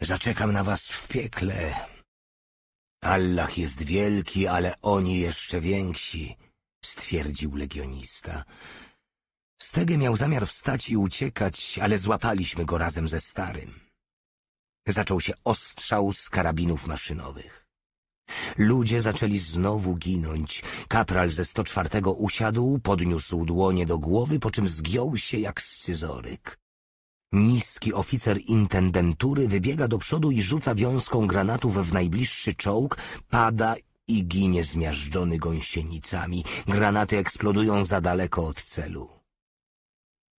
Zaczekam na was w piekle. Allah jest wielki, ale oni jeszcze więksi, stwierdził legionista. Stege miał zamiar wstać i uciekać, ale złapaliśmy go razem ze starym. Zaczął się ostrzał z karabinów maszynowych. Ludzie zaczęli znowu ginąć. Kapral ze 104 usiadł, podniósł dłonie do głowy, po czym zgiął się jak scyzoryk. Niski oficer intendentury wybiega do przodu i rzuca wiązką granatów w najbliższy czołg, pada i ginie zmiażdżony gąsienicami. Granaty eksplodują za daleko od celu.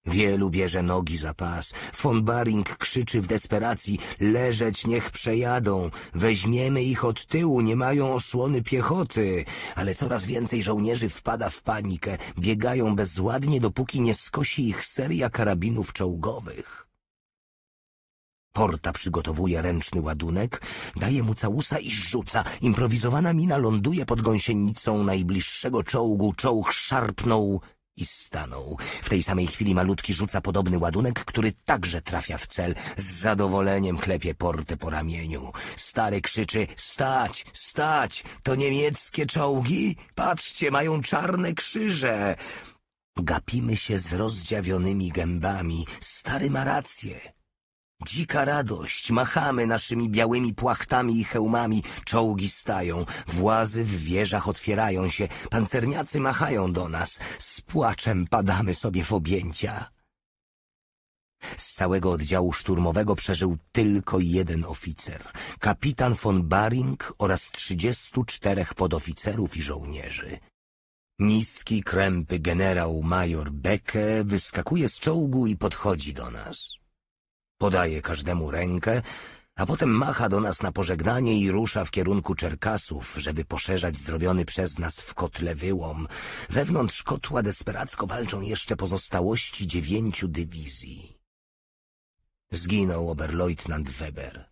Wielu bierze nogi za pas. Von Baring krzyczy w desperacji. Leżeć niech przejadą. Weźmiemy ich od tyłu, nie mają osłony piechoty. Ale coraz więcej żołnierzy wpada w panikę. Biegają bezładnie, dopóki nie skosi ich seria karabinów czołgowych. Porta przygotowuje ręczny ładunek, daje mu całusa i rzuca. Improwizowana mina ląduje pod gąsienicą najbliższego czołgu. Czołg szarpnął i stanął. W tej samej chwili malutki rzuca podobny ładunek, który także trafia w cel. Z zadowoleniem klepie portę po ramieniu. Stary krzyczy, stać, stać, to niemieckie czołgi? Patrzcie, mają czarne krzyże. Gapimy się z rozdziawionymi gębami. Stary ma rację. Dzika radość, machamy naszymi białymi płachtami i hełmami, czołgi stają, włazy w wieżach otwierają się, pancerniacy machają do nas, z płaczem padamy sobie w objęcia. Z całego oddziału szturmowego przeżył tylko jeden oficer, kapitan von Baring oraz trzydziestu czterech podoficerów i żołnierzy. Niski, krępy generał major Becke wyskakuje z czołgu i podchodzi do nas. Podaje każdemu rękę, a potem macha do nas na pożegnanie i rusza w kierunku Czerkasów, żeby poszerzać zrobiony przez nas w kotle wyłom. Wewnątrz kotła desperacko walczą jeszcze pozostałości dziewięciu dywizji. Zginął oberleutnant Weber.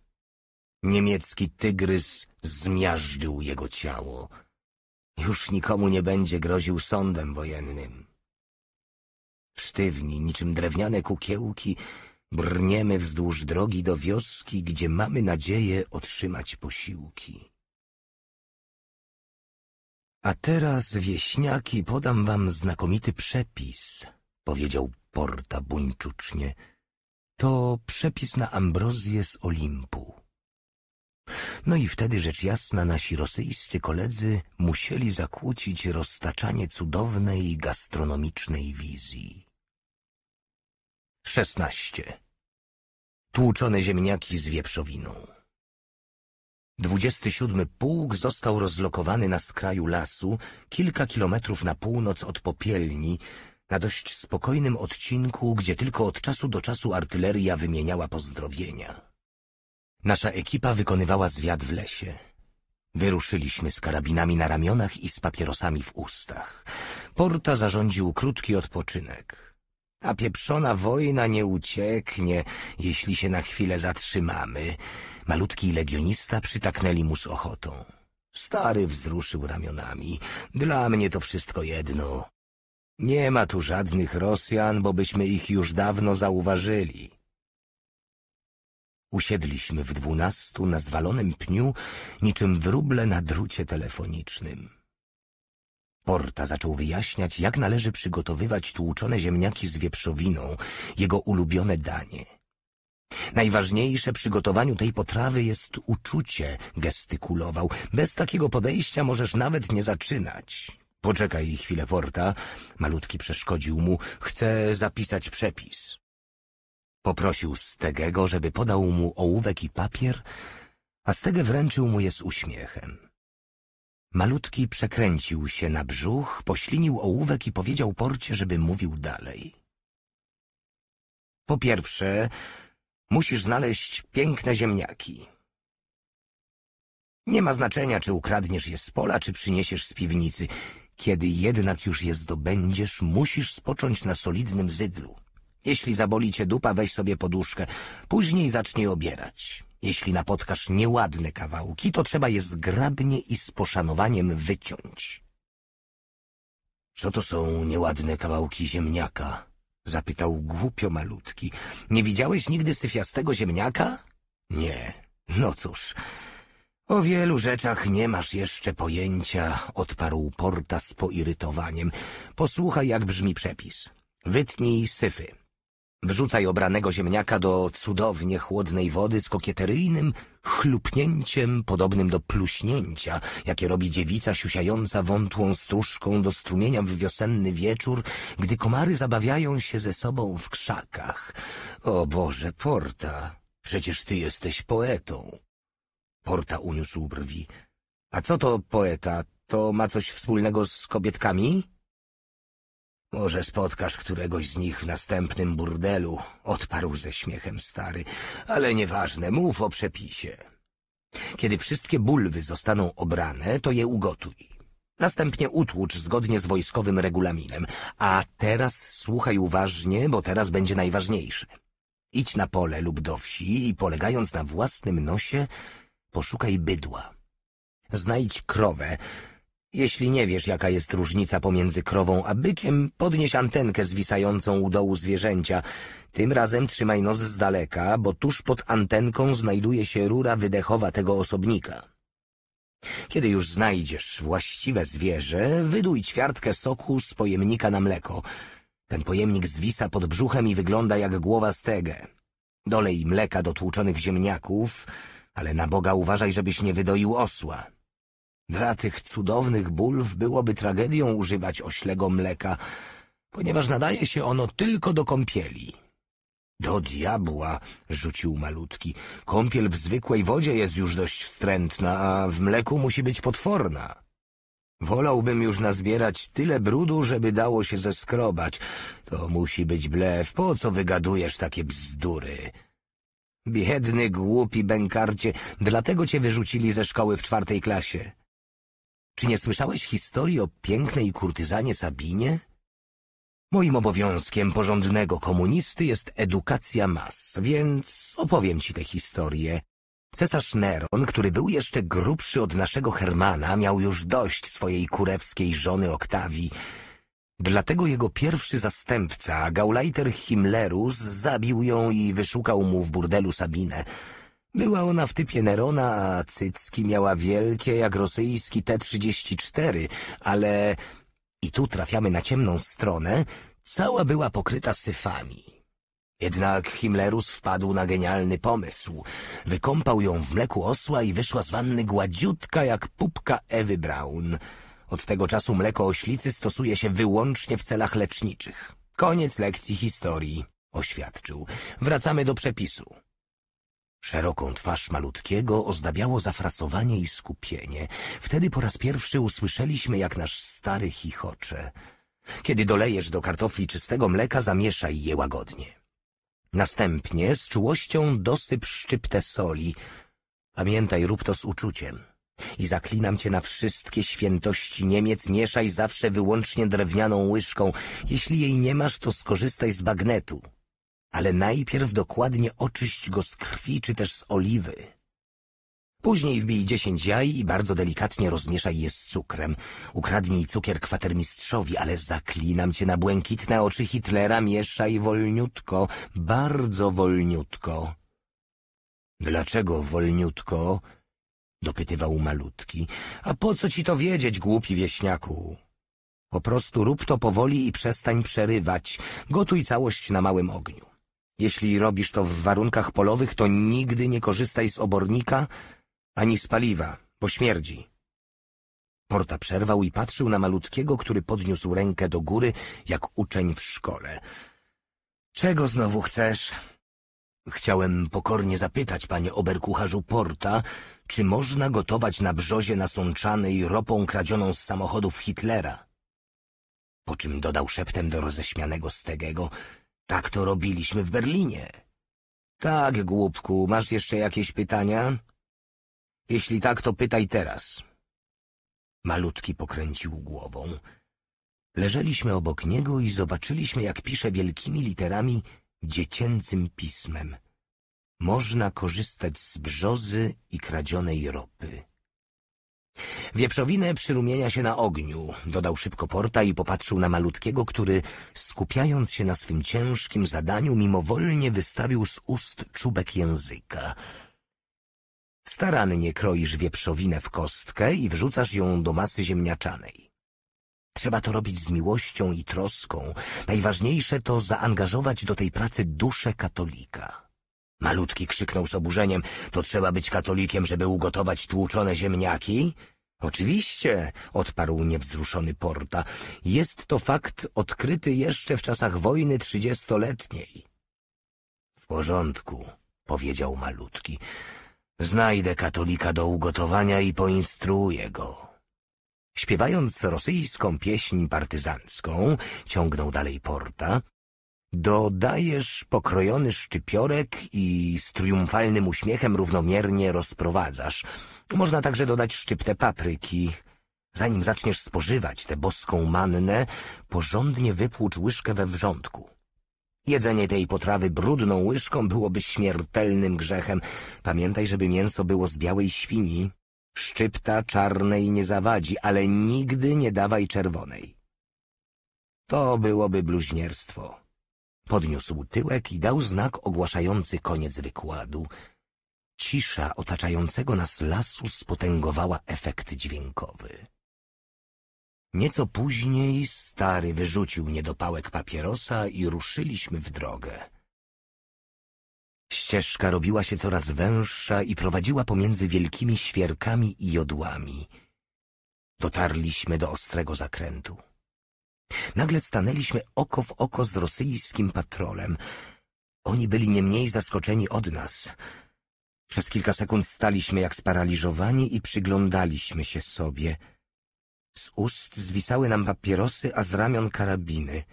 Niemiecki tygrys zmiażdżył jego ciało. Już nikomu nie będzie groził sądem wojennym. Sztywni, niczym drewniane kukiełki, Brniemy wzdłuż drogi do wioski, gdzie mamy nadzieję otrzymać posiłki. A teraz, wieśniaki, podam wam znakomity przepis, powiedział Porta buńczucznie. To przepis na ambrozję z Olimpu. No i wtedy rzecz jasna nasi rosyjscy koledzy musieli zakłócić roztaczanie cudownej gastronomicznej wizji. 16 tłuczone ziemniaki z wieprzowiną. Dwudziesty siódmy pułk został rozlokowany na skraju lasu, kilka kilometrów na północ od popielni, na dość spokojnym odcinku, gdzie tylko od czasu do czasu artyleria wymieniała pozdrowienia. Nasza ekipa wykonywała zwiad w lesie. Wyruszyliśmy z karabinami na ramionach i z papierosami w ustach. Porta zarządził krótki odpoczynek a pieprzona wojna nie ucieknie, jeśli się na chwilę zatrzymamy. Malutki legionista przytaknęli mu z ochotą. Stary wzruszył ramionami. Dla mnie to wszystko jedno. Nie ma tu żadnych Rosjan, bo byśmy ich już dawno zauważyli. Usiedliśmy w dwunastu na zwalonym pniu, niczym wróble na drucie telefonicznym. Porta zaczął wyjaśniać, jak należy przygotowywać tłuczone ziemniaki z wieprzowiną, jego ulubione danie. Najważniejsze przy gotowaniu tej potrawy jest uczucie, gestykulował. Bez takiego podejścia możesz nawet nie zaczynać. Poczekaj chwilę, Porta. Malutki przeszkodził mu. Chcę zapisać przepis. Poprosił Stegego, żeby podał mu ołówek i papier, a Stege wręczył mu je z uśmiechem. Malutki przekręcił się na brzuch, poślinił ołówek i powiedział porcie, żeby mówił dalej. Po pierwsze, musisz znaleźć piękne ziemniaki. Nie ma znaczenia, czy ukradniesz je z pola, czy przyniesiesz z piwnicy. Kiedy jednak już je zdobędziesz, musisz spocząć na solidnym zydlu. Jeśli zaboli cię dupa, weź sobie poduszkę. Później zacznij obierać. Jeśli napotkasz nieładne kawałki, to trzeba je zgrabnie i z poszanowaniem wyciąć. Co to są nieładne kawałki ziemniaka? Zapytał głupio malutki. Nie widziałeś nigdy syfiastego ziemniaka? Nie. No cóż. O wielu rzeczach nie masz jeszcze pojęcia, odparł Porta z poirytowaniem. Posłuchaj, jak brzmi przepis. Wytnij syfy. Wrzucaj obranego ziemniaka do cudownie chłodnej wody z kokieteryjnym chlupnięciem podobnym do pluśnięcia, jakie robi dziewica siusiająca wątłą stróżką do strumienia w wiosenny wieczór, gdy komary zabawiają się ze sobą w krzakach. O Boże, Porta, przecież ty jesteś poetą. Porta uniósł brwi. A co to poeta? To ma coś wspólnego z kobietkami? Może spotkasz któregoś z nich w następnym burdelu, odparł ze śmiechem stary, ale nieważne, mów o przepisie. Kiedy wszystkie bulwy zostaną obrane, to je ugotuj. Następnie utłucz zgodnie z wojskowym regulaminem. A teraz słuchaj uważnie, bo teraz będzie najważniejsze. Idź na pole lub do wsi i polegając na własnym nosie, poszukaj bydła. Znajdź krowę, jeśli nie wiesz, jaka jest różnica pomiędzy krową a bykiem, podnieś antenkę zwisającą u dołu zwierzęcia. Tym razem trzymaj nos z daleka, bo tuż pod antenką znajduje się rura wydechowa tego osobnika. Kiedy już znajdziesz właściwe zwierzę, wyduj ćwiartkę soku z pojemnika na mleko. Ten pojemnik zwisa pod brzuchem i wygląda jak głowa stegę. Dolej mleka do tłuczonych ziemniaków, ale na Boga uważaj, żebyś nie wydoił osła. Dla tych cudownych bulw byłoby tragedią używać oślego mleka, ponieważ nadaje się ono tylko do kąpieli. Do diabła, rzucił malutki. Kąpiel w zwykłej wodzie jest już dość wstrętna, a w mleku musi być potworna. Wolałbym już nazbierać tyle brudu, żeby dało się zeskrobać. To musi być blef. Po co wygadujesz takie bzdury? Biedny, głupi bękarcie, dlatego cię wyrzucili ze szkoły w czwartej klasie. Czy nie słyszałeś historii o pięknej kurtyzanie Sabinie? Moim obowiązkiem porządnego komunisty jest edukacja mas, więc opowiem ci tę historię. Cesarz Neron, który był jeszcze grubszy od naszego Hermana, miał już dość swojej kurewskiej żony Oktawii. Dlatego jego pierwszy zastępca, Gaulajter Himmlerus, zabił ją i wyszukał mu w burdelu Sabinę. Była ona w typie Nerona, a cycki miała wielkie jak rosyjski T-34, ale... I tu trafiamy na ciemną stronę. Cała była pokryta syfami. Jednak Himmlerus wpadł na genialny pomysł. Wykąpał ją w mleku osła i wyszła z wanny gładziutka jak pupka Ewy Braun. Od tego czasu mleko oślicy stosuje się wyłącznie w celach leczniczych. Koniec lekcji historii, oświadczył. Wracamy do przepisu. Szeroką twarz malutkiego ozdabiało zafrasowanie i skupienie. Wtedy po raz pierwszy usłyszeliśmy, jak nasz stary chichocze. Kiedy dolejesz do kartofli czystego mleka, zamieszaj je łagodnie. Następnie z czułością dosyp szczyptę soli. Pamiętaj, rób to z uczuciem. I zaklinam cię na wszystkie świętości Niemiec, mieszaj zawsze wyłącznie drewnianą łyżką. Jeśli jej nie masz, to skorzystaj z bagnetu ale najpierw dokładnie oczyść go z krwi czy też z oliwy. Później wbij dziesięć jaj i bardzo delikatnie rozmieszaj je z cukrem. Ukradnij cukier kwatermistrzowi, ale zaklinam cię na błękitne oczy Hitlera, mieszaj wolniutko, bardzo wolniutko. Dlaczego wolniutko? dopytywał malutki. A po co ci to wiedzieć, głupi wieśniaku? Po prostu rób to powoli i przestań przerywać. Gotuj całość na małym ogniu. Jeśli robisz to w warunkach polowych, to nigdy nie korzystaj z obornika ani z paliwa, bo śmierdzi. Porta przerwał i patrzył na malutkiego, który podniósł rękę do góry jak uczeń w szkole. Czego znowu chcesz? Chciałem pokornie zapytać, panie oberkucharzu Porta, czy można gotować na brzozie nasączanej ropą kradzioną z samochodów Hitlera? Po czym dodał szeptem do roześmianego Stegego – tak to robiliśmy w Berlinie. Tak, głupku, masz jeszcze jakieś pytania? Jeśli tak, to pytaj teraz. Malutki pokręcił głową. Leżeliśmy obok niego i zobaczyliśmy, jak pisze wielkimi literami dziecięcym pismem. Można korzystać z brzozy i kradzionej ropy. Wieprzowinę przyrumienia się na ogniu, dodał szybko Porta i popatrzył na malutkiego, który, skupiając się na swym ciężkim zadaniu, mimowolnie wystawił z ust czubek języka. Starannie kroisz wieprzowinę w kostkę i wrzucasz ją do masy ziemniaczanej. Trzeba to robić z miłością i troską. Najważniejsze to zaangażować do tej pracy duszę katolika. Malutki krzyknął z oburzeniem. To trzeba być katolikiem, żeby ugotować tłuczone ziemniaki? Oczywiście, odparł niewzruszony Porta. Jest to fakt odkryty jeszcze w czasach wojny trzydziestoletniej. W porządku, powiedział malutki. Znajdę katolika do ugotowania i poinstruuję go. Śpiewając rosyjską pieśń partyzancką, ciągnął dalej Porta, Dodajesz pokrojony szczypiorek i z triumfalnym uśmiechem równomiernie rozprowadzasz. Można także dodać szczyptę papryki. Zanim zaczniesz spożywać tę boską mannę, porządnie wypłucz łyżkę we wrzątku. Jedzenie tej potrawy brudną łyżką byłoby śmiertelnym grzechem. Pamiętaj, żeby mięso było z białej świni. Szczypta czarnej nie zawadzi, ale nigdy nie dawaj czerwonej. To byłoby bluźnierstwo. Podniósł tyłek i dał znak ogłaszający koniec wykładu. Cisza otaczającego nas lasu spotęgowała efekt dźwiękowy. Nieco później stary wyrzucił niedopałek papierosa i ruszyliśmy w drogę. Ścieżka robiła się coraz węższa i prowadziła pomiędzy wielkimi świerkami i jodłami. Dotarliśmy do ostrego zakrętu. Nagle stanęliśmy oko w oko z rosyjskim patrolem. Oni byli nie mniej zaskoczeni od nas. Przez kilka sekund staliśmy jak sparaliżowani i przyglądaliśmy się sobie. Z ust zwisały nam papierosy, a z ramion karabiny –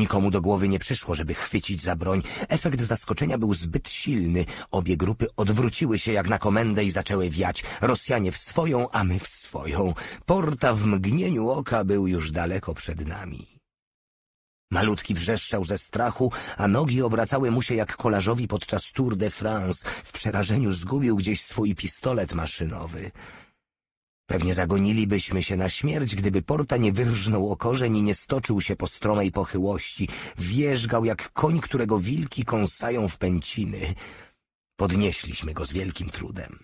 Nikomu do głowy nie przyszło, żeby chwycić za broń. Efekt zaskoczenia był zbyt silny. Obie grupy odwróciły się jak na komendę i zaczęły wiać. Rosjanie w swoją, a my w swoją. Porta w mgnieniu oka był już daleko przed nami. Malutki wrzeszczał ze strachu, a nogi obracały mu się jak kolarzowi podczas Tour de France. W przerażeniu zgubił gdzieś swój pistolet maszynowy. Pewnie zagonilibyśmy się na śmierć, gdyby Porta nie wyrżnął o korzeń i nie stoczył się po stromej pochyłości. Wierzgał jak koń, którego wilki kąsają w pęciny. Podnieśliśmy go z wielkim trudem.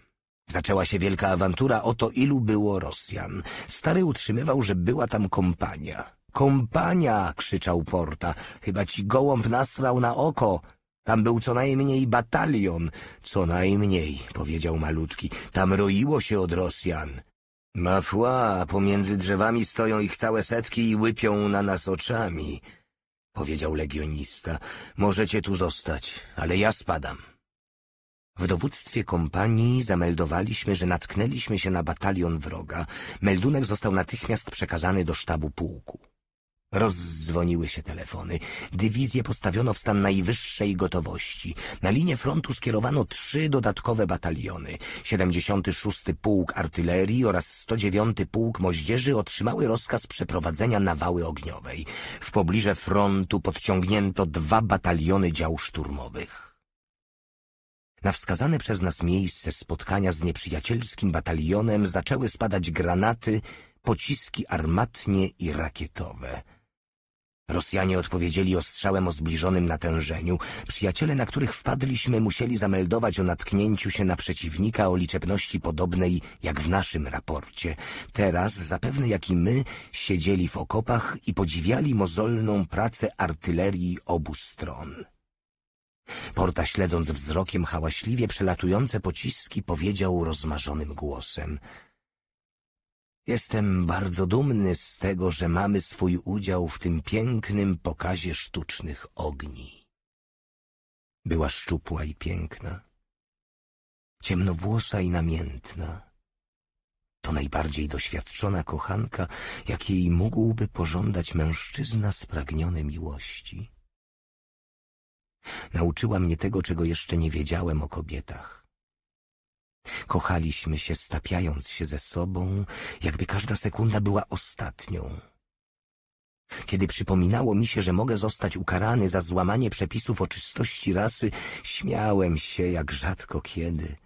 Zaczęła się wielka awantura o to, ilu było Rosjan. Stary utrzymywał, że była tam kompania. Kompania! krzyczał Porta. Chyba ci gołąb nastrał na oko. Tam był co najmniej batalion. Co najmniej, powiedział malutki. Tam roiło się od Rosjan. Ma foi, pomiędzy drzewami stoją ich całe setki i łypią na nas oczami, powiedział legionista. Możecie tu zostać, ale ja spadam. W dowództwie kompanii zameldowaliśmy, że natknęliśmy się na batalion wroga. Meldunek został natychmiast przekazany do sztabu pułku. Rozdzwoniły się telefony. Dywizję postawiono w stan najwyższej gotowości. Na linię frontu skierowano trzy dodatkowe bataliony. 76. Pułk Artylerii oraz 109. Pułk Moździerzy otrzymały rozkaz przeprowadzenia nawały ogniowej. W pobliże frontu podciągnięto dwa bataliony dział szturmowych. Na wskazane przez nas miejsce spotkania z nieprzyjacielskim batalionem zaczęły spadać granaty, pociski armatnie i rakietowe – Rosjanie odpowiedzieli ostrzałem o zbliżonym natężeniu. Przyjaciele, na których wpadliśmy, musieli zameldować o natknięciu się na przeciwnika o liczebności podobnej jak w naszym raporcie. Teraz, zapewne jak i my, siedzieli w okopach i podziwiali mozolną pracę artylerii obu stron. Porta, śledząc wzrokiem hałaśliwie przelatujące pociski, powiedział rozmarzonym głosem – Jestem bardzo dumny z tego, że mamy swój udział w tym pięknym pokazie sztucznych ogni. Była szczupła i piękna, ciemnowłosa i namiętna. To najbardziej doświadczona kochanka, jakiej mógłby pożądać mężczyzna spragniony miłości. Nauczyła mnie tego, czego jeszcze nie wiedziałem o kobietach Kochaliśmy się, stapiając się ze sobą, jakby każda sekunda była ostatnią. Kiedy przypominało mi się, że mogę zostać ukarany za złamanie przepisów o czystości rasy, śmiałem się jak rzadko kiedy,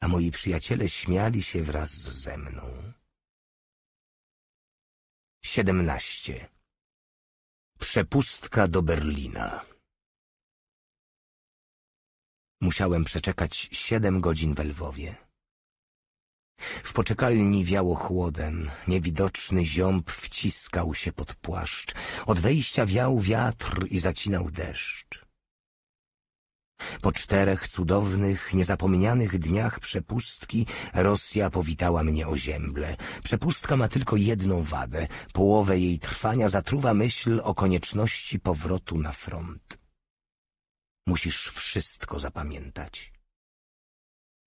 a moi przyjaciele śmiali się wraz ze mną. 17. Przepustka do Berlina Musiałem przeczekać siedem godzin w Lwowie. W poczekalni wiało chłodem, niewidoczny ziąb wciskał się pod płaszcz. Od wejścia wiał wiatr i zacinał deszcz. Po czterech cudownych, niezapomnianych dniach przepustki Rosja powitała mnie o Przepustka ma tylko jedną wadę. Połowę jej trwania zatruwa myśl o konieczności powrotu na front. Musisz wszystko zapamiętać.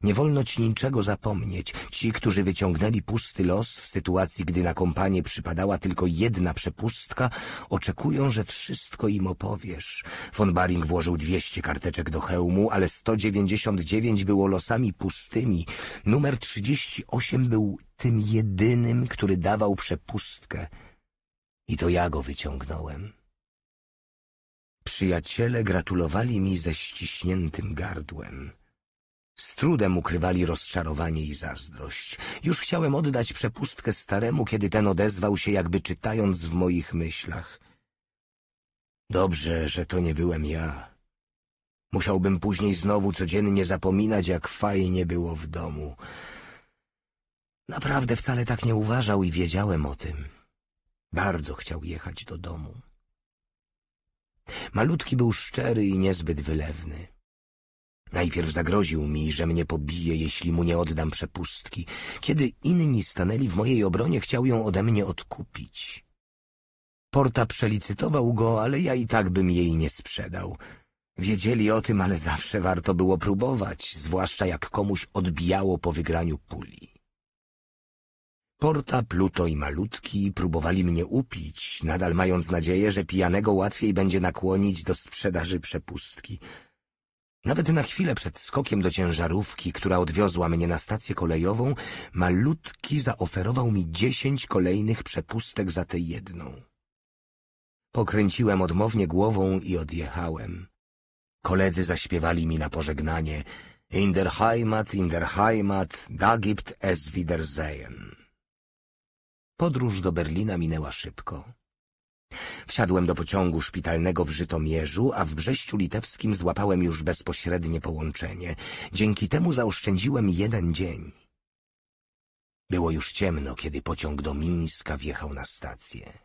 Nie wolno ci niczego zapomnieć. Ci, którzy wyciągnęli pusty los w sytuacji, gdy na kompanie przypadała tylko jedna przepustka, oczekują, że wszystko im opowiesz. Von Baring włożył dwieście karteczek do hełmu, ale 199 było losami pustymi. Numer 38 był tym jedynym, który dawał przepustkę. I to ja go wyciągnąłem. Przyjaciele gratulowali mi ze ściśniętym gardłem. Z trudem ukrywali rozczarowanie i zazdrość. Już chciałem oddać przepustkę staremu, kiedy ten odezwał się jakby czytając w moich myślach. Dobrze, że to nie byłem ja. Musiałbym później znowu codziennie zapominać, jak fajnie było w domu. Naprawdę wcale tak nie uważał i wiedziałem o tym. Bardzo chciał jechać do domu. Malutki był szczery i niezbyt wylewny. Najpierw zagroził mi, że mnie pobije, jeśli mu nie oddam przepustki. Kiedy inni stanęli w mojej obronie, chciał ją ode mnie odkupić. Porta przelicytował go, ale ja i tak bym jej nie sprzedał. Wiedzieli o tym, ale zawsze warto było próbować, zwłaszcza jak komuś odbijało po wygraniu puli. Porta, Pluto i Malutki próbowali mnie upić, nadal mając nadzieję, że pijanego łatwiej będzie nakłonić do sprzedaży przepustki. Nawet na chwilę przed skokiem do ciężarówki, która odwiozła mnie na stację kolejową, Malutki zaoferował mi dziesięć kolejnych przepustek za tę jedną. Pokręciłem odmownie głową i odjechałem. Koledzy zaśpiewali mi na pożegnanie In der Heimat, in der Heimat, da gibt es Wiedersehen. Podróż do Berlina minęła szybko. Wsiadłem do pociągu szpitalnego w Żytomierzu, a w Brześciu Litewskim złapałem już bezpośrednie połączenie. Dzięki temu zaoszczędziłem jeden dzień. Było już ciemno, kiedy pociąg do Mińska wjechał na stację.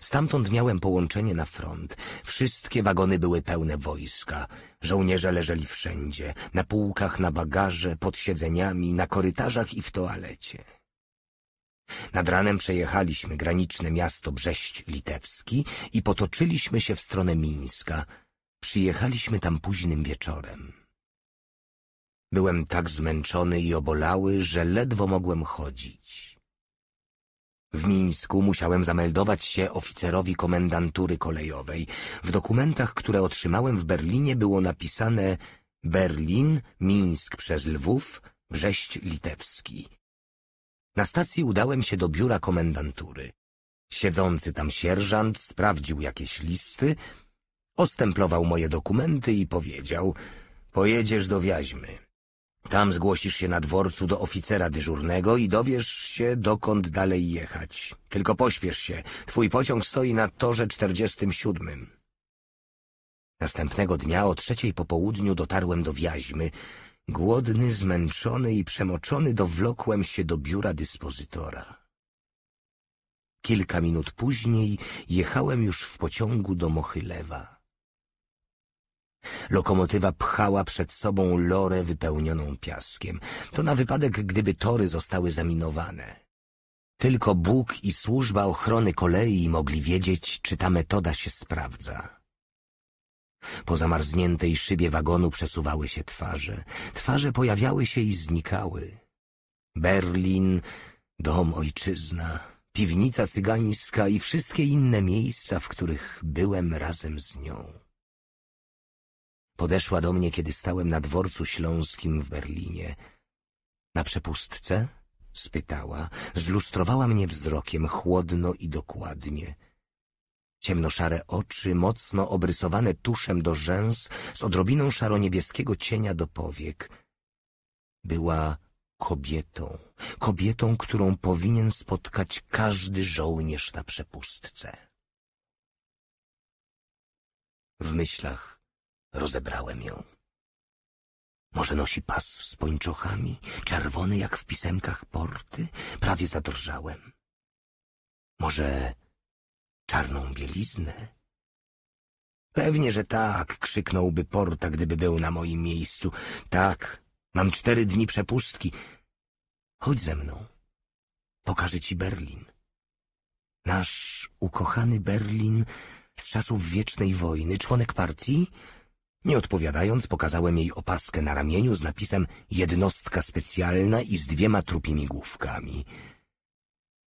Stamtąd miałem połączenie na front. Wszystkie wagony były pełne wojska. Żołnierze leżeli wszędzie, na półkach, na bagaże, pod siedzeniami, na korytarzach i w toalecie. Nad ranem przejechaliśmy graniczne miasto Brześć Litewski i potoczyliśmy się w stronę Mińska. Przyjechaliśmy tam późnym wieczorem. Byłem tak zmęczony i obolały, że ledwo mogłem chodzić. W Mińsku musiałem zameldować się oficerowi komendantury kolejowej. W dokumentach, które otrzymałem w Berlinie było napisane Berlin, Mińsk przez Lwów, Brześć Litewski. Na stacji udałem się do biura komendantury. Siedzący tam sierżant sprawdził jakieś listy, ostemplował moje dokumenty i powiedział — pojedziesz do Wiaźmy. Tam zgłosisz się na dworcu do oficera dyżurnego i dowiesz się, dokąd dalej jechać. Tylko pośpiesz się, twój pociąg stoi na torze 47. Następnego dnia o trzeciej po południu dotarłem do Wiaźmy, Głodny, zmęczony i przemoczony dowlokłem się do biura dyspozytora. Kilka minut później jechałem już w pociągu do Mochylewa. Lokomotywa pchała przed sobą lorę wypełnioną piaskiem. To na wypadek, gdyby tory zostały zaminowane. Tylko Bóg i służba ochrony kolei mogli wiedzieć, czy ta metoda się sprawdza. Po zamarzniętej szybie wagonu przesuwały się twarze. Twarze pojawiały się i znikały. Berlin, dom ojczyzna, piwnica cygańska i wszystkie inne miejsca, w których byłem razem z nią. Podeszła do mnie, kiedy stałem na dworcu śląskim w Berlinie. Na przepustce? spytała. Zlustrowała mnie wzrokiem chłodno i dokładnie. Ciemnoszare oczy, mocno obrysowane tuszem do rzęs, z odrobiną szaro-niebieskiego cienia do powiek. Była kobietą, kobietą, którą powinien spotkać każdy żołnierz na przepustce. W myślach rozebrałem ją. Może nosi pas z pończochami, czerwony jak w pisemkach porty? Prawie zadrżałem. Może czarną bieliznę? Pewnie, że tak, krzyknąłby Porta, gdyby był na moim miejscu. Tak, mam cztery dni przepustki. Chodź ze mną. Pokażę ci Berlin. Nasz ukochany Berlin z czasów wiecznej wojny, członek partii? Nie odpowiadając, pokazałem jej opaskę na ramieniu z napisem jednostka specjalna i z dwiema trupimi główkami.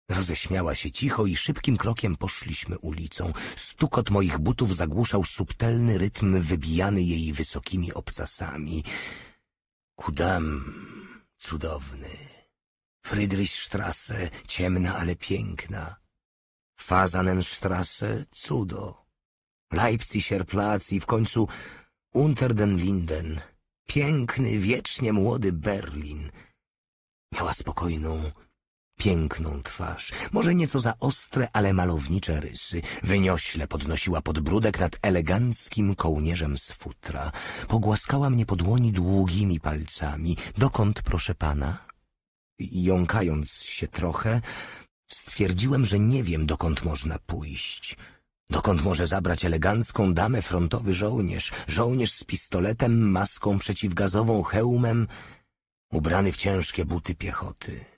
Roześmiała się cicho i szybkim krokiem poszliśmy ulicą. Stukot moich butów zagłuszał subtelny rytm wybijany jej wysokimi obcasami. Kudam, cudowny. Friedrichstrasse, ciemna, ale piękna. Fasanenstrasse, cudo. Leipziger Platz i w końcu Unter den Linden. Piękny, wiecznie młody Berlin. Miała spokojną Piękną twarz, może nieco za ostre, ale malownicze rysy. Wyniośle podnosiła podbródek nad eleganckim kołnierzem z futra. Pogłaskała mnie po dłoni długimi palcami. Dokąd, proszę pana? Jąkając się trochę, stwierdziłem, że nie wiem, dokąd można pójść. Dokąd może zabrać elegancką damę frontowy żołnierz, żołnierz z pistoletem, maską przeciwgazową, hełmem, ubrany w ciężkie buty piechoty.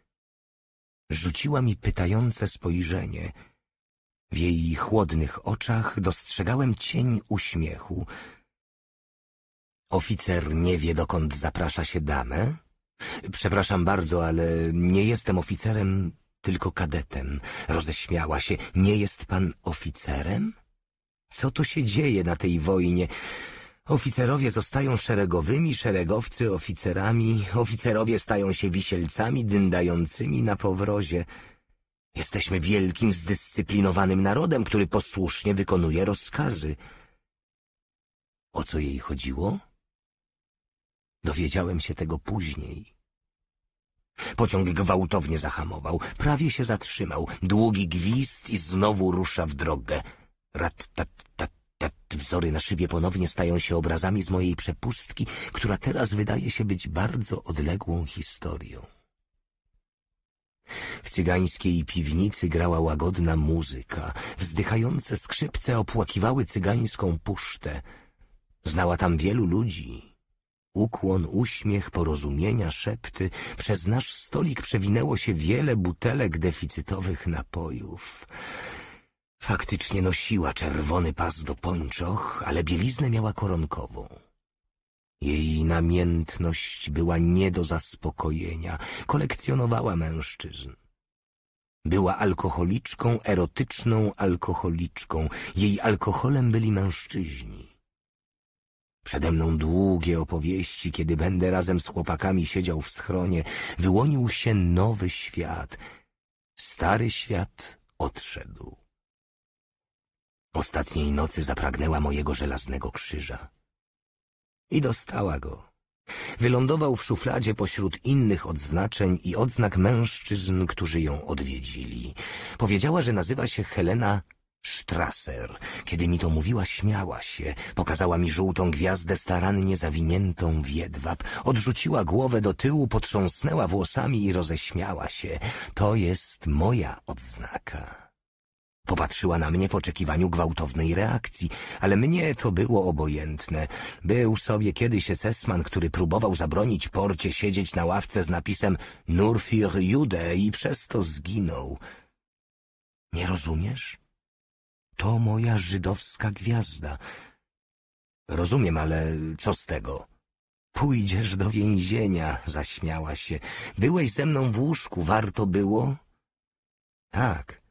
Rzuciła mi pytające spojrzenie. W jej chłodnych oczach dostrzegałem cień uśmiechu. Oficer nie wie, dokąd zaprasza się damę? Przepraszam bardzo, ale nie jestem oficerem, tylko kadetem. Roześmiała się. Nie jest pan oficerem? Co tu się dzieje na tej wojnie? Oficerowie zostają szeregowymi, szeregowcy oficerami, oficerowie stają się wisielcami dyndającymi na powrozie. Jesteśmy wielkim, zdyscyplinowanym narodem, który posłusznie wykonuje rozkazy. O co jej chodziło? Dowiedziałem się tego później. Pociąg gwałtownie zahamował, prawie się zatrzymał. Długi gwizd i znowu rusza w drogę. Rat, tat, tat, te wzory na szybie ponownie stają się obrazami z mojej przepustki, która teraz wydaje się być bardzo odległą historią. W cygańskiej piwnicy grała łagodna muzyka. Wzdychające skrzypce opłakiwały cygańską pusztę. Znała tam wielu ludzi. Ukłon, uśmiech, porozumienia, szepty. Przez nasz stolik przewinęło się wiele butelek deficytowych napojów. Faktycznie nosiła czerwony pas do pończoch, ale bieliznę miała koronkową. Jej namiętność była nie do zaspokojenia, kolekcjonowała mężczyzn. Była alkoholiczką, erotyczną alkoholiczką. Jej alkoholem byli mężczyźni. Przede mną długie opowieści, kiedy będę razem z chłopakami siedział w schronie. Wyłonił się nowy świat. Stary świat odszedł. Ostatniej nocy zapragnęła mojego żelaznego krzyża. I dostała go. Wylądował w szufladzie pośród innych odznaczeń i odznak mężczyzn, którzy ją odwiedzili. Powiedziała, że nazywa się Helena Strasser. Kiedy mi to mówiła, śmiała się. Pokazała mi żółtą gwiazdę starannie zawiniętą w jedwab. Odrzuciła głowę do tyłu, potrząsnęła włosami i roześmiała się. To jest moja odznaka. Popatrzyła na mnie w oczekiwaniu gwałtownej reakcji, ale mnie to było obojętne. Był sobie kiedyś sesman, który próbował zabronić porcie siedzieć na ławce z napisem Nur für Jude i przez to zginął. Nie rozumiesz? To moja żydowska gwiazda. Rozumiem, ale co z tego? Pójdziesz do więzienia, zaśmiała się. Byłeś ze mną w łóżku, warto było? Tak.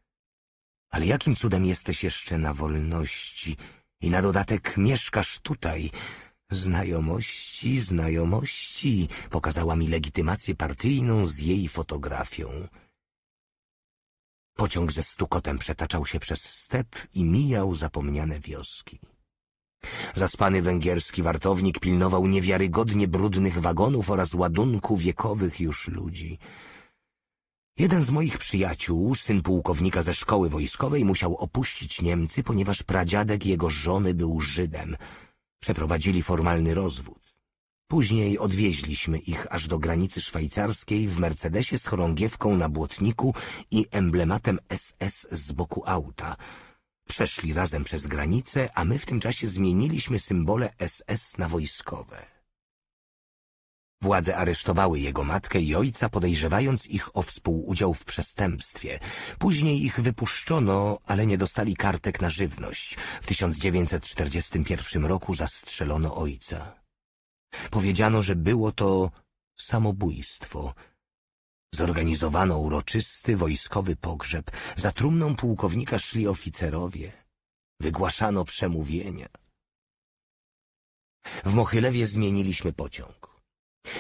Ale jakim cudem jesteś jeszcze na wolności i na dodatek mieszkasz tutaj? Znajomości, znajomości. Pokazała mi legitymację partyjną z jej fotografią. Pociąg ze stukotem przetaczał się przez step i mijał zapomniane wioski. Zaspany węgierski wartownik pilnował niewiarygodnie brudnych wagonów oraz ładunku wiekowych już ludzi. Jeden z moich przyjaciół, syn pułkownika ze szkoły wojskowej, musiał opuścić Niemcy, ponieważ pradziadek jego żony był Żydem. Przeprowadzili formalny rozwód. Później odwieźliśmy ich aż do granicy szwajcarskiej w Mercedesie z chorągiewką na błotniku i emblematem SS z boku auta. Przeszli razem przez granicę, a my w tym czasie zmieniliśmy symbole SS na wojskowe. Władze aresztowały jego matkę i ojca, podejrzewając ich o współudział w przestępstwie. Później ich wypuszczono, ale nie dostali kartek na żywność. W 1941 roku zastrzelono ojca. Powiedziano, że było to samobójstwo. Zorganizowano uroczysty wojskowy pogrzeb. Za trumną pułkownika szli oficerowie. Wygłaszano przemówienia. W Mochylewie zmieniliśmy pociąg.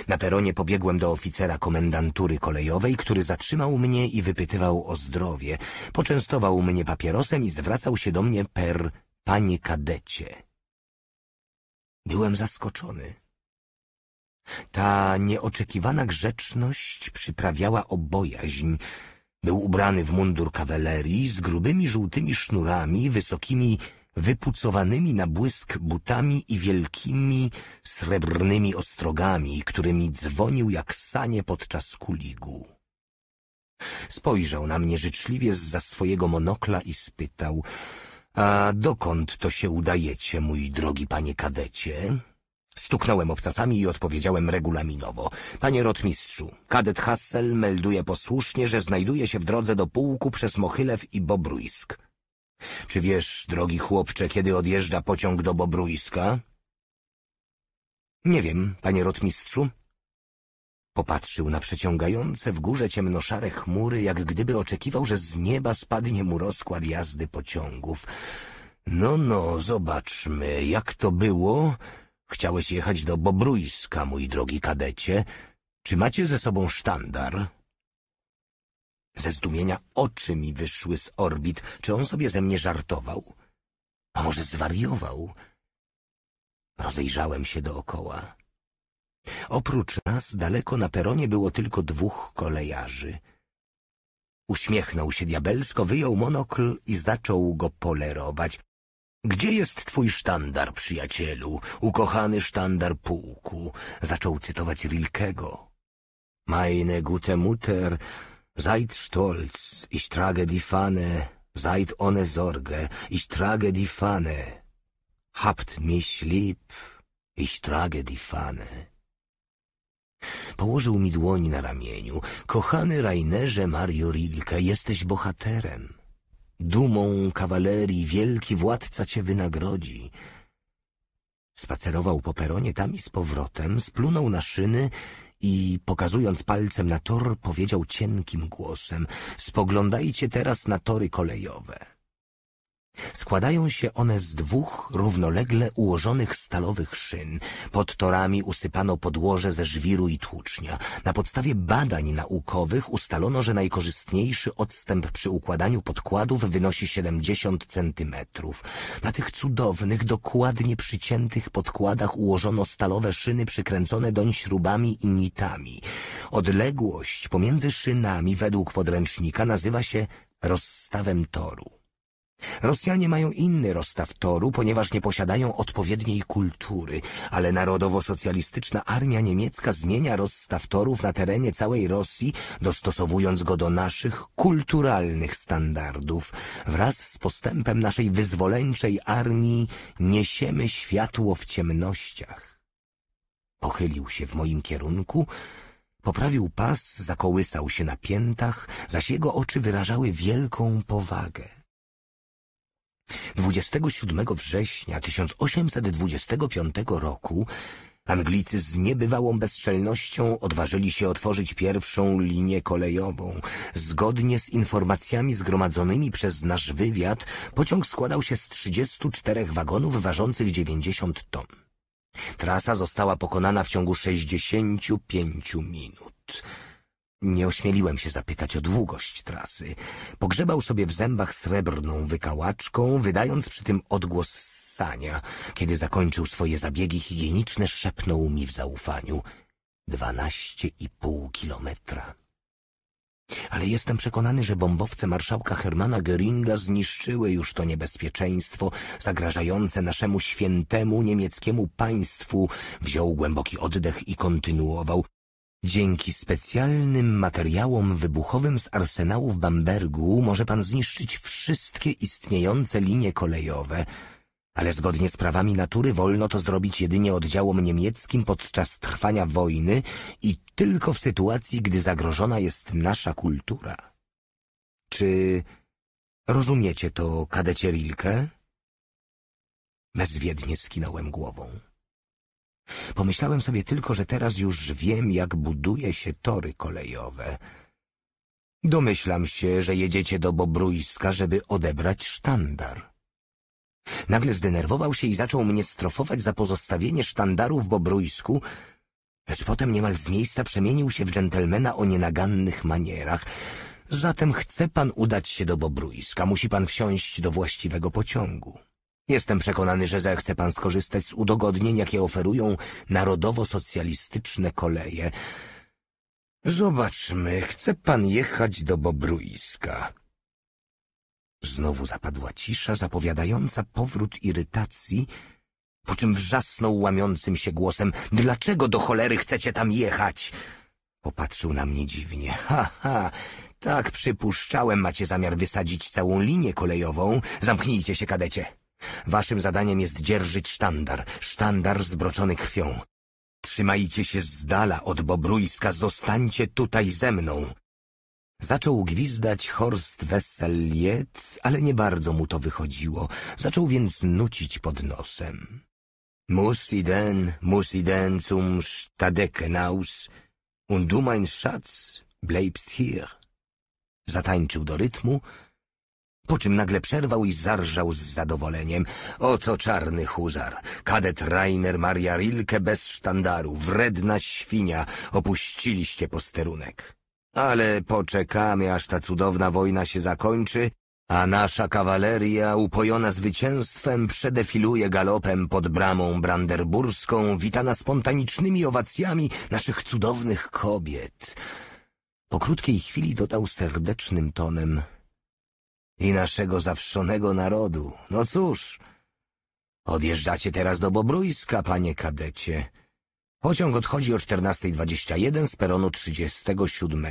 Na peronie pobiegłem do oficera komendantury kolejowej, który zatrzymał mnie i wypytywał o zdrowie. Poczęstował mnie papierosem i zwracał się do mnie per panie kadecie. Byłem zaskoczony. Ta nieoczekiwana grzeczność przyprawiała o bojaźń. Był ubrany w mundur kawalerii z grubymi żółtymi sznurami, wysokimi wypucowanymi na błysk butami i wielkimi srebrnymi ostrogami, którymi dzwonił jak sanie podczas kuligu. Spojrzał na mnie życzliwie za swojego monokla i spytał — A dokąd to się udajecie, mój drogi panie kadecie? Stuknąłem obcasami i odpowiedziałem regulaminowo. Panie rotmistrzu, kadet Hassel melduje posłusznie, że znajduje się w drodze do pułku przez Mochylew i Bobruisk. Czy wiesz, drogi chłopcze, kiedy odjeżdża pociąg do Bobrujska? Nie wiem, panie rotmistrzu. Popatrzył na przeciągające w górze ciemnoszare chmury, jak gdyby oczekiwał, że z nieba spadnie mu rozkład jazdy pociągów. No, no, zobaczmy, jak to było. Chciałeś jechać do Bobrujska, mój drogi kadecie. Czy macie ze sobą sztandar? Ze zdumienia oczy mi wyszły z orbit. Czy on sobie ze mnie żartował? A może zwariował? Rozejrzałem się dookoła. Oprócz nas daleko na peronie było tylko dwóch kolejarzy. Uśmiechnął się diabelsko, wyjął monokl i zaczął go polerować. Gdzie jest twój sztandar, przyjacielu, ukochany sztandar pułku? Zaczął cytować Rilkego. Meine gute Mutter, Seid stolz, ich trage die Fahne, seid ohne Sorge, ich trage die Fahne. Habt mich lieb, ich trage die Fahne. Położył mi dłoń na ramieniu. Kochany Rainerze Mario Rilke, jesteś bohaterem. Dumą kawalerii wielki władca cię wynagrodzi. Spacerował po peronie tam i z powrotem, splunął na szyny i pokazując palcem na tor powiedział cienkim głosem – spoglądajcie teraz na tory kolejowe – Składają się one z dwóch równolegle ułożonych stalowych szyn. Pod torami usypano podłoże ze żwiru i tłucznia. Na podstawie badań naukowych ustalono, że najkorzystniejszy odstęp przy układaniu podkładów wynosi 70 centymetrów. Na tych cudownych, dokładnie przyciętych podkładach ułożono stalowe szyny przykręcone doń śrubami i nitami. Odległość pomiędzy szynami według podręcznika nazywa się rozstawem toru. Rosjanie mają inny rozstaw toru, ponieważ nie posiadają odpowiedniej kultury, ale narodowo-socjalistyczna armia niemiecka zmienia rozstaw torów na terenie całej Rosji, dostosowując go do naszych kulturalnych standardów. Wraz z postępem naszej wyzwoleńczej armii niesiemy światło w ciemnościach. Pochylił się w moim kierunku, poprawił pas, zakołysał się na piętach, zaś jego oczy wyrażały wielką powagę. 27 września 1825 roku Anglicy z niebywałą bezczelnością odważyli się otworzyć pierwszą linię kolejową. Zgodnie z informacjami zgromadzonymi przez nasz wywiad, pociąg składał się z 34 wagonów ważących 90 ton. Trasa została pokonana w ciągu 65 minut. Nie ośmieliłem się zapytać o długość trasy. Pogrzebał sobie w zębach srebrną wykałaczką, wydając przy tym odgłos ssania. Kiedy zakończył swoje zabiegi higieniczne, szepnął mi w zaufaniu. Dwanaście i pół kilometra. Ale jestem przekonany, że bombowce marszałka Hermana Göringa zniszczyły już to niebezpieczeństwo zagrażające naszemu świętemu niemieckiemu państwu. Wziął głęboki oddech i kontynuował. Dzięki specjalnym materiałom wybuchowym z arsenału w Bambergu może pan zniszczyć wszystkie istniejące linie kolejowe, ale zgodnie z prawami natury wolno to zrobić jedynie oddziałom niemieckim podczas trwania wojny i tylko w sytuacji, gdy zagrożona jest nasza kultura. Czy rozumiecie to, kadecie Rilke? Bezwiednie skinąłem głową. Pomyślałem sobie tylko, że teraz już wiem, jak buduje się tory kolejowe. Domyślam się, że jedziecie do Bobrujska, żeby odebrać sztandar. Nagle zdenerwował się i zaczął mnie strofować za pozostawienie sztandaru w Bobrujsku, lecz potem niemal z miejsca przemienił się w dżentelmena o nienagannych manierach. Zatem chce pan udać się do Bobrujska, musi pan wsiąść do właściwego pociągu. Jestem przekonany, że zechce pan skorzystać z udogodnień, jakie oferują narodowo-socjalistyczne koleje. Zobaczmy, chce pan jechać do Bobruiska. Znowu zapadła cisza zapowiadająca powrót irytacji, po czym wrzasnął łamiącym się głosem — Dlaczego do cholery chcecie tam jechać? Popatrzył na mnie dziwnie. Ha, ha, tak przypuszczałem, macie zamiar wysadzić całą linię kolejową. Zamknijcie się, kadecie. Waszym zadaniem jest dzierżyć sztandar, sztandar zbroczony krwią. Trzymajcie się z dala od Bobrójska, zostańcie tutaj ze mną. Zaczął gwizdać Horst Wesseliet, ale nie bardzo mu to wychodziło, zaczął więc nucić pod nosem. Muss idén, muss idén zum Stadekenaus und du mein Schatz bleibst hier. Zatańczył do rytmu, po czym nagle przerwał i zarżał z zadowoleniem. Oto czarny huzar, kadet Rainer Maria Rilke bez sztandaru, wredna świnia, opuściliście posterunek. Ale poczekamy, aż ta cudowna wojna się zakończy, a nasza kawaleria, upojona zwycięstwem, przedefiluje galopem pod bramą branderburską, witana spontanicznymi owacjami naszych cudownych kobiet. Po krótkiej chwili dodał serdecznym tonem – i naszego zawszonego narodu. No cóż, odjeżdżacie teraz do Bobrujska, panie kadecie. Pociąg odchodzi o 14.21 z peronu 37.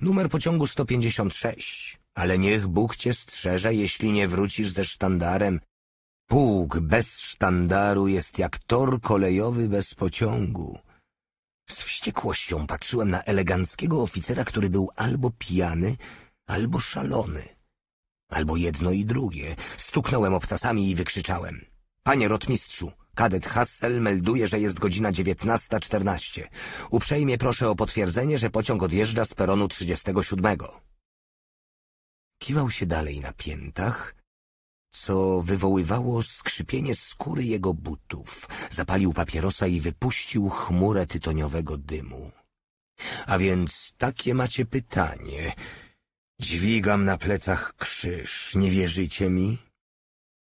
Numer pociągu 156. Ale niech Bóg cię strzeże, jeśli nie wrócisz ze sztandarem. Pułk bez sztandaru jest jak tor kolejowy bez pociągu. Z wściekłością patrzyłem na eleganckiego oficera, który był albo pijany, albo szalony albo jedno i drugie. Stuknąłem obcasami i wykrzyczałem. Panie rotmistrzu, kadet Hassel melduje, że jest godzina 19.14. Uprzejmie proszę o potwierdzenie, że pociąg odjeżdża z peronu 37. Kiwał się dalej na piętach, co wywoływało skrzypienie skóry jego butów. Zapalił papierosa i wypuścił chmurę tytoniowego dymu. A więc takie macie pytanie... Dźwigam na plecach krzyż, nie wierzycie mi?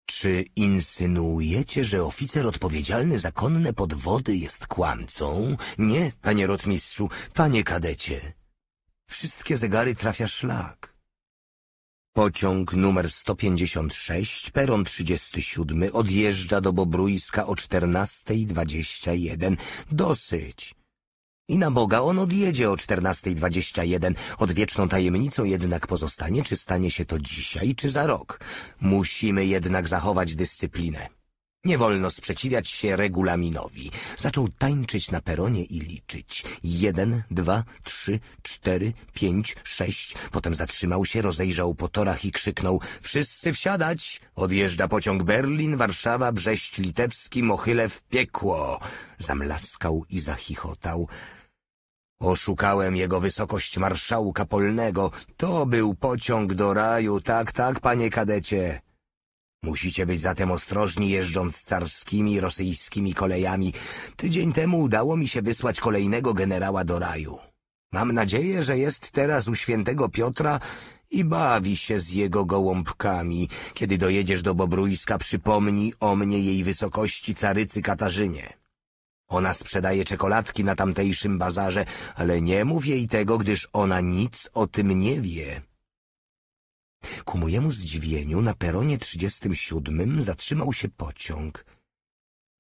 Czy insynuujecie, że oficer odpowiedzialny za konne podwody jest kłamcą? Nie, panie rotmistrzu, panie kadecie. Wszystkie zegary trafia szlak. Pociąg numer 156, peron 37 odjeżdża do Bobrujska o 14.21. Dosyć. I na Boga on odjedzie o 14.21. Odwieczną tajemnicą jednak pozostanie, czy stanie się to dzisiaj, czy za rok. Musimy jednak zachować dyscyplinę. Nie wolno sprzeciwiać się regulaminowi. Zaczął tańczyć na peronie i liczyć. Jeden, dwa, trzy, cztery, pięć, sześć. Potem zatrzymał się, rozejrzał po torach i krzyknął — Wszyscy wsiadać! Odjeżdża pociąg Berlin, Warszawa, Brześć Litewski, w piekło! Zamlaskał i zachichotał. Oszukałem jego wysokość marszałka polnego. To był pociąg do raju, tak, tak, panie kadecie. Musicie być zatem ostrożni jeżdżąc carskimi rosyjskimi kolejami. Tydzień temu udało mi się wysłać kolejnego generała do raju. Mam nadzieję, że jest teraz u świętego Piotra i bawi się z jego gołąbkami. Kiedy dojedziesz do Bobrujska, przypomnij o mnie jej wysokości carycy Katarzynie. Ona sprzedaje czekoladki na tamtejszym bazarze, ale nie mów jej tego, gdyż ona nic o tym nie wie. Ku mojemu zdziwieniu na peronie 37 zatrzymał się pociąg.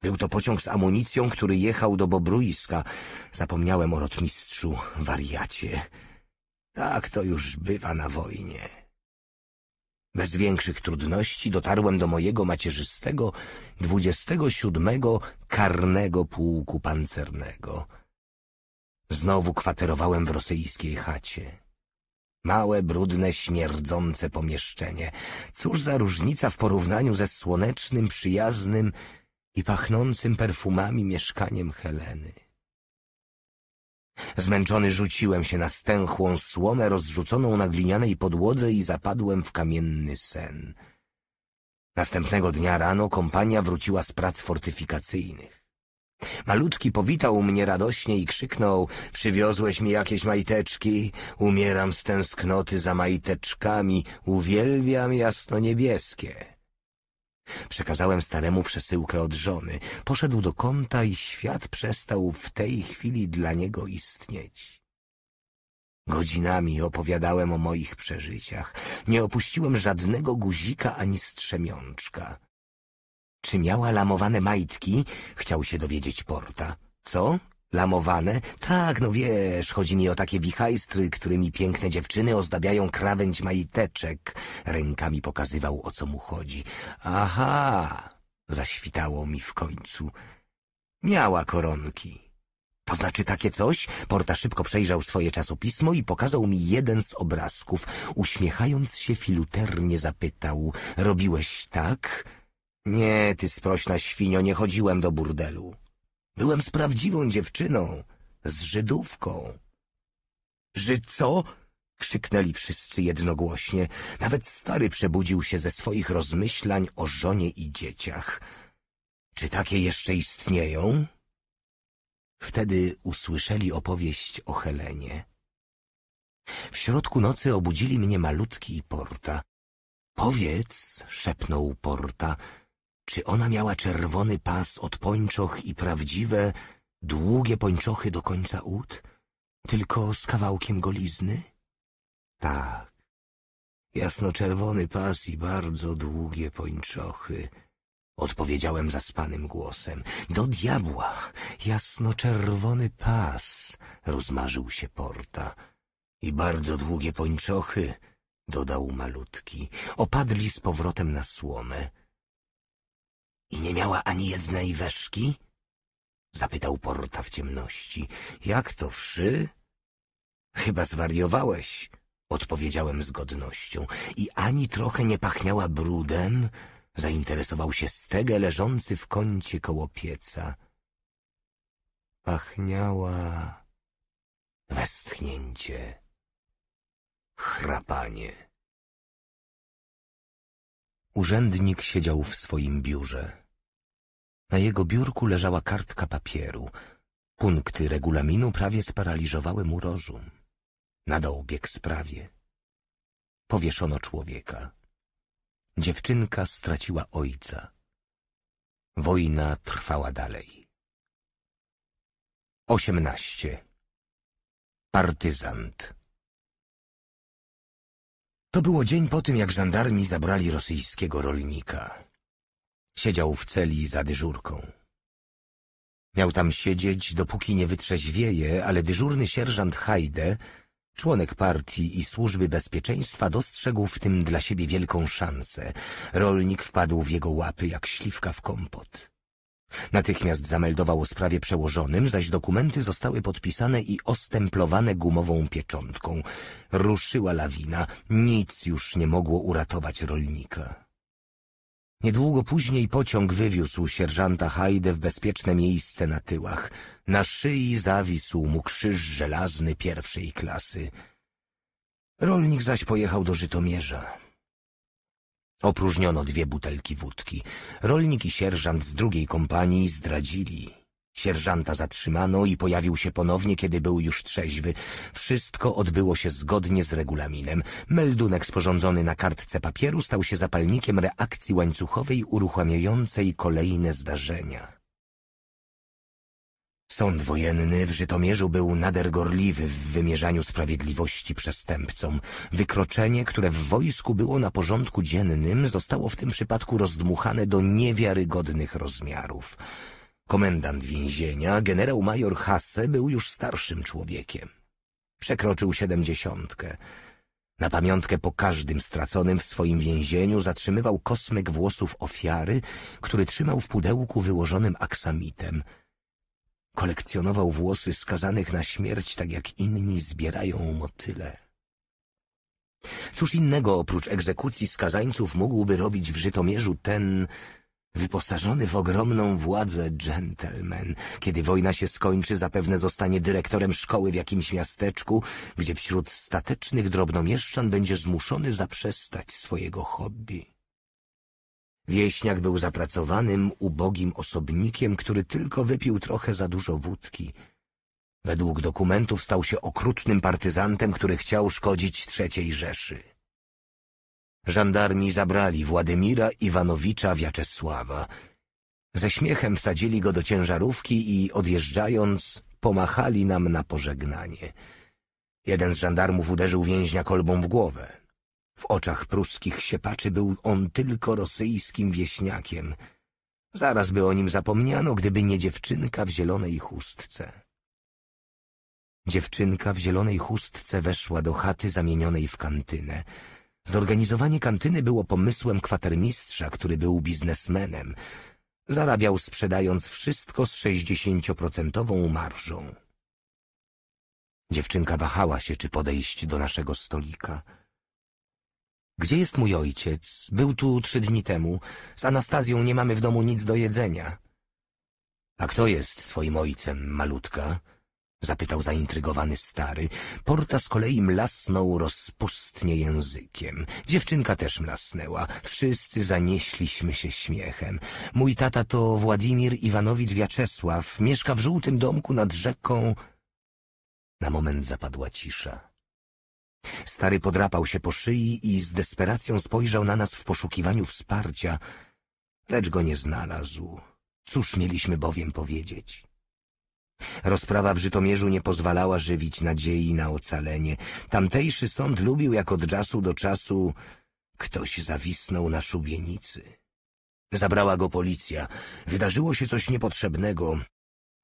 Był to pociąg z amunicją, który jechał do Bobruiska. Zapomniałem o rotmistrzu, wariacie. Tak to już bywa na wojnie. Bez większych trudności dotarłem do mojego macierzystego, 27 karnego pułku pancernego. Znowu kwaterowałem w rosyjskiej chacie. Małe, brudne, śmierdzące pomieszczenie. Cóż za różnica w porównaniu ze słonecznym, przyjaznym i pachnącym perfumami mieszkaniem Heleny. Zmęczony rzuciłem się na stęchłą słomę rozrzuconą na glinianej podłodze i zapadłem w kamienny sen. Następnego dnia rano kompania wróciła z prac fortyfikacyjnych. Malutki powitał mnie radośnie i krzyknął — Przywiozłeś mi jakieś majteczki? Umieram z tęsknoty za majteczkami, uwielbiam jasno-niebieskie. Przekazałem staremu przesyłkę od żony. Poszedł do kąta i świat przestał w tej chwili dla niego istnieć. Godzinami opowiadałem o moich przeżyciach. Nie opuściłem żadnego guzika ani strzemiączka. Czy miała lamowane majtki? Chciał się dowiedzieć Porta. Co? Lamowane? Tak, no wiesz, chodzi mi o takie wichajstry, którymi piękne dziewczyny ozdabiają krawędź majteczek. Rękami pokazywał, o co mu chodzi. Aha, zaświtało mi w końcu. Miała koronki. To znaczy takie coś? Porta szybko przejrzał swoje czasopismo i pokazał mi jeden z obrazków. Uśmiechając się filuternie zapytał, robiłeś tak? Nie, ty sprośna świnio, nie chodziłem do burdelu. Byłem z prawdziwą dziewczyną, z Żydówką. Żyd co? Krzyknęli wszyscy jednogłośnie. Nawet stary przebudził się ze swoich rozmyślań o żonie i dzieciach. Czy takie jeszcze istnieją? Wtedy usłyszeli opowieść o Helenie. W środku nocy obudzili mnie malutki i Porta. Powiedz, szepnął Porta, czy ona miała czerwony pas od pończoch i prawdziwe, długie pończochy do końca ud? Tylko z kawałkiem golizny? Tak. Jasnoczerwony pas i bardzo długie pończochy. Odpowiedziałem zaspanym głosem. Do diabła! Jasnoczerwony pas! Rozmarzył się porta. I bardzo długie pończochy! Dodał malutki. Opadli z powrotem na słomę i nie miała ani jednej weszki? Zapytał Porta w ciemności. Jak to wszy? Chyba zwariowałeś, odpowiedziałem z godnością. I ani trochę nie pachniała brudem, zainteresował się Stege leżący w kącie koło pieca. Pachniała westchnięcie, chrapanie. Urzędnik siedział w swoim biurze. Na jego biurku leżała kartka papieru. Punkty regulaminu prawie sparaliżowały mu rozum. Nadał bieg sprawie. Powieszono człowieka. Dziewczynka straciła ojca. Wojna trwała dalej. Osiemnaście. Partyzant. To było dzień po tym, jak żandarmi zabrali rosyjskiego rolnika. Siedział w celi za dyżurką. Miał tam siedzieć, dopóki nie wytrzeźwieje, ale dyżurny sierżant Hajde, członek partii i służby bezpieczeństwa, dostrzegł w tym dla siebie wielką szansę. Rolnik wpadł w jego łapy jak śliwka w kompot. Natychmiast zameldował o sprawie przełożonym, zaś dokumenty zostały podpisane i ostemplowane gumową pieczątką. Ruszyła lawina, nic już nie mogło uratować rolnika. Niedługo później pociąg wywiózł sierżanta Hajdę w bezpieczne miejsce na tyłach. Na szyi zawisł mu krzyż żelazny pierwszej klasy. Rolnik zaś pojechał do Żytomierza. Opróżniono dwie butelki wódki. Rolnik i sierżant z drugiej kompanii zdradzili Sierżanta zatrzymano i pojawił się ponownie, kiedy był już trzeźwy. Wszystko odbyło się zgodnie z regulaminem. Meldunek sporządzony na kartce papieru stał się zapalnikiem reakcji łańcuchowej uruchamiającej kolejne zdarzenia. Sąd wojenny w Żytomierzu był nader gorliwy w wymierzaniu sprawiedliwości przestępcom. Wykroczenie, które w wojsku było na porządku dziennym, zostało w tym przypadku rozdmuchane do niewiarygodnych rozmiarów. Komendant więzienia, generał major Hasse, był już starszym człowiekiem. Przekroczył siedemdziesiątkę. Na pamiątkę po każdym straconym w swoim więzieniu zatrzymywał kosmyk włosów ofiary, który trzymał w pudełku wyłożonym aksamitem. Kolekcjonował włosy skazanych na śmierć, tak jak inni zbierają motyle. Cóż innego oprócz egzekucji skazańców mógłby robić w Żytomierzu ten Wyposażony w ogromną władzę dżentelmen, kiedy wojna się skończy, zapewne zostanie dyrektorem szkoły w jakimś miasteczku, gdzie wśród statecznych drobnomieszczan będzie zmuszony zaprzestać swojego hobby. Wieśniak był zapracowanym, ubogim osobnikiem, który tylko wypił trochę za dużo wódki. Według dokumentów stał się okrutnym partyzantem, który chciał szkodzić trzeciej Rzeszy. Żandarmi zabrali Władimira Iwanowicza Wiaczesława. Ze śmiechem wsadzili go do ciężarówki i odjeżdżając pomachali nam na pożegnanie. Jeden z żandarmów uderzył więźnia kolbą w głowę. W oczach pruskich siepaczy był on tylko rosyjskim wieśniakiem. Zaraz by o nim zapomniano, gdyby nie dziewczynka w zielonej chustce. Dziewczynka w zielonej chustce weszła do chaty zamienionej w kantynę. Zorganizowanie kantyny było pomysłem kwatermistrza, który był biznesmenem. Zarabiał sprzedając wszystko z sześćdziesięcioprocentową marżą. Dziewczynka wahała się, czy podejść do naszego stolika. Gdzie jest mój ojciec? Był tu trzy dni temu. Z Anastazją nie mamy w domu nic do jedzenia. A kto jest twoim ojcem, malutka? Zapytał zaintrygowany stary. Porta z kolei mlasnął rozpustnie językiem. Dziewczynka też mlasnęła. Wszyscy zanieśliśmy się śmiechem. Mój tata to Władimir Iwanowicz Wiaczesław. Mieszka w żółtym domku nad rzeką. Na moment zapadła cisza. Stary podrapał się po szyi i z desperacją spojrzał na nas w poszukiwaniu wsparcia, lecz go nie znalazł. Cóż mieliśmy bowiem powiedzieć? Rozprawa w Żytomierzu nie pozwalała żywić nadziei na ocalenie. Tamtejszy sąd lubił jak od czasu do czasu ktoś zawisnął na szubienicy. Zabrała go policja. Wydarzyło się coś niepotrzebnego.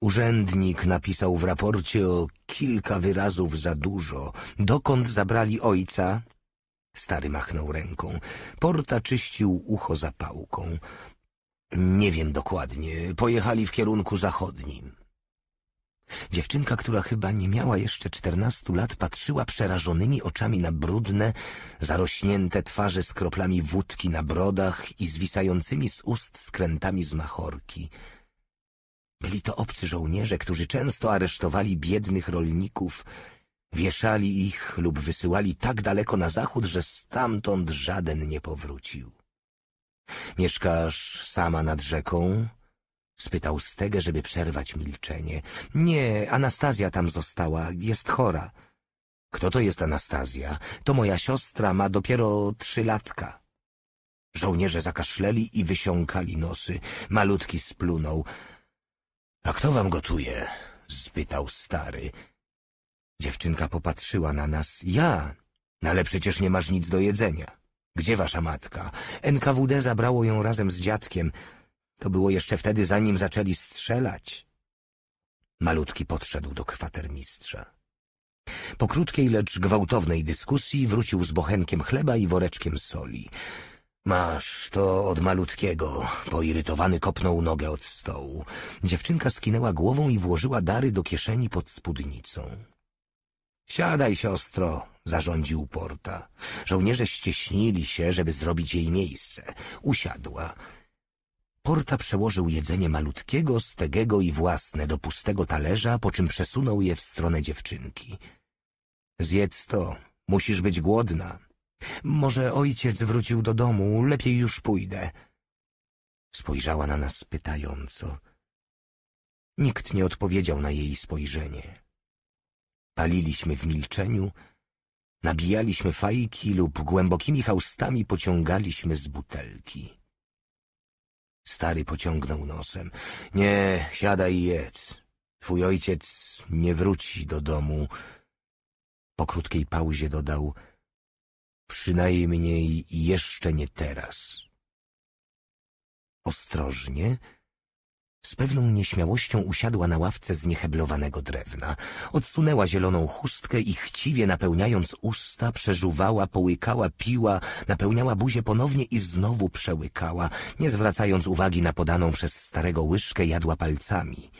Urzędnik napisał w raporcie o kilka wyrazów za dużo. Dokąd zabrali ojca? Stary machnął ręką. Porta czyścił ucho zapałką. Nie wiem dokładnie. Pojechali w kierunku zachodnim. Dziewczynka, która chyba nie miała jeszcze czternastu lat, patrzyła przerażonymi oczami na brudne, zarośnięte twarze z kroplami wódki na brodach i zwisającymi z ust skrętami z machorki. Byli to obcy żołnierze, którzy często aresztowali biednych rolników, wieszali ich lub wysyłali tak daleko na zachód, że stamtąd żaden nie powrócił. Mieszkasz sama nad rzeką, spytał Stege, żeby przerwać milczenie. Nie, Anastazja tam została, jest chora. Kto to jest Anastazja? To moja siostra, ma dopiero trzy latka. Żołnierze zakaszleli i wysiąkali nosy. Malutki splunął. A kto wam gotuje? spytał stary. Dziewczynka popatrzyła na nas. Ja? No ale przecież nie masz nic do jedzenia. Gdzie wasza matka? NKWD zabrało ją razem z dziadkiem. To było jeszcze wtedy, zanim zaczęli strzelać. Malutki podszedł do kwatermistrza. Po krótkiej, lecz gwałtownej dyskusji wrócił z bochenkiem chleba i woreczkiem soli. Masz to od malutkiego, poirytowany kopnął nogę od stołu. Dziewczynka skinęła głową i włożyła dary do kieszeni pod spódnicą. Siadaj, siostro, zarządził Porta. Żołnierze ścieśnili się, żeby zrobić jej miejsce. Usiadła. Porta przełożył jedzenie malutkiego, stegego i własne do pustego talerza, po czym przesunął je w stronę dziewczynki. Zjedz to, musisz być głodna. Może ojciec wrócił do domu, lepiej już pójdę. Spojrzała na nas pytająco. Nikt nie odpowiedział na jej spojrzenie. Paliliśmy w milczeniu, nabijaliśmy fajki lub głębokimi haustami pociągaliśmy z butelki. Stary pociągnął nosem. Nie, siadaj i jedz. Twój ojciec nie wróci do domu. Po krótkiej pauzie dodał. Przynajmniej jeszcze nie teraz. Ostrożnie z pewną nieśmiałością usiadła na ławce z nieheblowanego drewna. Odsunęła zieloną chustkę i chciwie napełniając usta, przeżuwała, połykała, piła, napełniała buzię ponownie i znowu przełykała. Nie zwracając uwagi na podaną przez starego łyżkę, jadła palcami.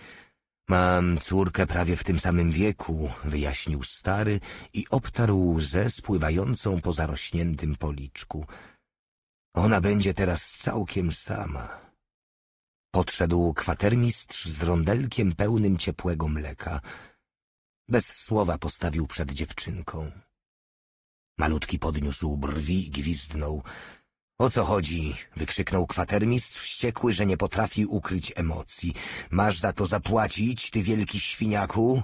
Mam córkę prawie w tym samym wieku, wyjaśnił stary i obtarł łzę spływającą po zarośniętym policzku. Ona będzie teraz całkiem sama. Podszedł kwatermistrz z rondelkiem pełnym ciepłego mleka. Bez słowa postawił przed dziewczynką. Malutki podniósł brwi i gwizdnął. O co chodzi? wykrzyknął kwatermistrz wściekły, że nie potrafi ukryć emocji. Masz za to zapłacić, ty wielki świniaku?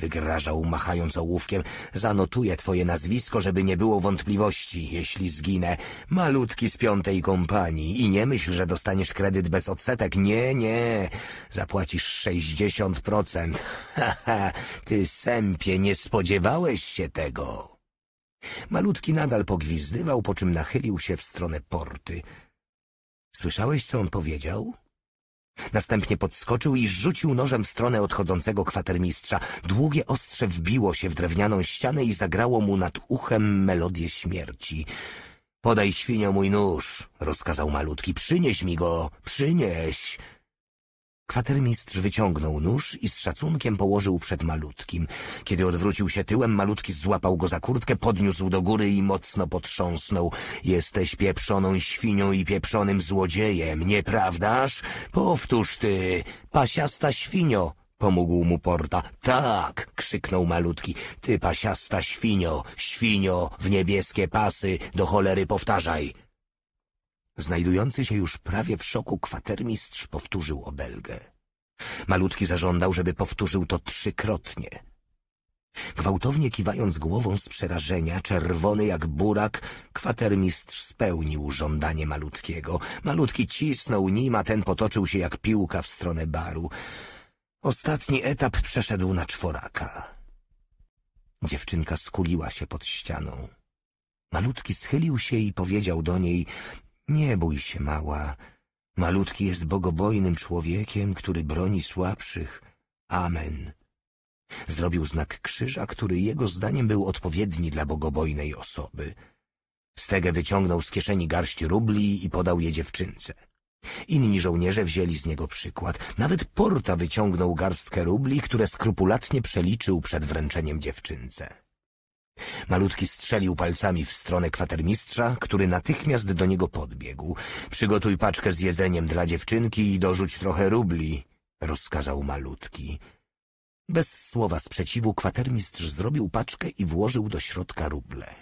Wygrażał, machając ołówkiem. Zanotuję twoje nazwisko, żeby nie było wątpliwości, jeśli zginę. Malutki z piątej kompanii i nie myśl, że dostaniesz kredyt bez odsetek. Nie, nie. Zapłacisz sześćdziesiąt procent. Ha, ha, ty sępie, nie spodziewałeś się tego. Malutki nadal pogwizdywał, po czym nachylił się w stronę porty. Słyszałeś, co on powiedział? Następnie podskoczył i rzucił nożem w stronę odchodzącego kwatermistrza. Długie ostrze wbiło się w drewnianą ścianę i zagrało mu nad uchem melodię śmierci. Podaj świnio mój nóż, rozkazał malutki. Przynieś mi go, przynieś. Kwatermistrz wyciągnął nóż i z szacunkiem położył przed malutkim. Kiedy odwrócił się tyłem, malutki złapał go za kurtkę, podniósł do góry i mocno potrząsnął. Jesteś pieprzoną świnią i pieprzonym złodziejem, nieprawdaż? Powtórz ty, pasiasta świnio! Pomógł mu Porta. Tak! krzyknął malutki. Ty pasiasta świnio, świnio, w niebieskie pasy, do cholery powtarzaj. Znajdujący się już prawie w szoku kwatermistrz powtórzył obelgę. Malutki zażądał, żeby powtórzył to trzykrotnie. Gwałtownie kiwając głową z przerażenia, czerwony jak burak, kwatermistrz spełnił żądanie malutkiego. Malutki cisnął nim, a ten potoczył się jak piłka w stronę baru. Ostatni etap przeszedł na czworaka. Dziewczynka skuliła się pod ścianą. Malutki schylił się i powiedział do niej nie bój się, mała. Malutki jest bogobojnym człowiekiem, który broni słabszych. Amen. Zrobił znak krzyża, który jego zdaniem był odpowiedni dla bogobojnej osoby. Stege wyciągnął z kieszeni garść rubli i podał je dziewczynce. Inni żołnierze wzięli z niego przykład. Nawet Porta wyciągnął garstkę rubli, które skrupulatnie przeliczył przed wręczeniem dziewczynce. Malutki strzelił palcami w stronę kwatermistrza, który natychmiast do niego podbiegł. Przygotuj paczkę z jedzeniem dla dziewczynki i dorzuć trochę rubli, rozkazał malutki. Bez słowa sprzeciwu kwatermistrz zrobił paczkę i włożył do środka ruble.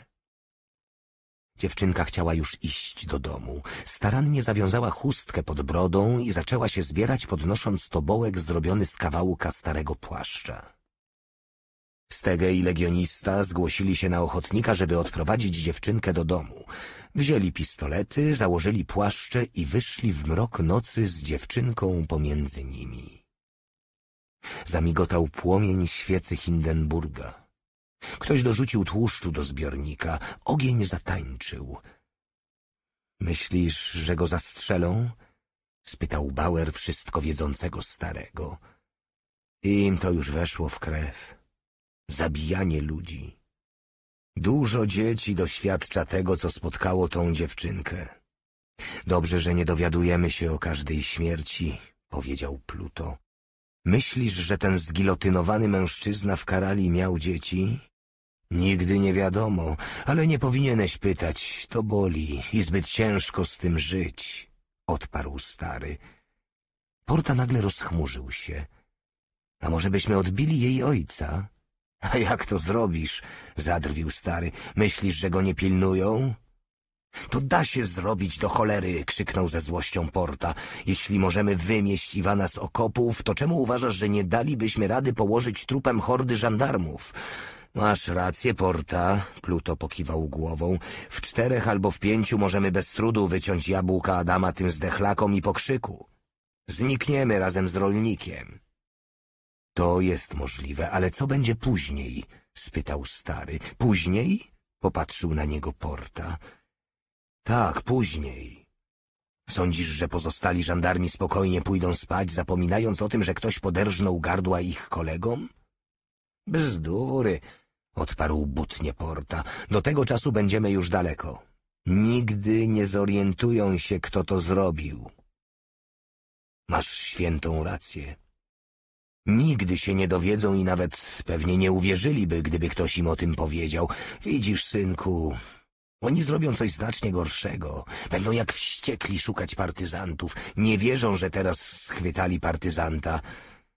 Dziewczynka chciała już iść do domu. Starannie zawiązała chustkę pod brodą i zaczęła się zbierać, podnosząc tobołek zrobiony z kawałka starego płaszcza. Stege i legionista zgłosili się na ochotnika, żeby odprowadzić dziewczynkę do domu. Wzięli pistolety, założyli płaszcze i wyszli w mrok nocy z dziewczynką pomiędzy nimi. Zamigotał płomień świecy Hindenburga. Ktoś dorzucił tłuszczu do zbiornika. Ogień zatańczył. Myślisz, że go zastrzelą? spytał Bauer wszystko wiedzącego starego. Im to już weszło w krew zabijanie ludzi. Dużo dzieci doświadcza tego, co spotkało tą dziewczynkę. Dobrze, że nie dowiadujemy się o każdej śmierci, powiedział Pluto. Myślisz, że ten zgilotynowany mężczyzna w Karali miał dzieci? Nigdy nie wiadomo, ale nie powinieneś pytać, to boli i zbyt ciężko z tym żyć, odparł stary. Porta nagle rozchmurzył się. A może byśmy odbili jej ojca? A jak to zrobisz? Zadrwił stary. Myślisz, że go nie pilnują? To da się zrobić do cholery, krzyknął ze złością Porta. Jeśli możemy wymieść Iwana z okopów, to czemu uważasz, że nie dalibyśmy rady położyć trupem hordy żandarmów? Masz rację, Porta, Pluto pokiwał głową. W czterech albo w pięciu możemy bez trudu wyciąć jabłka Adama tym zdechlakom i pokrzyku. Znikniemy razem z rolnikiem. To jest możliwe, ale co będzie później? spytał stary. Później? popatrzył na niego Porta. Tak, później. Sądzisz, że pozostali żandarmi spokojnie pójdą spać, zapominając o tym, że ktoś poderżnął gardła ich kolegom? Bzdury, odparł butnie Porta. Do tego czasu będziemy już daleko. Nigdy nie zorientują się, kto to zrobił. Masz świętą rację, Nigdy się nie dowiedzą i nawet pewnie nie uwierzyliby, gdyby ktoś im o tym powiedział. Widzisz, synku, oni zrobią coś znacznie gorszego. Będą jak wściekli szukać partyzantów. Nie wierzą, że teraz schwytali partyzanta.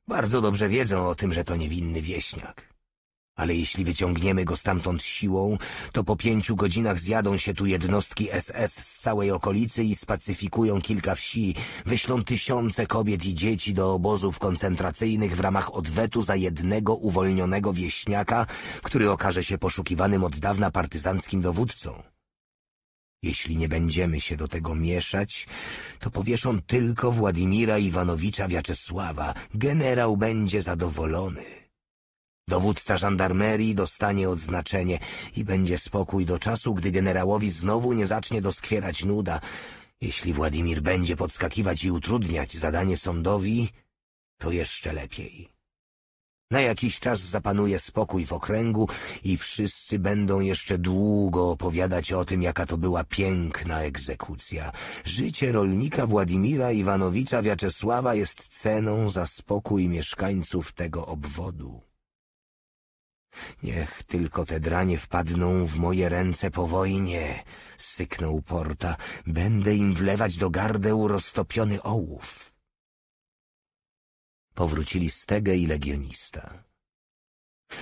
Bardzo dobrze wiedzą o tym, że to niewinny wieśniak. Ale jeśli wyciągniemy go stamtąd siłą, to po pięciu godzinach zjadą się tu jednostki SS z całej okolicy i spacyfikują kilka wsi, wyślą tysiące kobiet i dzieci do obozów koncentracyjnych w ramach odwetu za jednego uwolnionego wieśniaka, który okaże się poszukiwanym od dawna partyzanckim dowódcą. Jeśli nie będziemy się do tego mieszać, to powieszą tylko Władimira Iwanowicza Wiaczesława. Generał będzie zadowolony. Dowódca żandarmerii dostanie odznaczenie i będzie spokój do czasu, gdy generałowi znowu nie zacznie doskwierać nuda. Jeśli Władimir będzie podskakiwać i utrudniać zadanie sądowi, to jeszcze lepiej. Na jakiś czas zapanuje spokój w okręgu i wszyscy będą jeszcze długo opowiadać o tym, jaka to była piękna egzekucja. Życie rolnika Władimira Iwanowicza Wiaczesława jest ceną za spokój mieszkańców tego obwodu. Niech tylko te dranie wpadną w moje ręce po wojnie, syknął Porta. Będę im wlewać do gardeł roztopiony ołów. Powrócili Stege i legionista.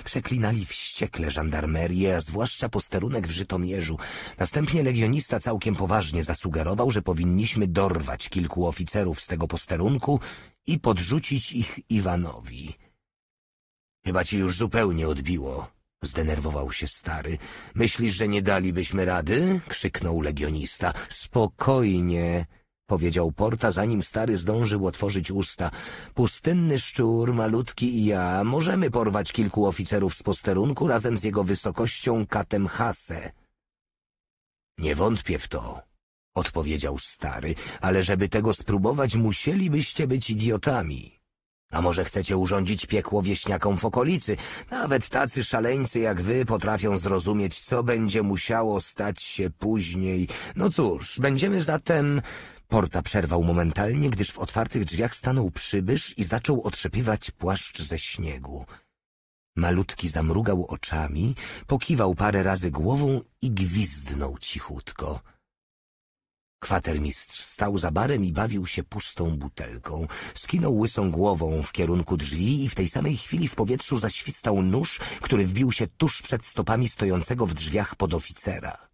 Przeklinali wściekle żandarmerię, a zwłaszcza posterunek w Żytomierzu. Następnie legionista całkiem poważnie zasugerował, że powinniśmy dorwać kilku oficerów z tego posterunku i podrzucić ich Iwanowi. Chyba ci już zupełnie odbiło. Zdenerwował się stary. Myślisz, że nie dalibyśmy rady? Krzyknął legionista. Spokojnie, powiedział Porta, zanim stary zdążył otworzyć usta. Pustynny szczur, malutki i ja możemy porwać kilku oficerów z posterunku razem z jego wysokością katem Hase. Nie wątpię w to, odpowiedział stary, ale żeby tego spróbować musielibyście być idiotami. A może chcecie urządzić piekło wieśniakom w okolicy? Nawet tacy szaleńcy jak wy potrafią zrozumieć, co będzie musiało stać się później. No cóż, będziemy zatem... Porta przerwał momentalnie, gdyż w otwartych drzwiach stanął przybysz i zaczął otrzepywać płaszcz ze śniegu. Malutki zamrugał oczami, pokiwał parę razy głową i gwizdnął cichutko. Kwatermistrz stał za barem i bawił się pustą butelką. Skinął łysą głową w kierunku drzwi i w tej samej chwili w powietrzu zaświstał nóż, który wbił się tuż przed stopami stojącego w drzwiach podoficera.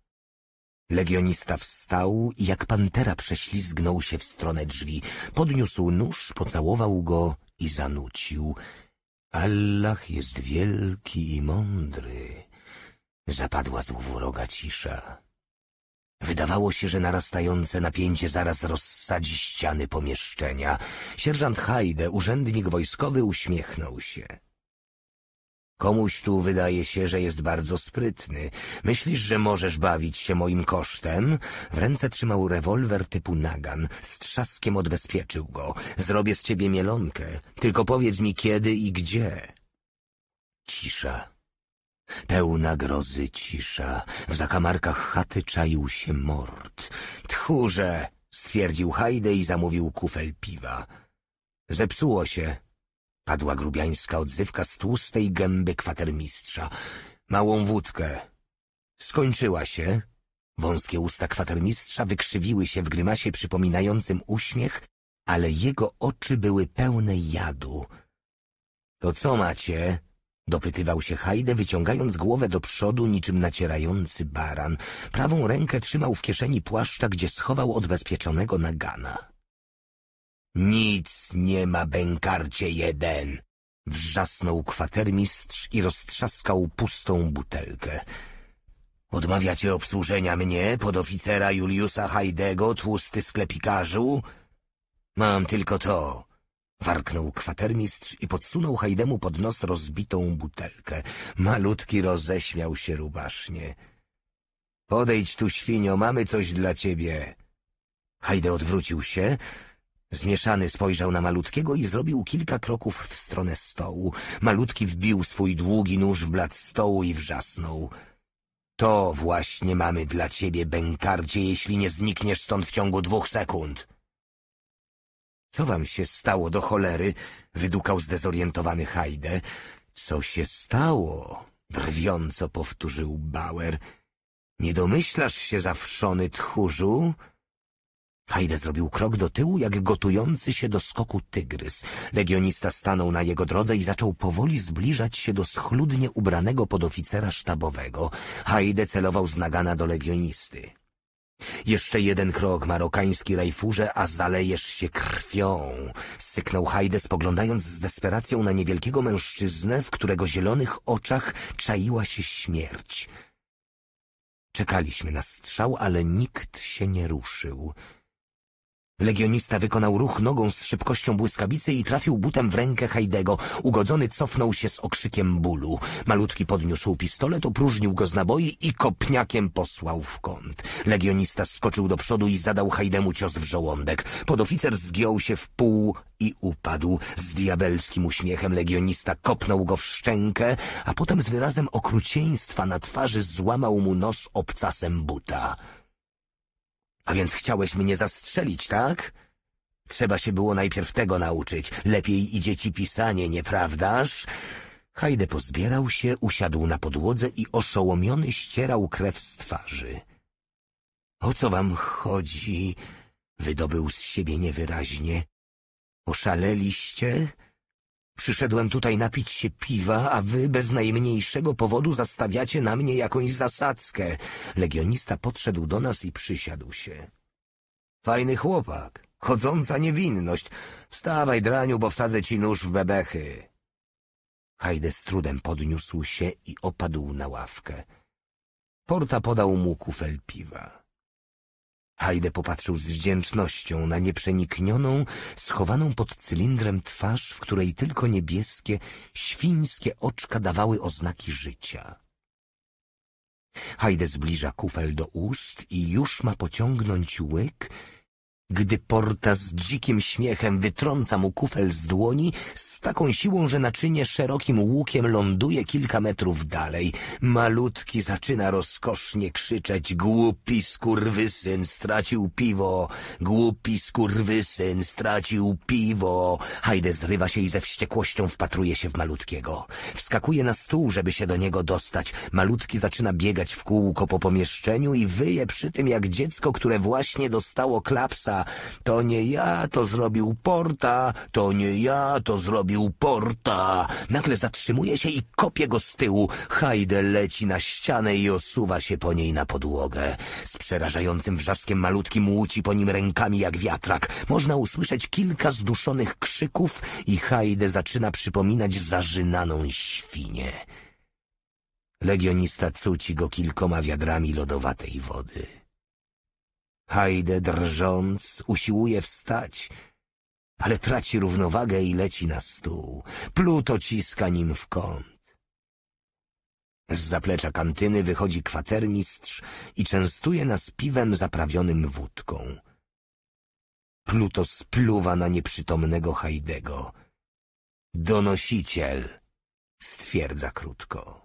Legionista wstał i jak pantera prześlizgnął się w stronę drzwi. Podniósł nóż, pocałował go i zanucił. Allah jest wielki i mądry. Zapadła złowroga cisza. Wydawało się, że narastające napięcie zaraz rozsadzi ściany pomieszczenia. Sierżant Hajde, urzędnik wojskowy, uśmiechnął się. Komuś tu wydaje się, że jest bardzo sprytny. Myślisz, że możesz bawić się moim kosztem? W ręce trzymał rewolwer typu nagan. Z trzaskiem odbezpieczył go. Zrobię z ciebie mielonkę. Tylko powiedz mi kiedy i gdzie. Cisza. Pełna grozy cisza. W zakamarkach chaty czaił się mord. Tchórze! stwierdził Hajdę i zamówił kufel piwa. Zepsuło się. Padła grubiańska odzywka z tłustej gęby kwatermistrza. Małą wódkę. Skończyła się. Wąskie usta kwatermistrza wykrzywiły się w grymasie przypominającym uśmiech, ale jego oczy były pełne jadu. To co macie? Dopytywał się Hajde, wyciągając głowę do przodu niczym nacierający baran. Prawą rękę trzymał w kieszeni płaszcza, gdzie schował odbezpieczonego nagana. Nic nie ma, bękarcie jeden! Wrzasnął kwatermistrz i roztrzaskał pustą butelkę. Odmawiacie obsłużenia mnie, podoficera Juliusa Hajdego, tłusty sklepikarzu? Mam tylko to. Warknął kwatermistrz i podsunął Hajdemu pod nos rozbitą butelkę. Malutki roześmiał się rubasznie. Podejdź tu, świnio, mamy coś dla ciebie. Hajde odwrócił się. Zmieszany spojrzał na malutkiego i zrobił kilka kroków w stronę stołu. Malutki wbił swój długi nóż w blat stołu i wrzasnął. To właśnie mamy dla ciebie, bękardzie, jeśli nie znikniesz stąd w ciągu dwóch sekund. Co wam się stało do cholery? Wydukał zdezorientowany Hajde. Co się stało? Drwiąco powtórzył Bauer. Nie domyślasz się, zawszony tchórzu? Hajde zrobił krok do tyłu, jak gotujący się do skoku tygrys. Legionista stanął na jego drodze i zaczął powoli zbliżać się do schludnie ubranego podoficera sztabowego. Hajde celował z nagana do legionisty. Jeszcze jeden krok, marokański rajfurze, a zalejesz się krwią. Syknął Hajde, spoglądając z desperacją na niewielkiego mężczyznę, w którego zielonych oczach czaiła się śmierć. Czekaliśmy na strzał, ale nikt się nie ruszył. Legionista wykonał ruch nogą z szybkością błyskawicy i trafił butem w rękę Hajdego. Ugodzony cofnął się z okrzykiem bólu. Malutki podniósł pistolet, opróżnił go z naboi i kopniakiem posłał w kąt. Legionista skoczył do przodu i zadał Hajdemu cios w żołądek. Podoficer zgiął się w pół i upadł. Z diabelskim uśmiechem legionista kopnął go w szczękę, a potem z wyrazem okrucieństwa na twarzy złamał mu nos obcasem buta. A więc chciałeś mnie zastrzelić, tak? Trzeba się było najpierw tego nauczyć. Lepiej idzie ci pisanie, nieprawdaż? Hajde pozbierał się, usiadł na podłodze i oszołomiony ścierał krew z twarzy. O co wam chodzi? Wydobył z siebie niewyraźnie. Oszaleliście? Przyszedłem tutaj napić się piwa, a wy bez najmniejszego powodu zastawiacie na mnie jakąś zasadzkę. Legionista podszedł do nas i przysiadł się. Fajny chłopak, chodząca niewinność. Wstawaj, draniu, bo wsadzę ci nóż w bebechy. Hajde z trudem podniósł się i opadł na ławkę. Porta podał mu kufel piwa. Hajde popatrzył z wdzięcznością na nieprzeniknioną, schowaną pod cylindrem twarz, w której tylko niebieskie, świńskie oczka dawały oznaki życia. Hajde zbliża kufel do ust i już ma pociągnąć łyk, gdy Porta z dzikim śmiechem wytrąca mu kufel z dłoni, z taką siłą, że naczynie szerokim łukiem ląduje kilka metrów dalej. Malutki zaczyna rozkosznie krzyczeć. Głupi skurwysyn stracił piwo! Głupi skurwysyn stracił piwo! Hajde zrywa się i ze wściekłością wpatruje się w malutkiego. Wskakuje na stół, żeby się do niego dostać. Malutki zaczyna biegać w kółko po pomieszczeniu i wyje przy tym jak dziecko, które właśnie dostało klapsa to nie ja to zrobił Porta, to nie ja to zrobił Porta. Nagle zatrzymuje się i kopie go z tyłu. Hajde leci na ścianę i osuwa się po niej na podłogę. Z przerażającym wrzaskiem malutki młóci po nim rękami jak wiatrak. Można usłyszeć kilka zduszonych krzyków i Hajde zaczyna przypominać zarzynaną świnię. Legionista cuci go kilkoma wiadrami lodowatej wody. Hajde, drżąc, usiłuje wstać, ale traci równowagę i leci na stół. Pluto ciska nim w kąt. Z zaplecza kantyny wychodzi kwatermistrz i częstuje nas piwem zaprawionym wódką. Pluto spluwa na nieprzytomnego Hajdego. Donosiciel, stwierdza krótko.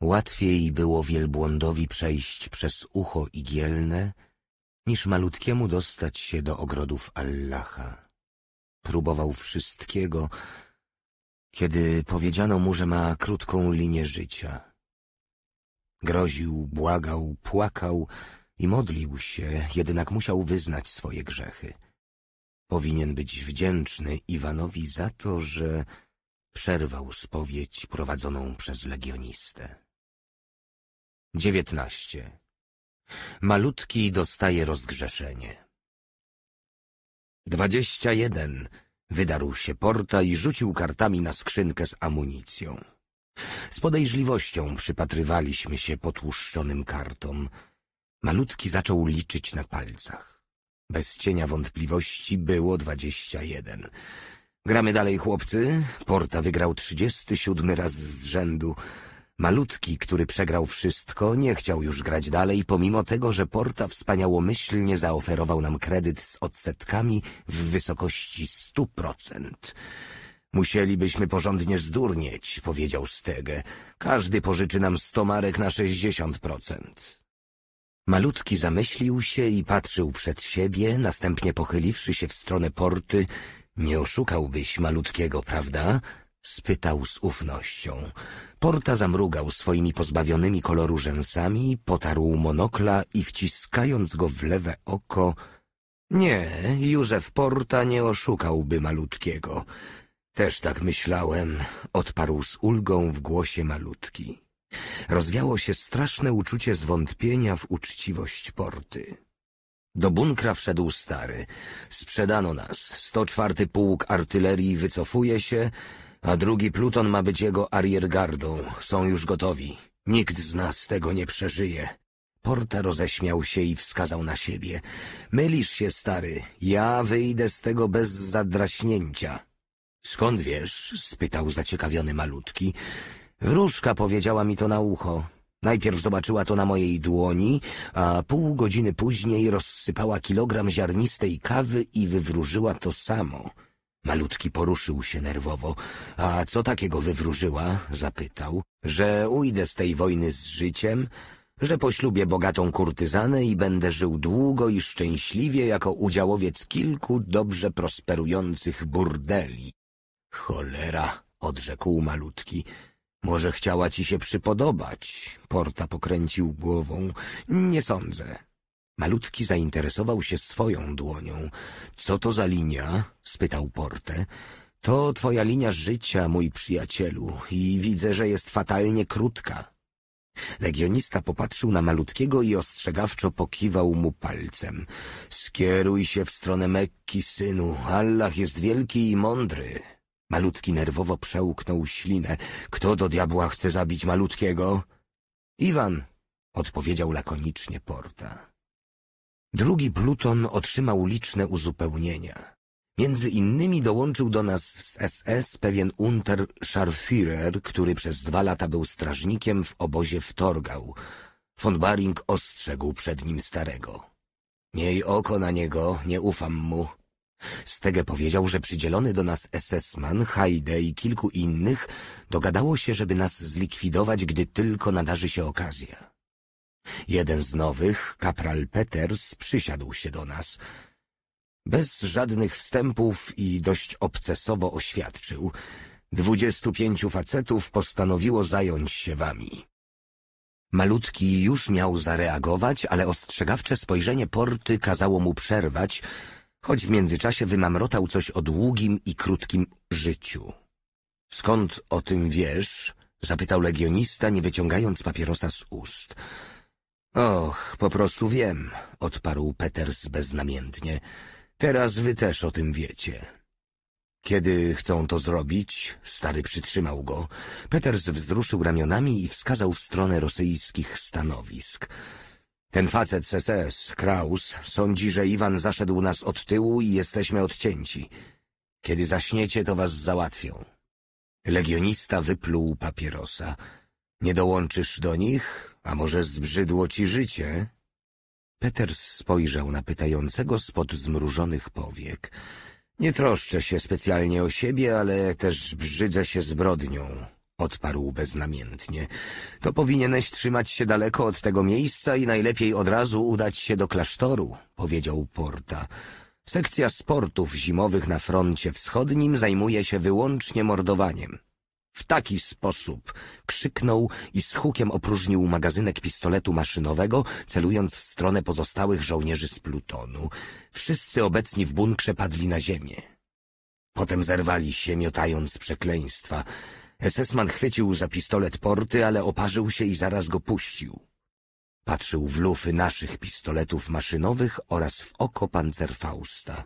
Łatwiej było wielbłądowi przejść przez ucho igielne, niż malutkiemu dostać się do ogrodów Allaha. Próbował wszystkiego, kiedy powiedziano mu, że ma krótką linię życia. Groził, błagał, płakał i modlił się, jednak musiał wyznać swoje grzechy. Powinien być wdzięczny Iwanowi za to, że przerwał spowiedź prowadzoną przez legionistę dziewiętnaście. Malutki dostaje rozgrzeszenie. Dwadzieścia jeden. Wydarł się porta i rzucił kartami na skrzynkę z amunicją. Z podejrzliwością przypatrywaliśmy się potłuszczonym kartom. Malutki zaczął liczyć na palcach. Bez cienia wątpliwości było dwadzieścia jeden. Gramy dalej, chłopcy. Porta wygrał trzydziesty siódmy raz z rzędu. Malutki, który przegrał wszystko, nie chciał już grać dalej, pomimo tego, że Porta wspaniałomyślnie zaoferował nam kredyt z odsetkami w wysokości stu procent. Musielibyśmy porządnie zdurnieć, powiedział Stege. Każdy pożyczy nam sto marek na sześćdziesiąt procent. Malutki zamyślił się i patrzył przed siebie, następnie pochyliwszy się w stronę porty. Nie oszukałbyś malutkiego, prawda? spytał z ufnością. Porta zamrugał swoimi pozbawionymi koloru rzęsami, potarł monokla i wciskając go w lewe oko... Nie, Józef Porta nie oszukałby malutkiego. Też tak myślałem, odparł z ulgą w głosie malutki. Rozwiało się straszne uczucie zwątpienia w uczciwość Porty. Do bunkra wszedł stary. Sprzedano nas. 104 pułk artylerii wycofuje się, a drugi pluton ma być jego ariergardą. Są już gotowi. Nikt z nas tego nie przeżyje. Porta roześmiał się i wskazał na siebie. Mylisz się, stary. Ja wyjdę z tego bez zadraśnięcia. Skąd wiesz? spytał zaciekawiony malutki. Wróżka powiedziała mi to na ucho. Najpierw zobaczyła to na mojej dłoni, a pół godziny później rozsypała kilogram ziarnistej kawy i wywróżyła to samo. Malutki poruszył się nerwowo. A co takiego wywróżyła? Zapytał. Że ujdę z tej wojny z życiem, że poślubię bogatą kurtyzanę i będę żył długo i szczęśliwie jako udziałowiec kilku dobrze prosperujących burdeli. Cholera, odrzekł malutki. Może chciała ci się przypodobać. Porta pokręcił głową. Nie sądzę. Malutki zainteresował się swoją dłonią. Co to za linia? spytał Porte. To twoja linia życia, mój przyjacielu, i widzę, że jest fatalnie krótka. Legionista popatrzył na malutkiego i ostrzegawczo pokiwał mu palcem. Skieruj się w stronę Mekki, synu. Allah jest wielki i mądry. Malutki nerwowo przełknął ślinę. Kto do diabła chce zabić malutkiego? Iwan, odpowiedział lakonicznie Porta. Drugi pluton otrzymał liczne uzupełnienia. Między innymi dołączył do nas z SS pewien Unterscharführer, który przez dwa lata był strażnikiem w obozie w Torgau. Von Baring ostrzegł przed nim starego. Miej oko na niego, nie ufam mu. Stege powiedział, że przydzielony do nas SS-man, Heide i kilku innych dogadało się, żeby nas zlikwidować, gdy tylko nadarzy się okazja. Jeden z nowych, kapral Peters, przysiadł się do nas. Bez żadnych wstępów i dość obcesowo oświadczył. Dwudziestu pięciu facetów postanowiło zająć się wami. Malutki już miał zareagować, ale ostrzegawcze spojrzenie porty kazało mu przerwać, choć w międzyczasie wymamrotał coś o długim i krótkim życiu. Skąd o tym wiesz? zapytał legionista, nie wyciągając papierosa z ust. Och, po prostu wiem, odparł Peters beznamiętnie. Teraz wy też o tym wiecie. Kiedy chcą to zrobić, stary przytrzymał go. Peters wzruszył ramionami i wskazał w stronę rosyjskich stanowisk. Ten facet SS, Kraus, sądzi, że Iwan zaszedł nas od tyłu i jesteśmy odcięci. Kiedy zaśniecie, to was załatwią. Legionista wypluł papierosa. Nie dołączysz do nich? A może zbrzydło ci życie? Peters spojrzał na pytającego spod zmrużonych powiek. Nie troszczę się specjalnie o siebie, ale też brzydzę się zbrodnią, odparł beznamiętnie. To powinieneś trzymać się daleko od tego miejsca i najlepiej od razu udać się do klasztoru, powiedział Porta. Sekcja sportów zimowych na froncie wschodnim zajmuje się wyłącznie mordowaniem. W taki sposób! krzyknął i z hukiem opróżnił magazynek pistoletu maszynowego, celując w stronę pozostałych żołnierzy z plutonu. Wszyscy obecni w bunkrze padli na ziemię. Potem zerwali się, miotając przekleństwa. Esesman chwycił za pistolet porty, ale oparzył się i zaraz go puścił. Patrzył w lufy naszych pistoletów maszynowych oraz w oko pancerfausta.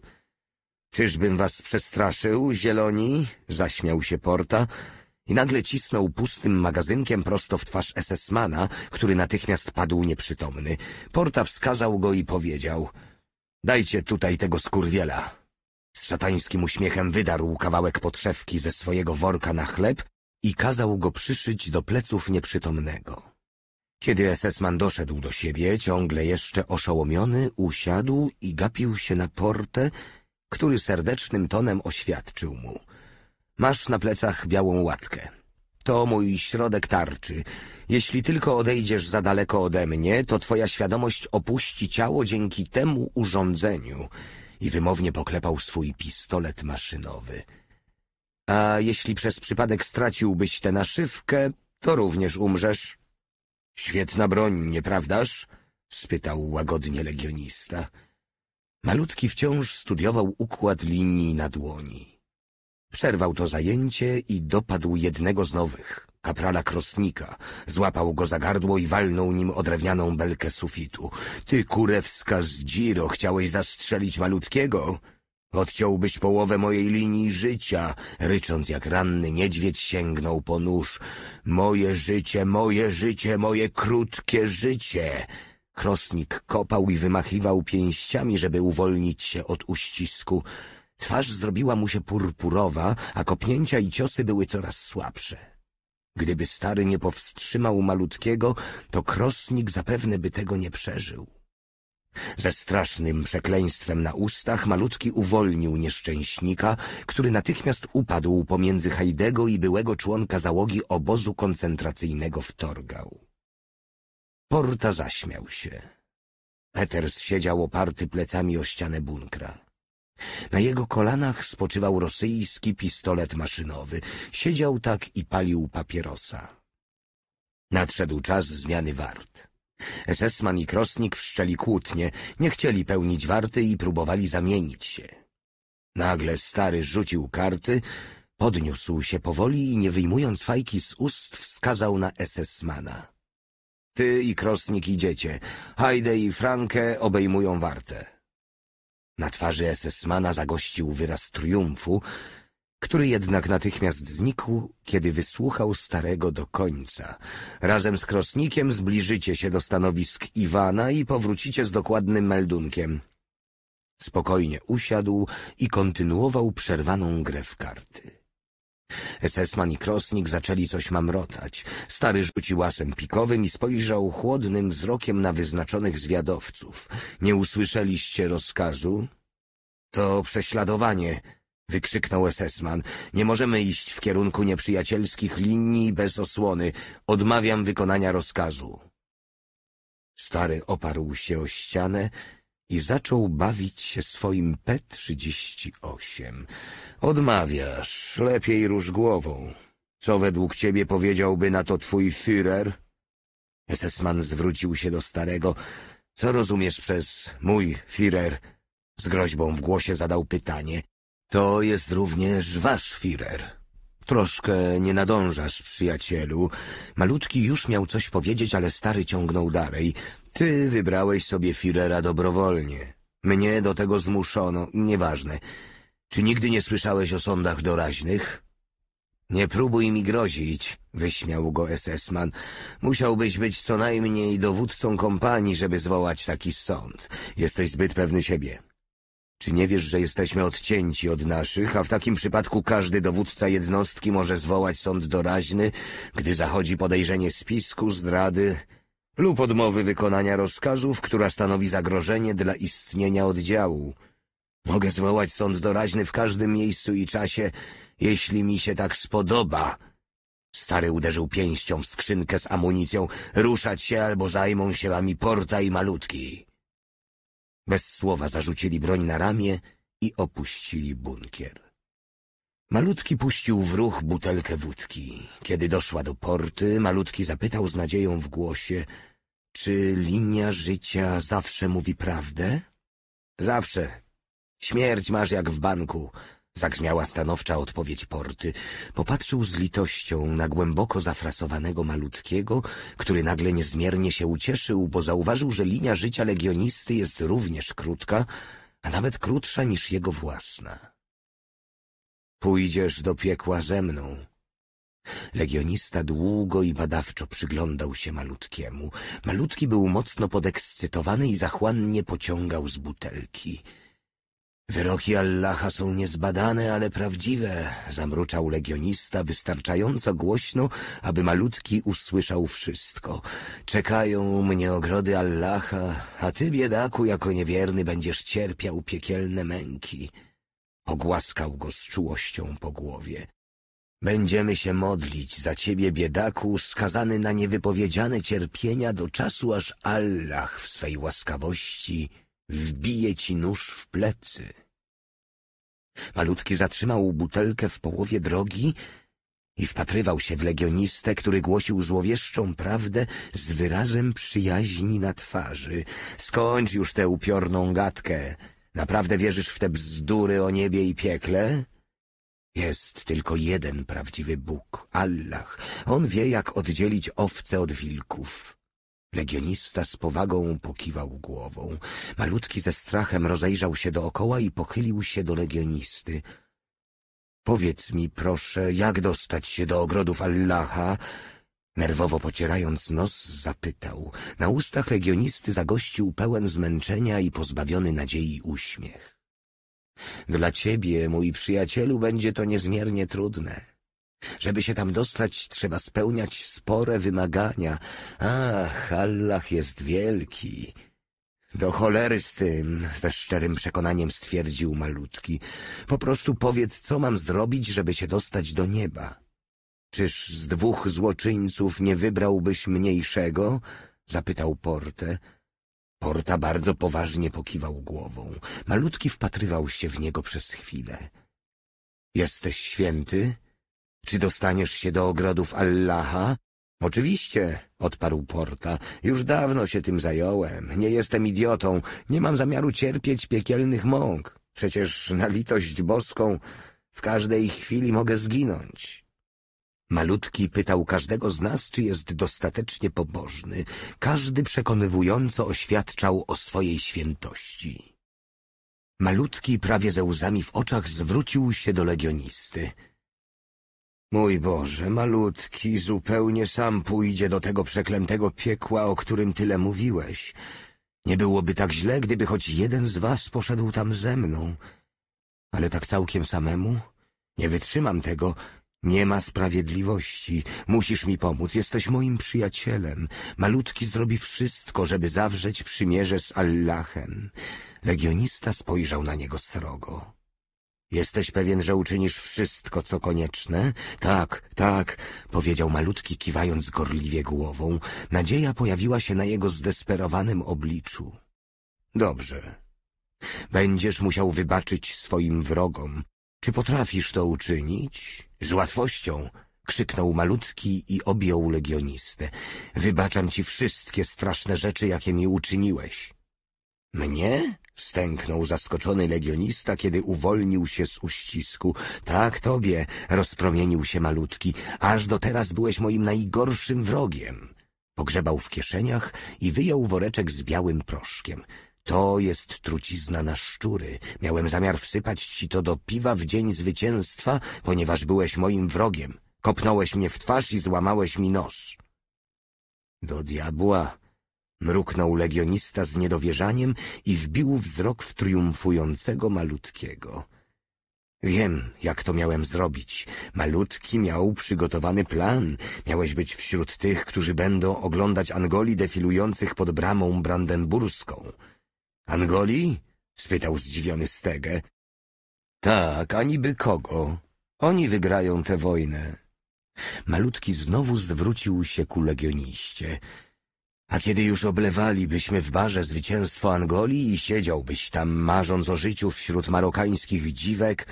— Czyżbym was przestraszył, zieloni? — zaśmiał się porta — i nagle cisnął pustym magazynkiem prosto w twarz SS-mana, który natychmiast padł nieprzytomny. Porta wskazał go i powiedział — Dajcie tutaj tego skurwiela. Z szatańskim uśmiechem wydarł kawałek podszewki ze swojego worka na chleb i kazał go przyszyć do pleców nieprzytomnego. Kiedy SS-man doszedł do siebie, ciągle jeszcze oszołomiony, usiadł i gapił się na portę, który serdecznym tonem oświadczył mu — Masz na plecach białą łatkę. To mój środek tarczy. Jeśli tylko odejdziesz za daleko ode mnie, to twoja świadomość opuści ciało dzięki temu urządzeniu. I wymownie poklepał swój pistolet maszynowy. A jeśli przez przypadek straciłbyś tę naszywkę, to również umrzesz. Świetna broń, nieprawdaż? spytał łagodnie legionista. Malutki wciąż studiował układ linii na dłoni. Przerwał to zajęcie i dopadł jednego z nowych, kaprala Krosnika. Złapał go za gardło i walnął nim o drewnianą belkę sufitu. — Ty, kurewska z dziro, chciałeś zastrzelić malutkiego? Odciąłbyś połowę mojej linii życia, rycząc jak ranny niedźwiedź sięgnął po nóż. Moje życie, moje życie, moje krótkie życie. Krosnik kopał i wymachiwał pięściami, żeby uwolnić się od uścisku. Twarz zrobiła mu się purpurowa, a kopnięcia i ciosy były coraz słabsze. Gdyby stary nie powstrzymał malutkiego, to krosnik zapewne by tego nie przeżył. Ze strasznym przekleństwem na ustach malutki uwolnił nieszczęśnika, który natychmiast upadł pomiędzy Hajdego i byłego członka załogi obozu koncentracyjnego w Torgau. Porta zaśmiał się. Peters siedział oparty plecami o ścianę bunkra. Na jego kolanach spoczywał rosyjski pistolet maszynowy. Siedział tak i palił papierosa. Nadszedł czas zmiany wart. Esesman i Krosnik wszczeli kłótnie, nie chcieli pełnić warty i próbowali zamienić się. Nagle stary rzucił karty, podniósł się powoli i nie wyjmując fajki z ust wskazał na Esesmana. Ty i Krosnik idziecie, Hajde i Frankę obejmują wartę. Na twarzy SS-mana zagościł wyraz triumfu, który jednak natychmiast znikł, kiedy wysłuchał starego do końca. Razem z Krosnikiem zbliżycie się do stanowisk Iwana i powrócicie z dokładnym meldunkiem. Spokojnie usiadł i kontynuował przerwaną grę w karty. Esesman i Krosnik zaczęli coś mamrotać. Stary rzucił łasem pikowym i spojrzał chłodnym wzrokiem na wyznaczonych zwiadowców. Nie usłyszeliście rozkazu? To prześladowanie, wykrzyknął Esesman. Nie możemy iść w kierunku nieprzyjacielskich linii bez osłony. Odmawiam wykonania rozkazu. Stary oparł się o ścianę i zaczął bawić się swoim P-38. Odmawiasz, lepiej rusz głową. Co według ciebie powiedziałby na to twój Führer? Esesman zwrócił się do starego. Co rozumiesz przez mój Führer? Z groźbą w głosie zadał pytanie. To jest również wasz Führer. Troszkę nie nadążasz, przyjacielu. Malutki już miał coś powiedzieć, ale stary ciągnął dalej. Ty wybrałeś sobie Firera dobrowolnie. Mnie do tego zmuszono, nieważne. Czy nigdy nie słyszałeś o sądach doraźnych? Nie próbuj mi grozić, wyśmiał go SS-man. Musiałbyś być co najmniej dowódcą kompanii, żeby zwołać taki sąd. Jesteś zbyt pewny siebie. Czy nie wiesz, że jesteśmy odcięci od naszych, a w takim przypadku każdy dowódca jednostki może zwołać sąd doraźny, gdy zachodzi podejrzenie spisku, zdrady lub odmowy wykonania rozkazów, która stanowi zagrożenie dla istnienia oddziału. Mogę zwołać sąd doraźny w każdym miejscu i czasie, jeśli mi się tak spodoba. Stary uderzył pięścią w skrzynkę z amunicją. Ruszać się albo zajmą się wami porta i malutki. Bez słowa zarzucili broń na ramię i opuścili bunkier. Malutki puścił w ruch butelkę wódki. Kiedy doszła do porty, Malutki zapytał z nadzieją w głosie czy linia życia zawsze mówi prawdę? Zawsze. Śmierć masz jak w banku, zagrzmiała stanowcza odpowiedź porty. Popatrzył z litością na głęboko zafrasowanego malutkiego, który nagle niezmiernie się ucieszył, bo zauważył, że linia życia legionisty jest również krótka, a nawet krótsza niż jego własna. Pójdziesz do piekła ze mną, Legionista długo i badawczo przyglądał się malutkiemu. Malutki był mocno podekscytowany i zachłannie pociągał z butelki. Wyroki Allaha są niezbadane, ale prawdziwe, zamruczał legionista wystarczająco głośno, aby malutki usłyszał wszystko. Czekają mnie ogrody Allaha, a ty, biedaku, jako niewierny będziesz cierpiał piekielne męki. Pogłaskał go z czułością po głowie. Będziemy się modlić za ciebie, biedaku, skazany na niewypowiedziane cierpienia do czasu, aż Allah w swej łaskawości wbije ci nóż w plecy. Malutki zatrzymał butelkę w połowie drogi i wpatrywał się w legionistę, który głosił złowieszczą prawdę z wyrazem przyjaźni na twarzy. Skończ już tę upiorną gadkę. Naprawdę wierzysz w te bzdury o niebie i piekle? Jest tylko jeden prawdziwy Bóg, Allah. On wie, jak oddzielić owce od wilków. Legionista z powagą pokiwał głową. Malutki ze strachem rozejrzał się dookoła i pochylił się do legionisty. Powiedz mi, proszę, jak dostać się do ogrodów Allaha? Nerwowo pocierając nos, zapytał. Na ustach legionisty zagościł pełen zmęczenia i pozbawiony nadziei uśmiech. Dla ciebie, mój przyjacielu, będzie to niezmiernie trudne. Żeby się tam dostać, trzeba spełniać spore wymagania. Ach, Allah jest wielki. Do cholery z tym, ze szczerym przekonaniem stwierdził malutki. Po prostu powiedz, co mam zrobić, żeby się dostać do nieba. Czyż z dwóch złoczyńców nie wybrałbyś mniejszego? zapytał Porte. Porta bardzo poważnie pokiwał głową. Malutki wpatrywał się w niego przez chwilę. Jesteś święty? Czy dostaniesz się do ogrodów Allaha? Oczywiście, odparł Porta. Już dawno się tym zająłem. Nie jestem idiotą. Nie mam zamiaru cierpieć piekielnych mąk. Przecież na litość boską w każdej chwili mogę zginąć. Malutki pytał każdego z nas, czy jest dostatecznie pobożny. Każdy przekonywująco oświadczał o swojej świętości. Malutki prawie ze łzami w oczach zwrócił się do legionisty. Mój Boże, malutki, zupełnie sam pójdzie do tego przeklętego piekła, o którym tyle mówiłeś. Nie byłoby tak źle, gdyby choć jeden z was poszedł tam ze mną. Ale tak całkiem samemu? Nie wytrzymam tego, nie ma sprawiedliwości. Musisz mi pomóc. Jesteś moim przyjacielem. Malutki zrobi wszystko, żeby zawrzeć przymierze z Allahem. Legionista spojrzał na niego srogo. Jesteś pewien, że uczynisz wszystko, co konieczne? Tak, tak, powiedział malutki, kiwając gorliwie głową. Nadzieja pojawiła się na jego zdesperowanym obliczu. Dobrze. Będziesz musiał wybaczyć swoim wrogom, czy potrafisz to uczynić? Z łatwością, krzyknął malutki i objął legionistę. Wybaczam ci wszystkie straszne rzeczy, jakie mi uczyniłeś. Mnie? Stęknął zaskoczony legionista, kiedy uwolnił się z uścisku. Tak tobie, rozpromienił się malutki, aż do teraz byłeś moim najgorszym wrogiem. Pogrzebał w kieszeniach i wyjął woreczek z białym proszkiem. To jest trucizna na szczury. Miałem zamiar wsypać ci to do piwa w dzień zwycięstwa, ponieważ byłeś moim wrogiem. Kopnąłeś mnie w twarz i złamałeś mi nos. Do diabła! Mruknął legionista z niedowierzaniem i wbił wzrok w triumfującego malutkiego. Wiem, jak to miałem zrobić. Malutki miał przygotowany plan. Miałeś być wśród tych, którzy będą oglądać Angoli defilujących pod bramą brandenburską. Angoli? spytał zdziwiony Stege. Tak, aniby kogo? Oni wygrają tę wojnę. Malutki znowu zwrócił się ku legioniście. A kiedy już oblewalibyśmy w barze zwycięstwo Angolii i siedziałbyś tam, marząc o życiu wśród marokańskich dziwek,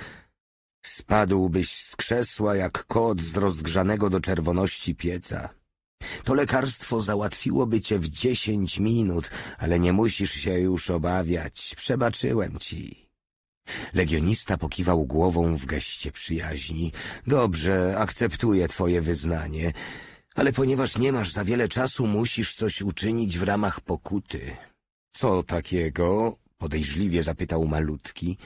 spadłbyś z krzesła jak kot z rozgrzanego do czerwoności pieca. To lekarstwo załatwiłoby cię w dziesięć minut, ale nie musisz się już obawiać. Przebaczyłem ci. Legionista pokiwał głową w geście przyjaźni. Dobrze, akceptuję twoje wyznanie, ale ponieważ nie masz za wiele czasu, musisz coś uczynić w ramach pokuty. Co takiego? Podejrzliwie zapytał malutki.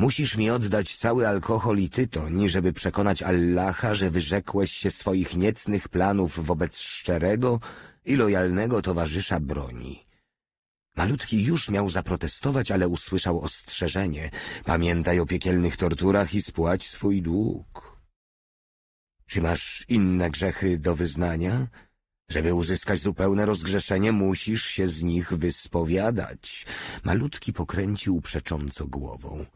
Musisz mi oddać cały alkohol i tytoń, żeby przekonać Allaha, że wyrzekłeś się swoich niecnych planów wobec szczerego i lojalnego towarzysza broni. Malutki już miał zaprotestować, ale usłyszał ostrzeżenie. Pamiętaj o piekielnych torturach i spłać swój dług. Czy masz inne grzechy do wyznania? Żeby uzyskać zupełne rozgrzeszenie, musisz się z nich wyspowiadać. Malutki pokręcił przecząco głową.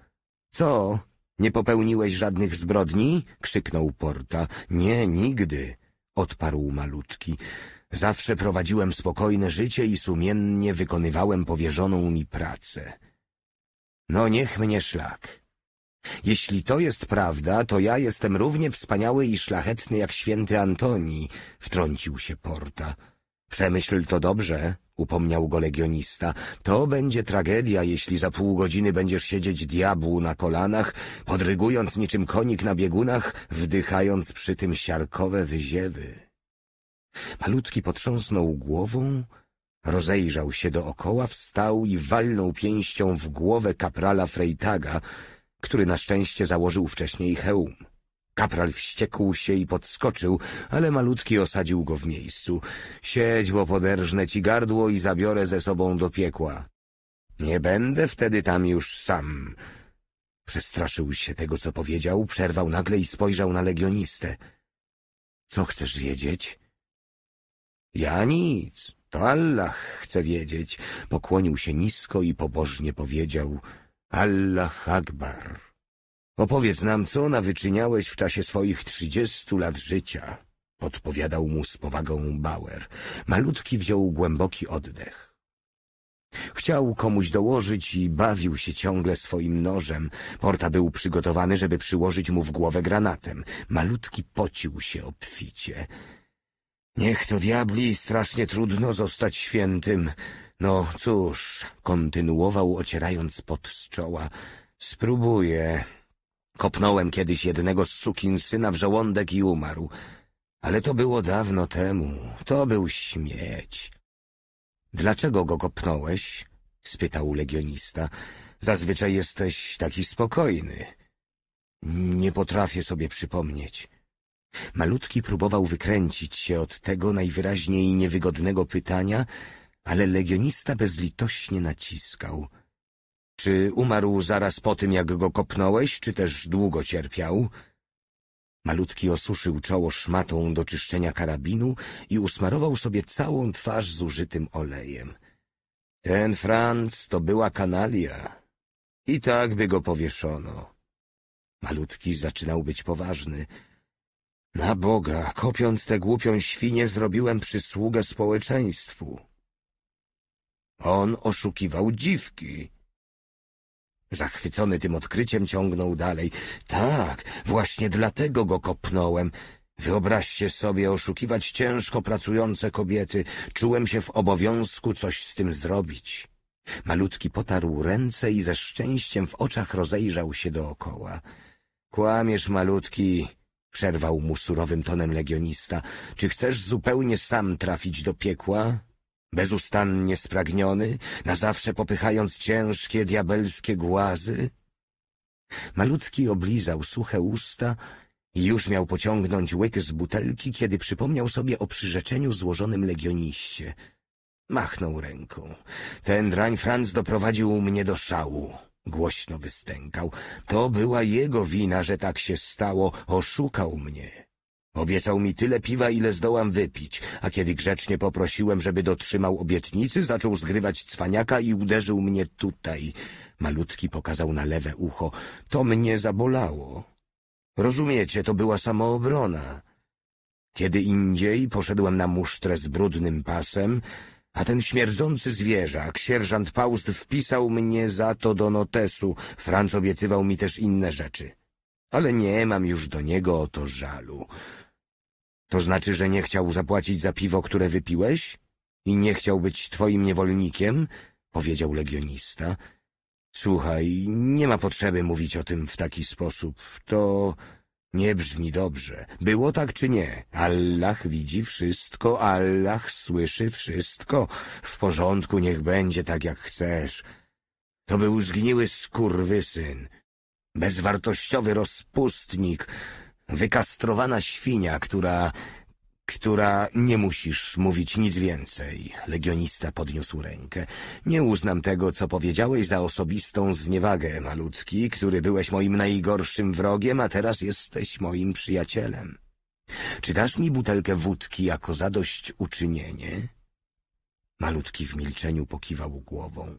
Co? Nie popełniłeś żadnych zbrodni? krzyknął Porta. Nie, nigdy, odparł malutki. Zawsze prowadziłem spokojne życie i sumiennie wykonywałem powierzoną mi pracę. No niech mnie szlak. Jeśli to jest prawda, to ja jestem równie wspaniały i szlachetny jak święty Antoni, wtrącił się Porta. Przemyśl to dobrze upomniał go legionista. To będzie tragedia, jeśli za pół godziny będziesz siedzieć diabłu na kolanach, podrygując niczym konik na biegunach, wdychając przy tym siarkowe wyziewy. Malutki potrząsnął głową, rozejrzał się dookoła, wstał i walnął pięścią w głowę kaprala Freitaga, który na szczęście założył wcześniej hełm. Kapral wściekł się i podskoczył, ale malutki osadził go w miejscu. Siedź, bo poderżnę ci gardło i zabiorę ze sobą do piekła. Nie będę wtedy tam już sam. Przestraszył się tego, co powiedział, przerwał nagle i spojrzał na legionistę. Co chcesz wiedzieć? Ja nic, to Allah chce wiedzieć. Pokłonił się nisko i pobożnie powiedział Allah Akbar. Opowiedz nam, co nawyczyniałeś w czasie swoich trzydziestu lat życia, odpowiadał mu z powagą Bauer. Malutki wziął głęboki oddech. Chciał komuś dołożyć i bawił się ciągle swoim nożem. Porta był przygotowany, żeby przyłożyć mu w głowę granatem. Malutki pocił się obficie. Niech to diabli, strasznie trudno zostać świętym. No cóż, kontynuował ocierając pot z czoła. Spróbuję. Kopnąłem kiedyś jednego z syna w żołądek i umarł. Ale to było dawno temu. To był śmieć. Dlaczego go kopnąłeś? spytał legionista. Zazwyczaj jesteś taki spokojny. Nie potrafię sobie przypomnieć. Malutki próbował wykręcić się od tego najwyraźniej niewygodnego pytania, ale legionista bezlitośnie naciskał. Czy umarł zaraz po tym, jak go kopnąłeś, czy też długo cierpiał? Malutki osuszył czoło szmatą do czyszczenia karabinu i usmarował sobie całą twarz zużytym olejem. Ten Franc to była kanalia. I tak by go powieszono. Malutki zaczynał być poważny. Na Boga, kopiąc tę głupią świnię, zrobiłem przysługę społeczeństwu. On oszukiwał dziwki. Zachwycony tym odkryciem ciągnął dalej. Tak, właśnie dlatego go kopnąłem. Wyobraźcie sobie oszukiwać ciężko pracujące kobiety. Czułem się w obowiązku coś z tym zrobić. Malutki potarł ręce i ze szczęściem w oczach rozejrzał się dookoła. Kłamiesz, malutki, przerwał mu surowym tonem legionista. Czy chcesz zupełnie sam trafić do piekła? bezustannie spragniony, na zawsze popychając ciężkie, diabelskie głazy? Malutki oblizał suche usta i już miał pociągnąć łyk z butelki, kiedy przypomniał sobie o przyrzeczeniu złożonym legioniście. Machnął ręką. Ten drań Franz doprowadził mnie do szału. Głośno wystękał. To była jego wina, że tak się stało. Oszukał mnie. Obiecał mi tyle piwa, ile zdołam wypić, a kiedy grzecznie poprosiłem, żeby dotrzymał obietnicy, zaczął zgrywać cwaniaka i uderzył mnie tutaj. Malutki pokazał na lewe ucho. To mnie zabolało. Rozumiecie, to była samoobrona. Kiedy indziej poszedłem na musztrę z brudnym pasem, a ten śmierdzący zwierzak, sierżant Paust, wpisał mnie za to do notesu. Franc obiecywał mi też inne rzeczy. Ale nie mam już do niego o to żalu. To znaczy, że nie chciał zapłacić za piwo, które wypiłeś? I nie chciał być twoim niewolnikiem? Powiedział legionista. Słuchaj, nie ma potrzeby mówić o tym w taki sposób. To nie brzmi dobrze. Było tak czy nie? Allah widzi wszystko, Allah słyszy wszystko. W porządku, niech będzie tak jak chcesz. To był zgniły skurwysyn. Bezwartościowy rozpustnik, Wykastrowana świnia, która... która... Nie musisz mówić nic więcej. Legionista podniósł rękę. Nie uznam tego, co powiedziałeś za osobistą zniewagę, malutki, który byłeś moim najgorszym wrogiem, a teraz jesteś moim przyjacielem. Czy dasz mi butelkę wódki jako zadośćuczynienie? Malutki w milczeniu pokiwał głową.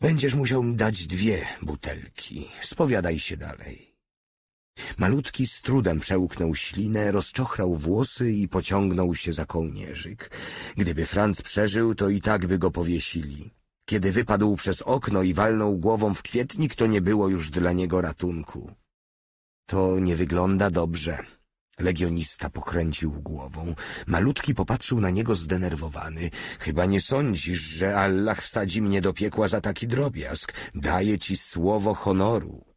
Będziesz musiał mi dać dwie butelki. Spowiadaj się dalej. Malutki z trudem przełknął ślinę, rozczochrał włosy i pociągnął się za kołnierzyk. Gdyby Franc przeżył, to i tak by go powiesili. Kiedy wypadł przez okno i walnął głową w kwietnik, to nie było już dla niego ratunku. To nie wygląda dobrze. Legionista pokręcił głową. Malutki popatrzył na niego zdenerwowany. Chyba nie sądzisz, że Allah wsadzi mnie do piekła za taki drobiazg. Daję ci słowo honoru.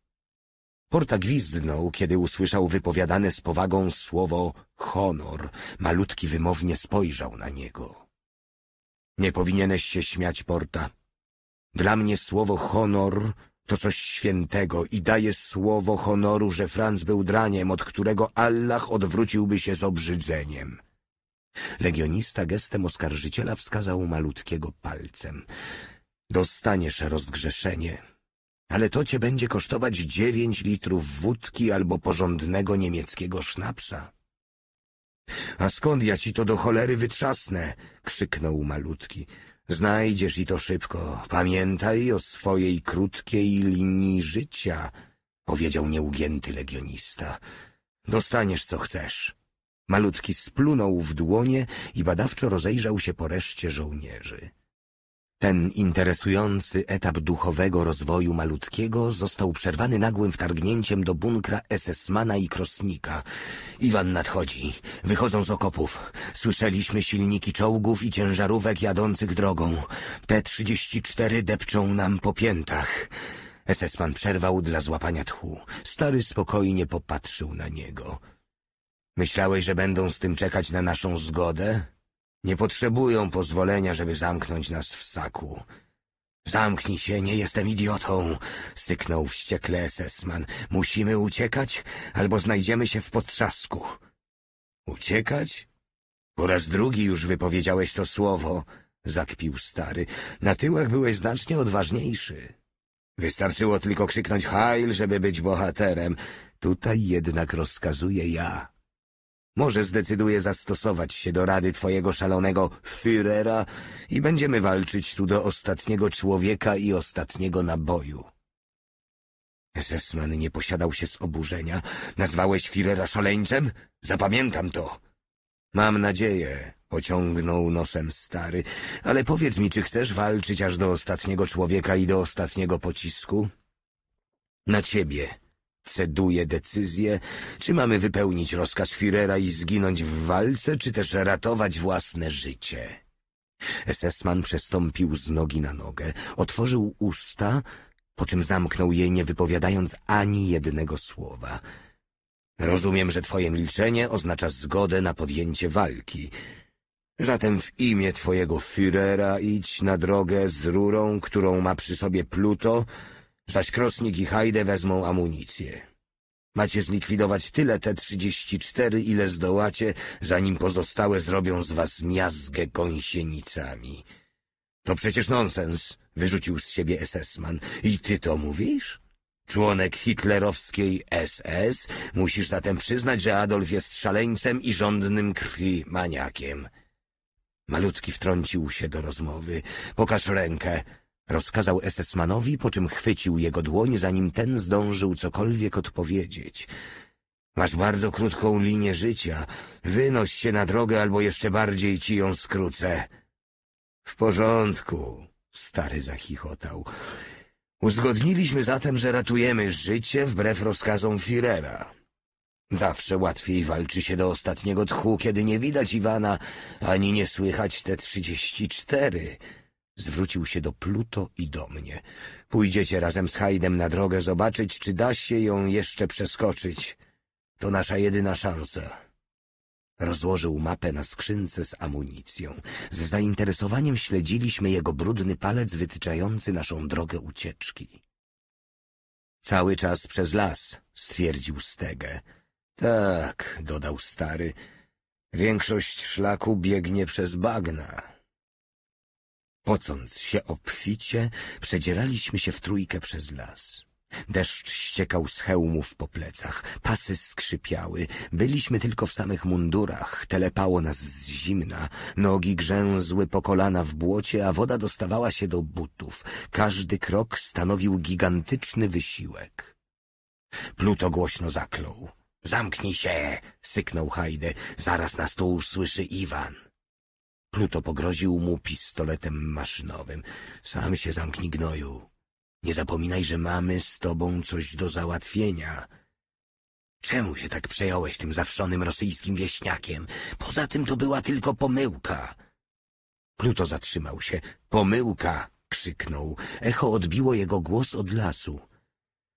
Porta gwizdnął, kiedy usłyszał wypowiadane z powagą słowo honor. Malutki wymownie spojrzał na niego. Nie powinieneś się śmiać, Porta. Dla mnie słowo honor to coś świętego i daje słowo honoru, że Franz był draniem, od którego Allah odwróciłby się z obrzydzeniem. Legionista gestem oskarżyciela wskazał malutkiego palcem. Dostaniesz rozgrzeszenie ale to cię będzie kosztować dziewięć litrów wódki albo porządnego niemieckiego sznapsa. A skąd ja ci to do cholery wytrzasnę? krzyknął malutki. Znajdziesz i to szybko. Pamiętaj o swojej krótkiej linii życia, powiedział nieugięty legionista. Dostaniesz co chcesz. Malutki splunął w dłonie i badawczo rozejrzał się po reszcie żołnierzy. Ten interesujący etap duchowego rozwoju malutkiego został przerwany nagłym wtargnięciem do bunkra SS-mana i Krosnika. Iwan nadchodzi. Wychodzą z okopów. Słyszeliśmy silniki czołgów i ciężarówek jadących drogą. T-34 depczą nam po piętach. SS-man przerwał dla złapania tchu. Stary spokojnie popatrzył na niego. Myślałeś, że będą z tym czekać na naszą zgodę? Nie potrzebują pozwolenia, żeby zamknąć nas w saku. Zamknij się, nie jestem idiotą, syknął wściekle Sesman. Musimy uciekać, albo znajdziemy się w potrzasku. Uciekać? Po raz drugi już wypowiedziałeś to słowo, zakpił stary. Na tyłach byłeś znacznie odważniejszy. Wystarczyło tylko krzyknąć Heil, żeby być bohaterem. Tutaj jednak rozkazuję ja. Może zdecyduję zastosować się do rady twojego szalonego Führera i będziemy walczyć tu do ostatniego człowieka i ostatniego naboju. Sesman nie posiadał się z oburzenia. Nazwałeś Führera szaleńcem? Zapamiętam to. Mam nadzieję, pociągnął nosem stary, ale powiedz mi, czy chcesz walczyć aż do ostatniego człowieka i do ostatniego pocisku? Na ciebie, Ceduje decyzję, czy mamy wypełnić rozkaz Führera i zginąć w walce, czy też ratować własne życie. Esesman przestąpił z nogi na nogę, otworzył usta, po czym zamknął je, nie wypowiadając ani jednego słowa. Rozumiem, że twoje milczenie oznacza zgodę na podjęcie walki. Zatem w imię twojego Führera idź na drogę z rurą, którą ma przy sobie Pluto, Krosnik i Hajde wezmą amunicję. Macie zlikwidować tyle T-34, ile zdołacie, zanim pozostałe zrobią z was miazgę gąsienicami. To przecież nonsens, wyrzucił z siebie SS-man. I ty to mówisz? Członek hitlerowskiej SS, musisz zatem przyznać, że Adolf jest szaleńcem i żądnym krwi maniakiem. Malutki wtrącił się do rozmowy. Pokaż rękę. Rozkazał esesmanowi, po czym chwycił jego dłoń, zanim ten zdążył cokolwiek odpowiedzieć. Masz bardzo krótką linię życia. Wynoś się na drogę, albo jeszcze bardziej ci ją skrócę. W porządku, stary zachichotał. Uzgodniliśmy zatem, że ratujemy życie wbrew rozkazom Firera. Zawsze łatwiej walczy się do ostatniego tchu, kiedy nie widać Iwana, ani nie słychać te trzydzieści cztery. Zwrócił się do Pluto i do mnie. Pójdziecie razem z Hajdem na drogę zobaczyć, czy da się ją jeszcze przeskoczyć. To nasza jedyna szansa. Rozłożył mapę na skrzynce z amunicją. Z zainteresowaniem śledziliśmy jego brudny palec wytyczający naszą drogę ucieczki. Cały czas przez las, stwierdził Stege. Tak, dodał stary. Większość szlaku biegnie przez bagna. Pocąc się obficie, przedzieraliśmy się w trójkę przez las. Deszcz ściekał z hełmów po plecach, pasy skrzypiały, byliśmy tylko w samych mundurach, telepało nas z zimna, nogi grzęzły po kolana w błocie, a woda dostawała się do butów. Każdy krok stanowił gigantyczny wysiłek. Pluto głośno zaklął. Zamknij się! syknął Hajde. Zaraz nas tu usłyszy Iwan. Pluto pogroził mu pistoletem maszynowym. Sam się zamknij gnoju. Nie zapominaj, że mamy z tobą coś do załatwienia. Czemu się tak przejąłeś tym zawszonym rosyjskim wieśniakiem? Poza tym to była tylko pomyłka. Pluto zatrzymał się. Pomyłka! krzyknął. Echo odbiło jego głos od lasu.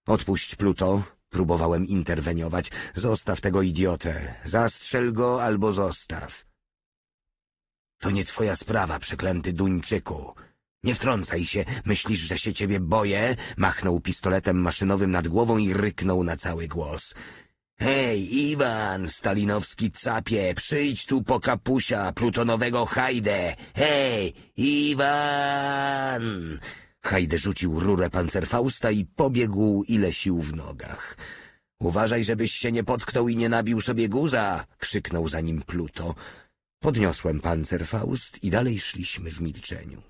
Odpuść, Pluto! Próbowałem interweniować. Zostaw tego idiotę. Zastrzel go albo zostaw. To nie twoja sprawa, przeklęty Duńczyku. Nie wtrącaj się, myślisz, że się ciebie boję? Machnął pistoletem maszynowym nad głową i ryknął na cały głos. Hej, Iwan, stalinowski capie, przyjdź tu po kapusia, plutonowego hajdę. Hej, Iwan! Hajdę rzucił rurę pancerfausta i pobiegł ile sił w nogach. Uważaj, żebyś się nie potknął i nie nabił sobie guza, krzyknął za nim Pluto. Podniosłem pancerfaust i dalej szliśmy w milczeniu.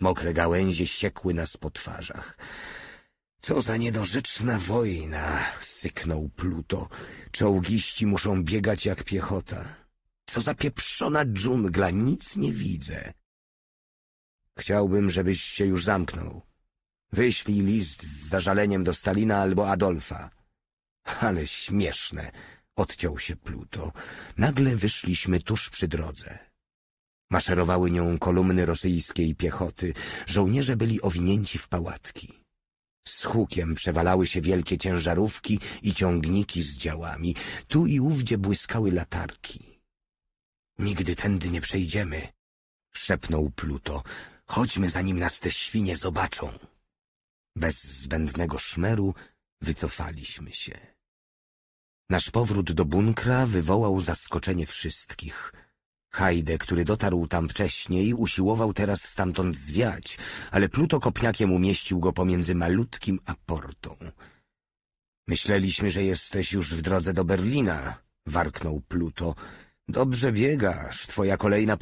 Mokre gałęzie siekły nas po twarzach. Co za niedorzeczna wojna, syknął Pluto. Czołgiści muszą biegać jak piechota. Co za pieprzona dżungla, nic nie widzę. Chciałbym, żebyś się już zamknął. Wyślij list z zażaleniem do Stalina albo Adolfa. Ale śmieszne, odciął się Pluto. Nagle wyszliśmy tuż przy drodze. Maszerowały nią kolumny rosyjskiej piechoty. Żołnierze byli owinięci w pałatki. Z hukiem przewalały się wielkie ciężarówki i ciągniki z działami. Tu i ówdzie błyskały latarki. Nigdy tędy nie przejdziemy, szepnął Pluto. Chodźmy, zanim nas te świnie zobaczą. Bez zbędnego szmeru wycofaliśmy się. Nasz powrót do bunkra wywołał zaskoczenie wszystkich. Hajde, który dotarł tam wcześniej, usiłował teraz stamtąd zwiać, ale Pluto kopniakiem umieścił go pomiędzy malutkim a portą. Myśleliśmy, że jesteś już w drodze do Berlina, warknął Pluto. Dobrze biegasz, twoja kolejna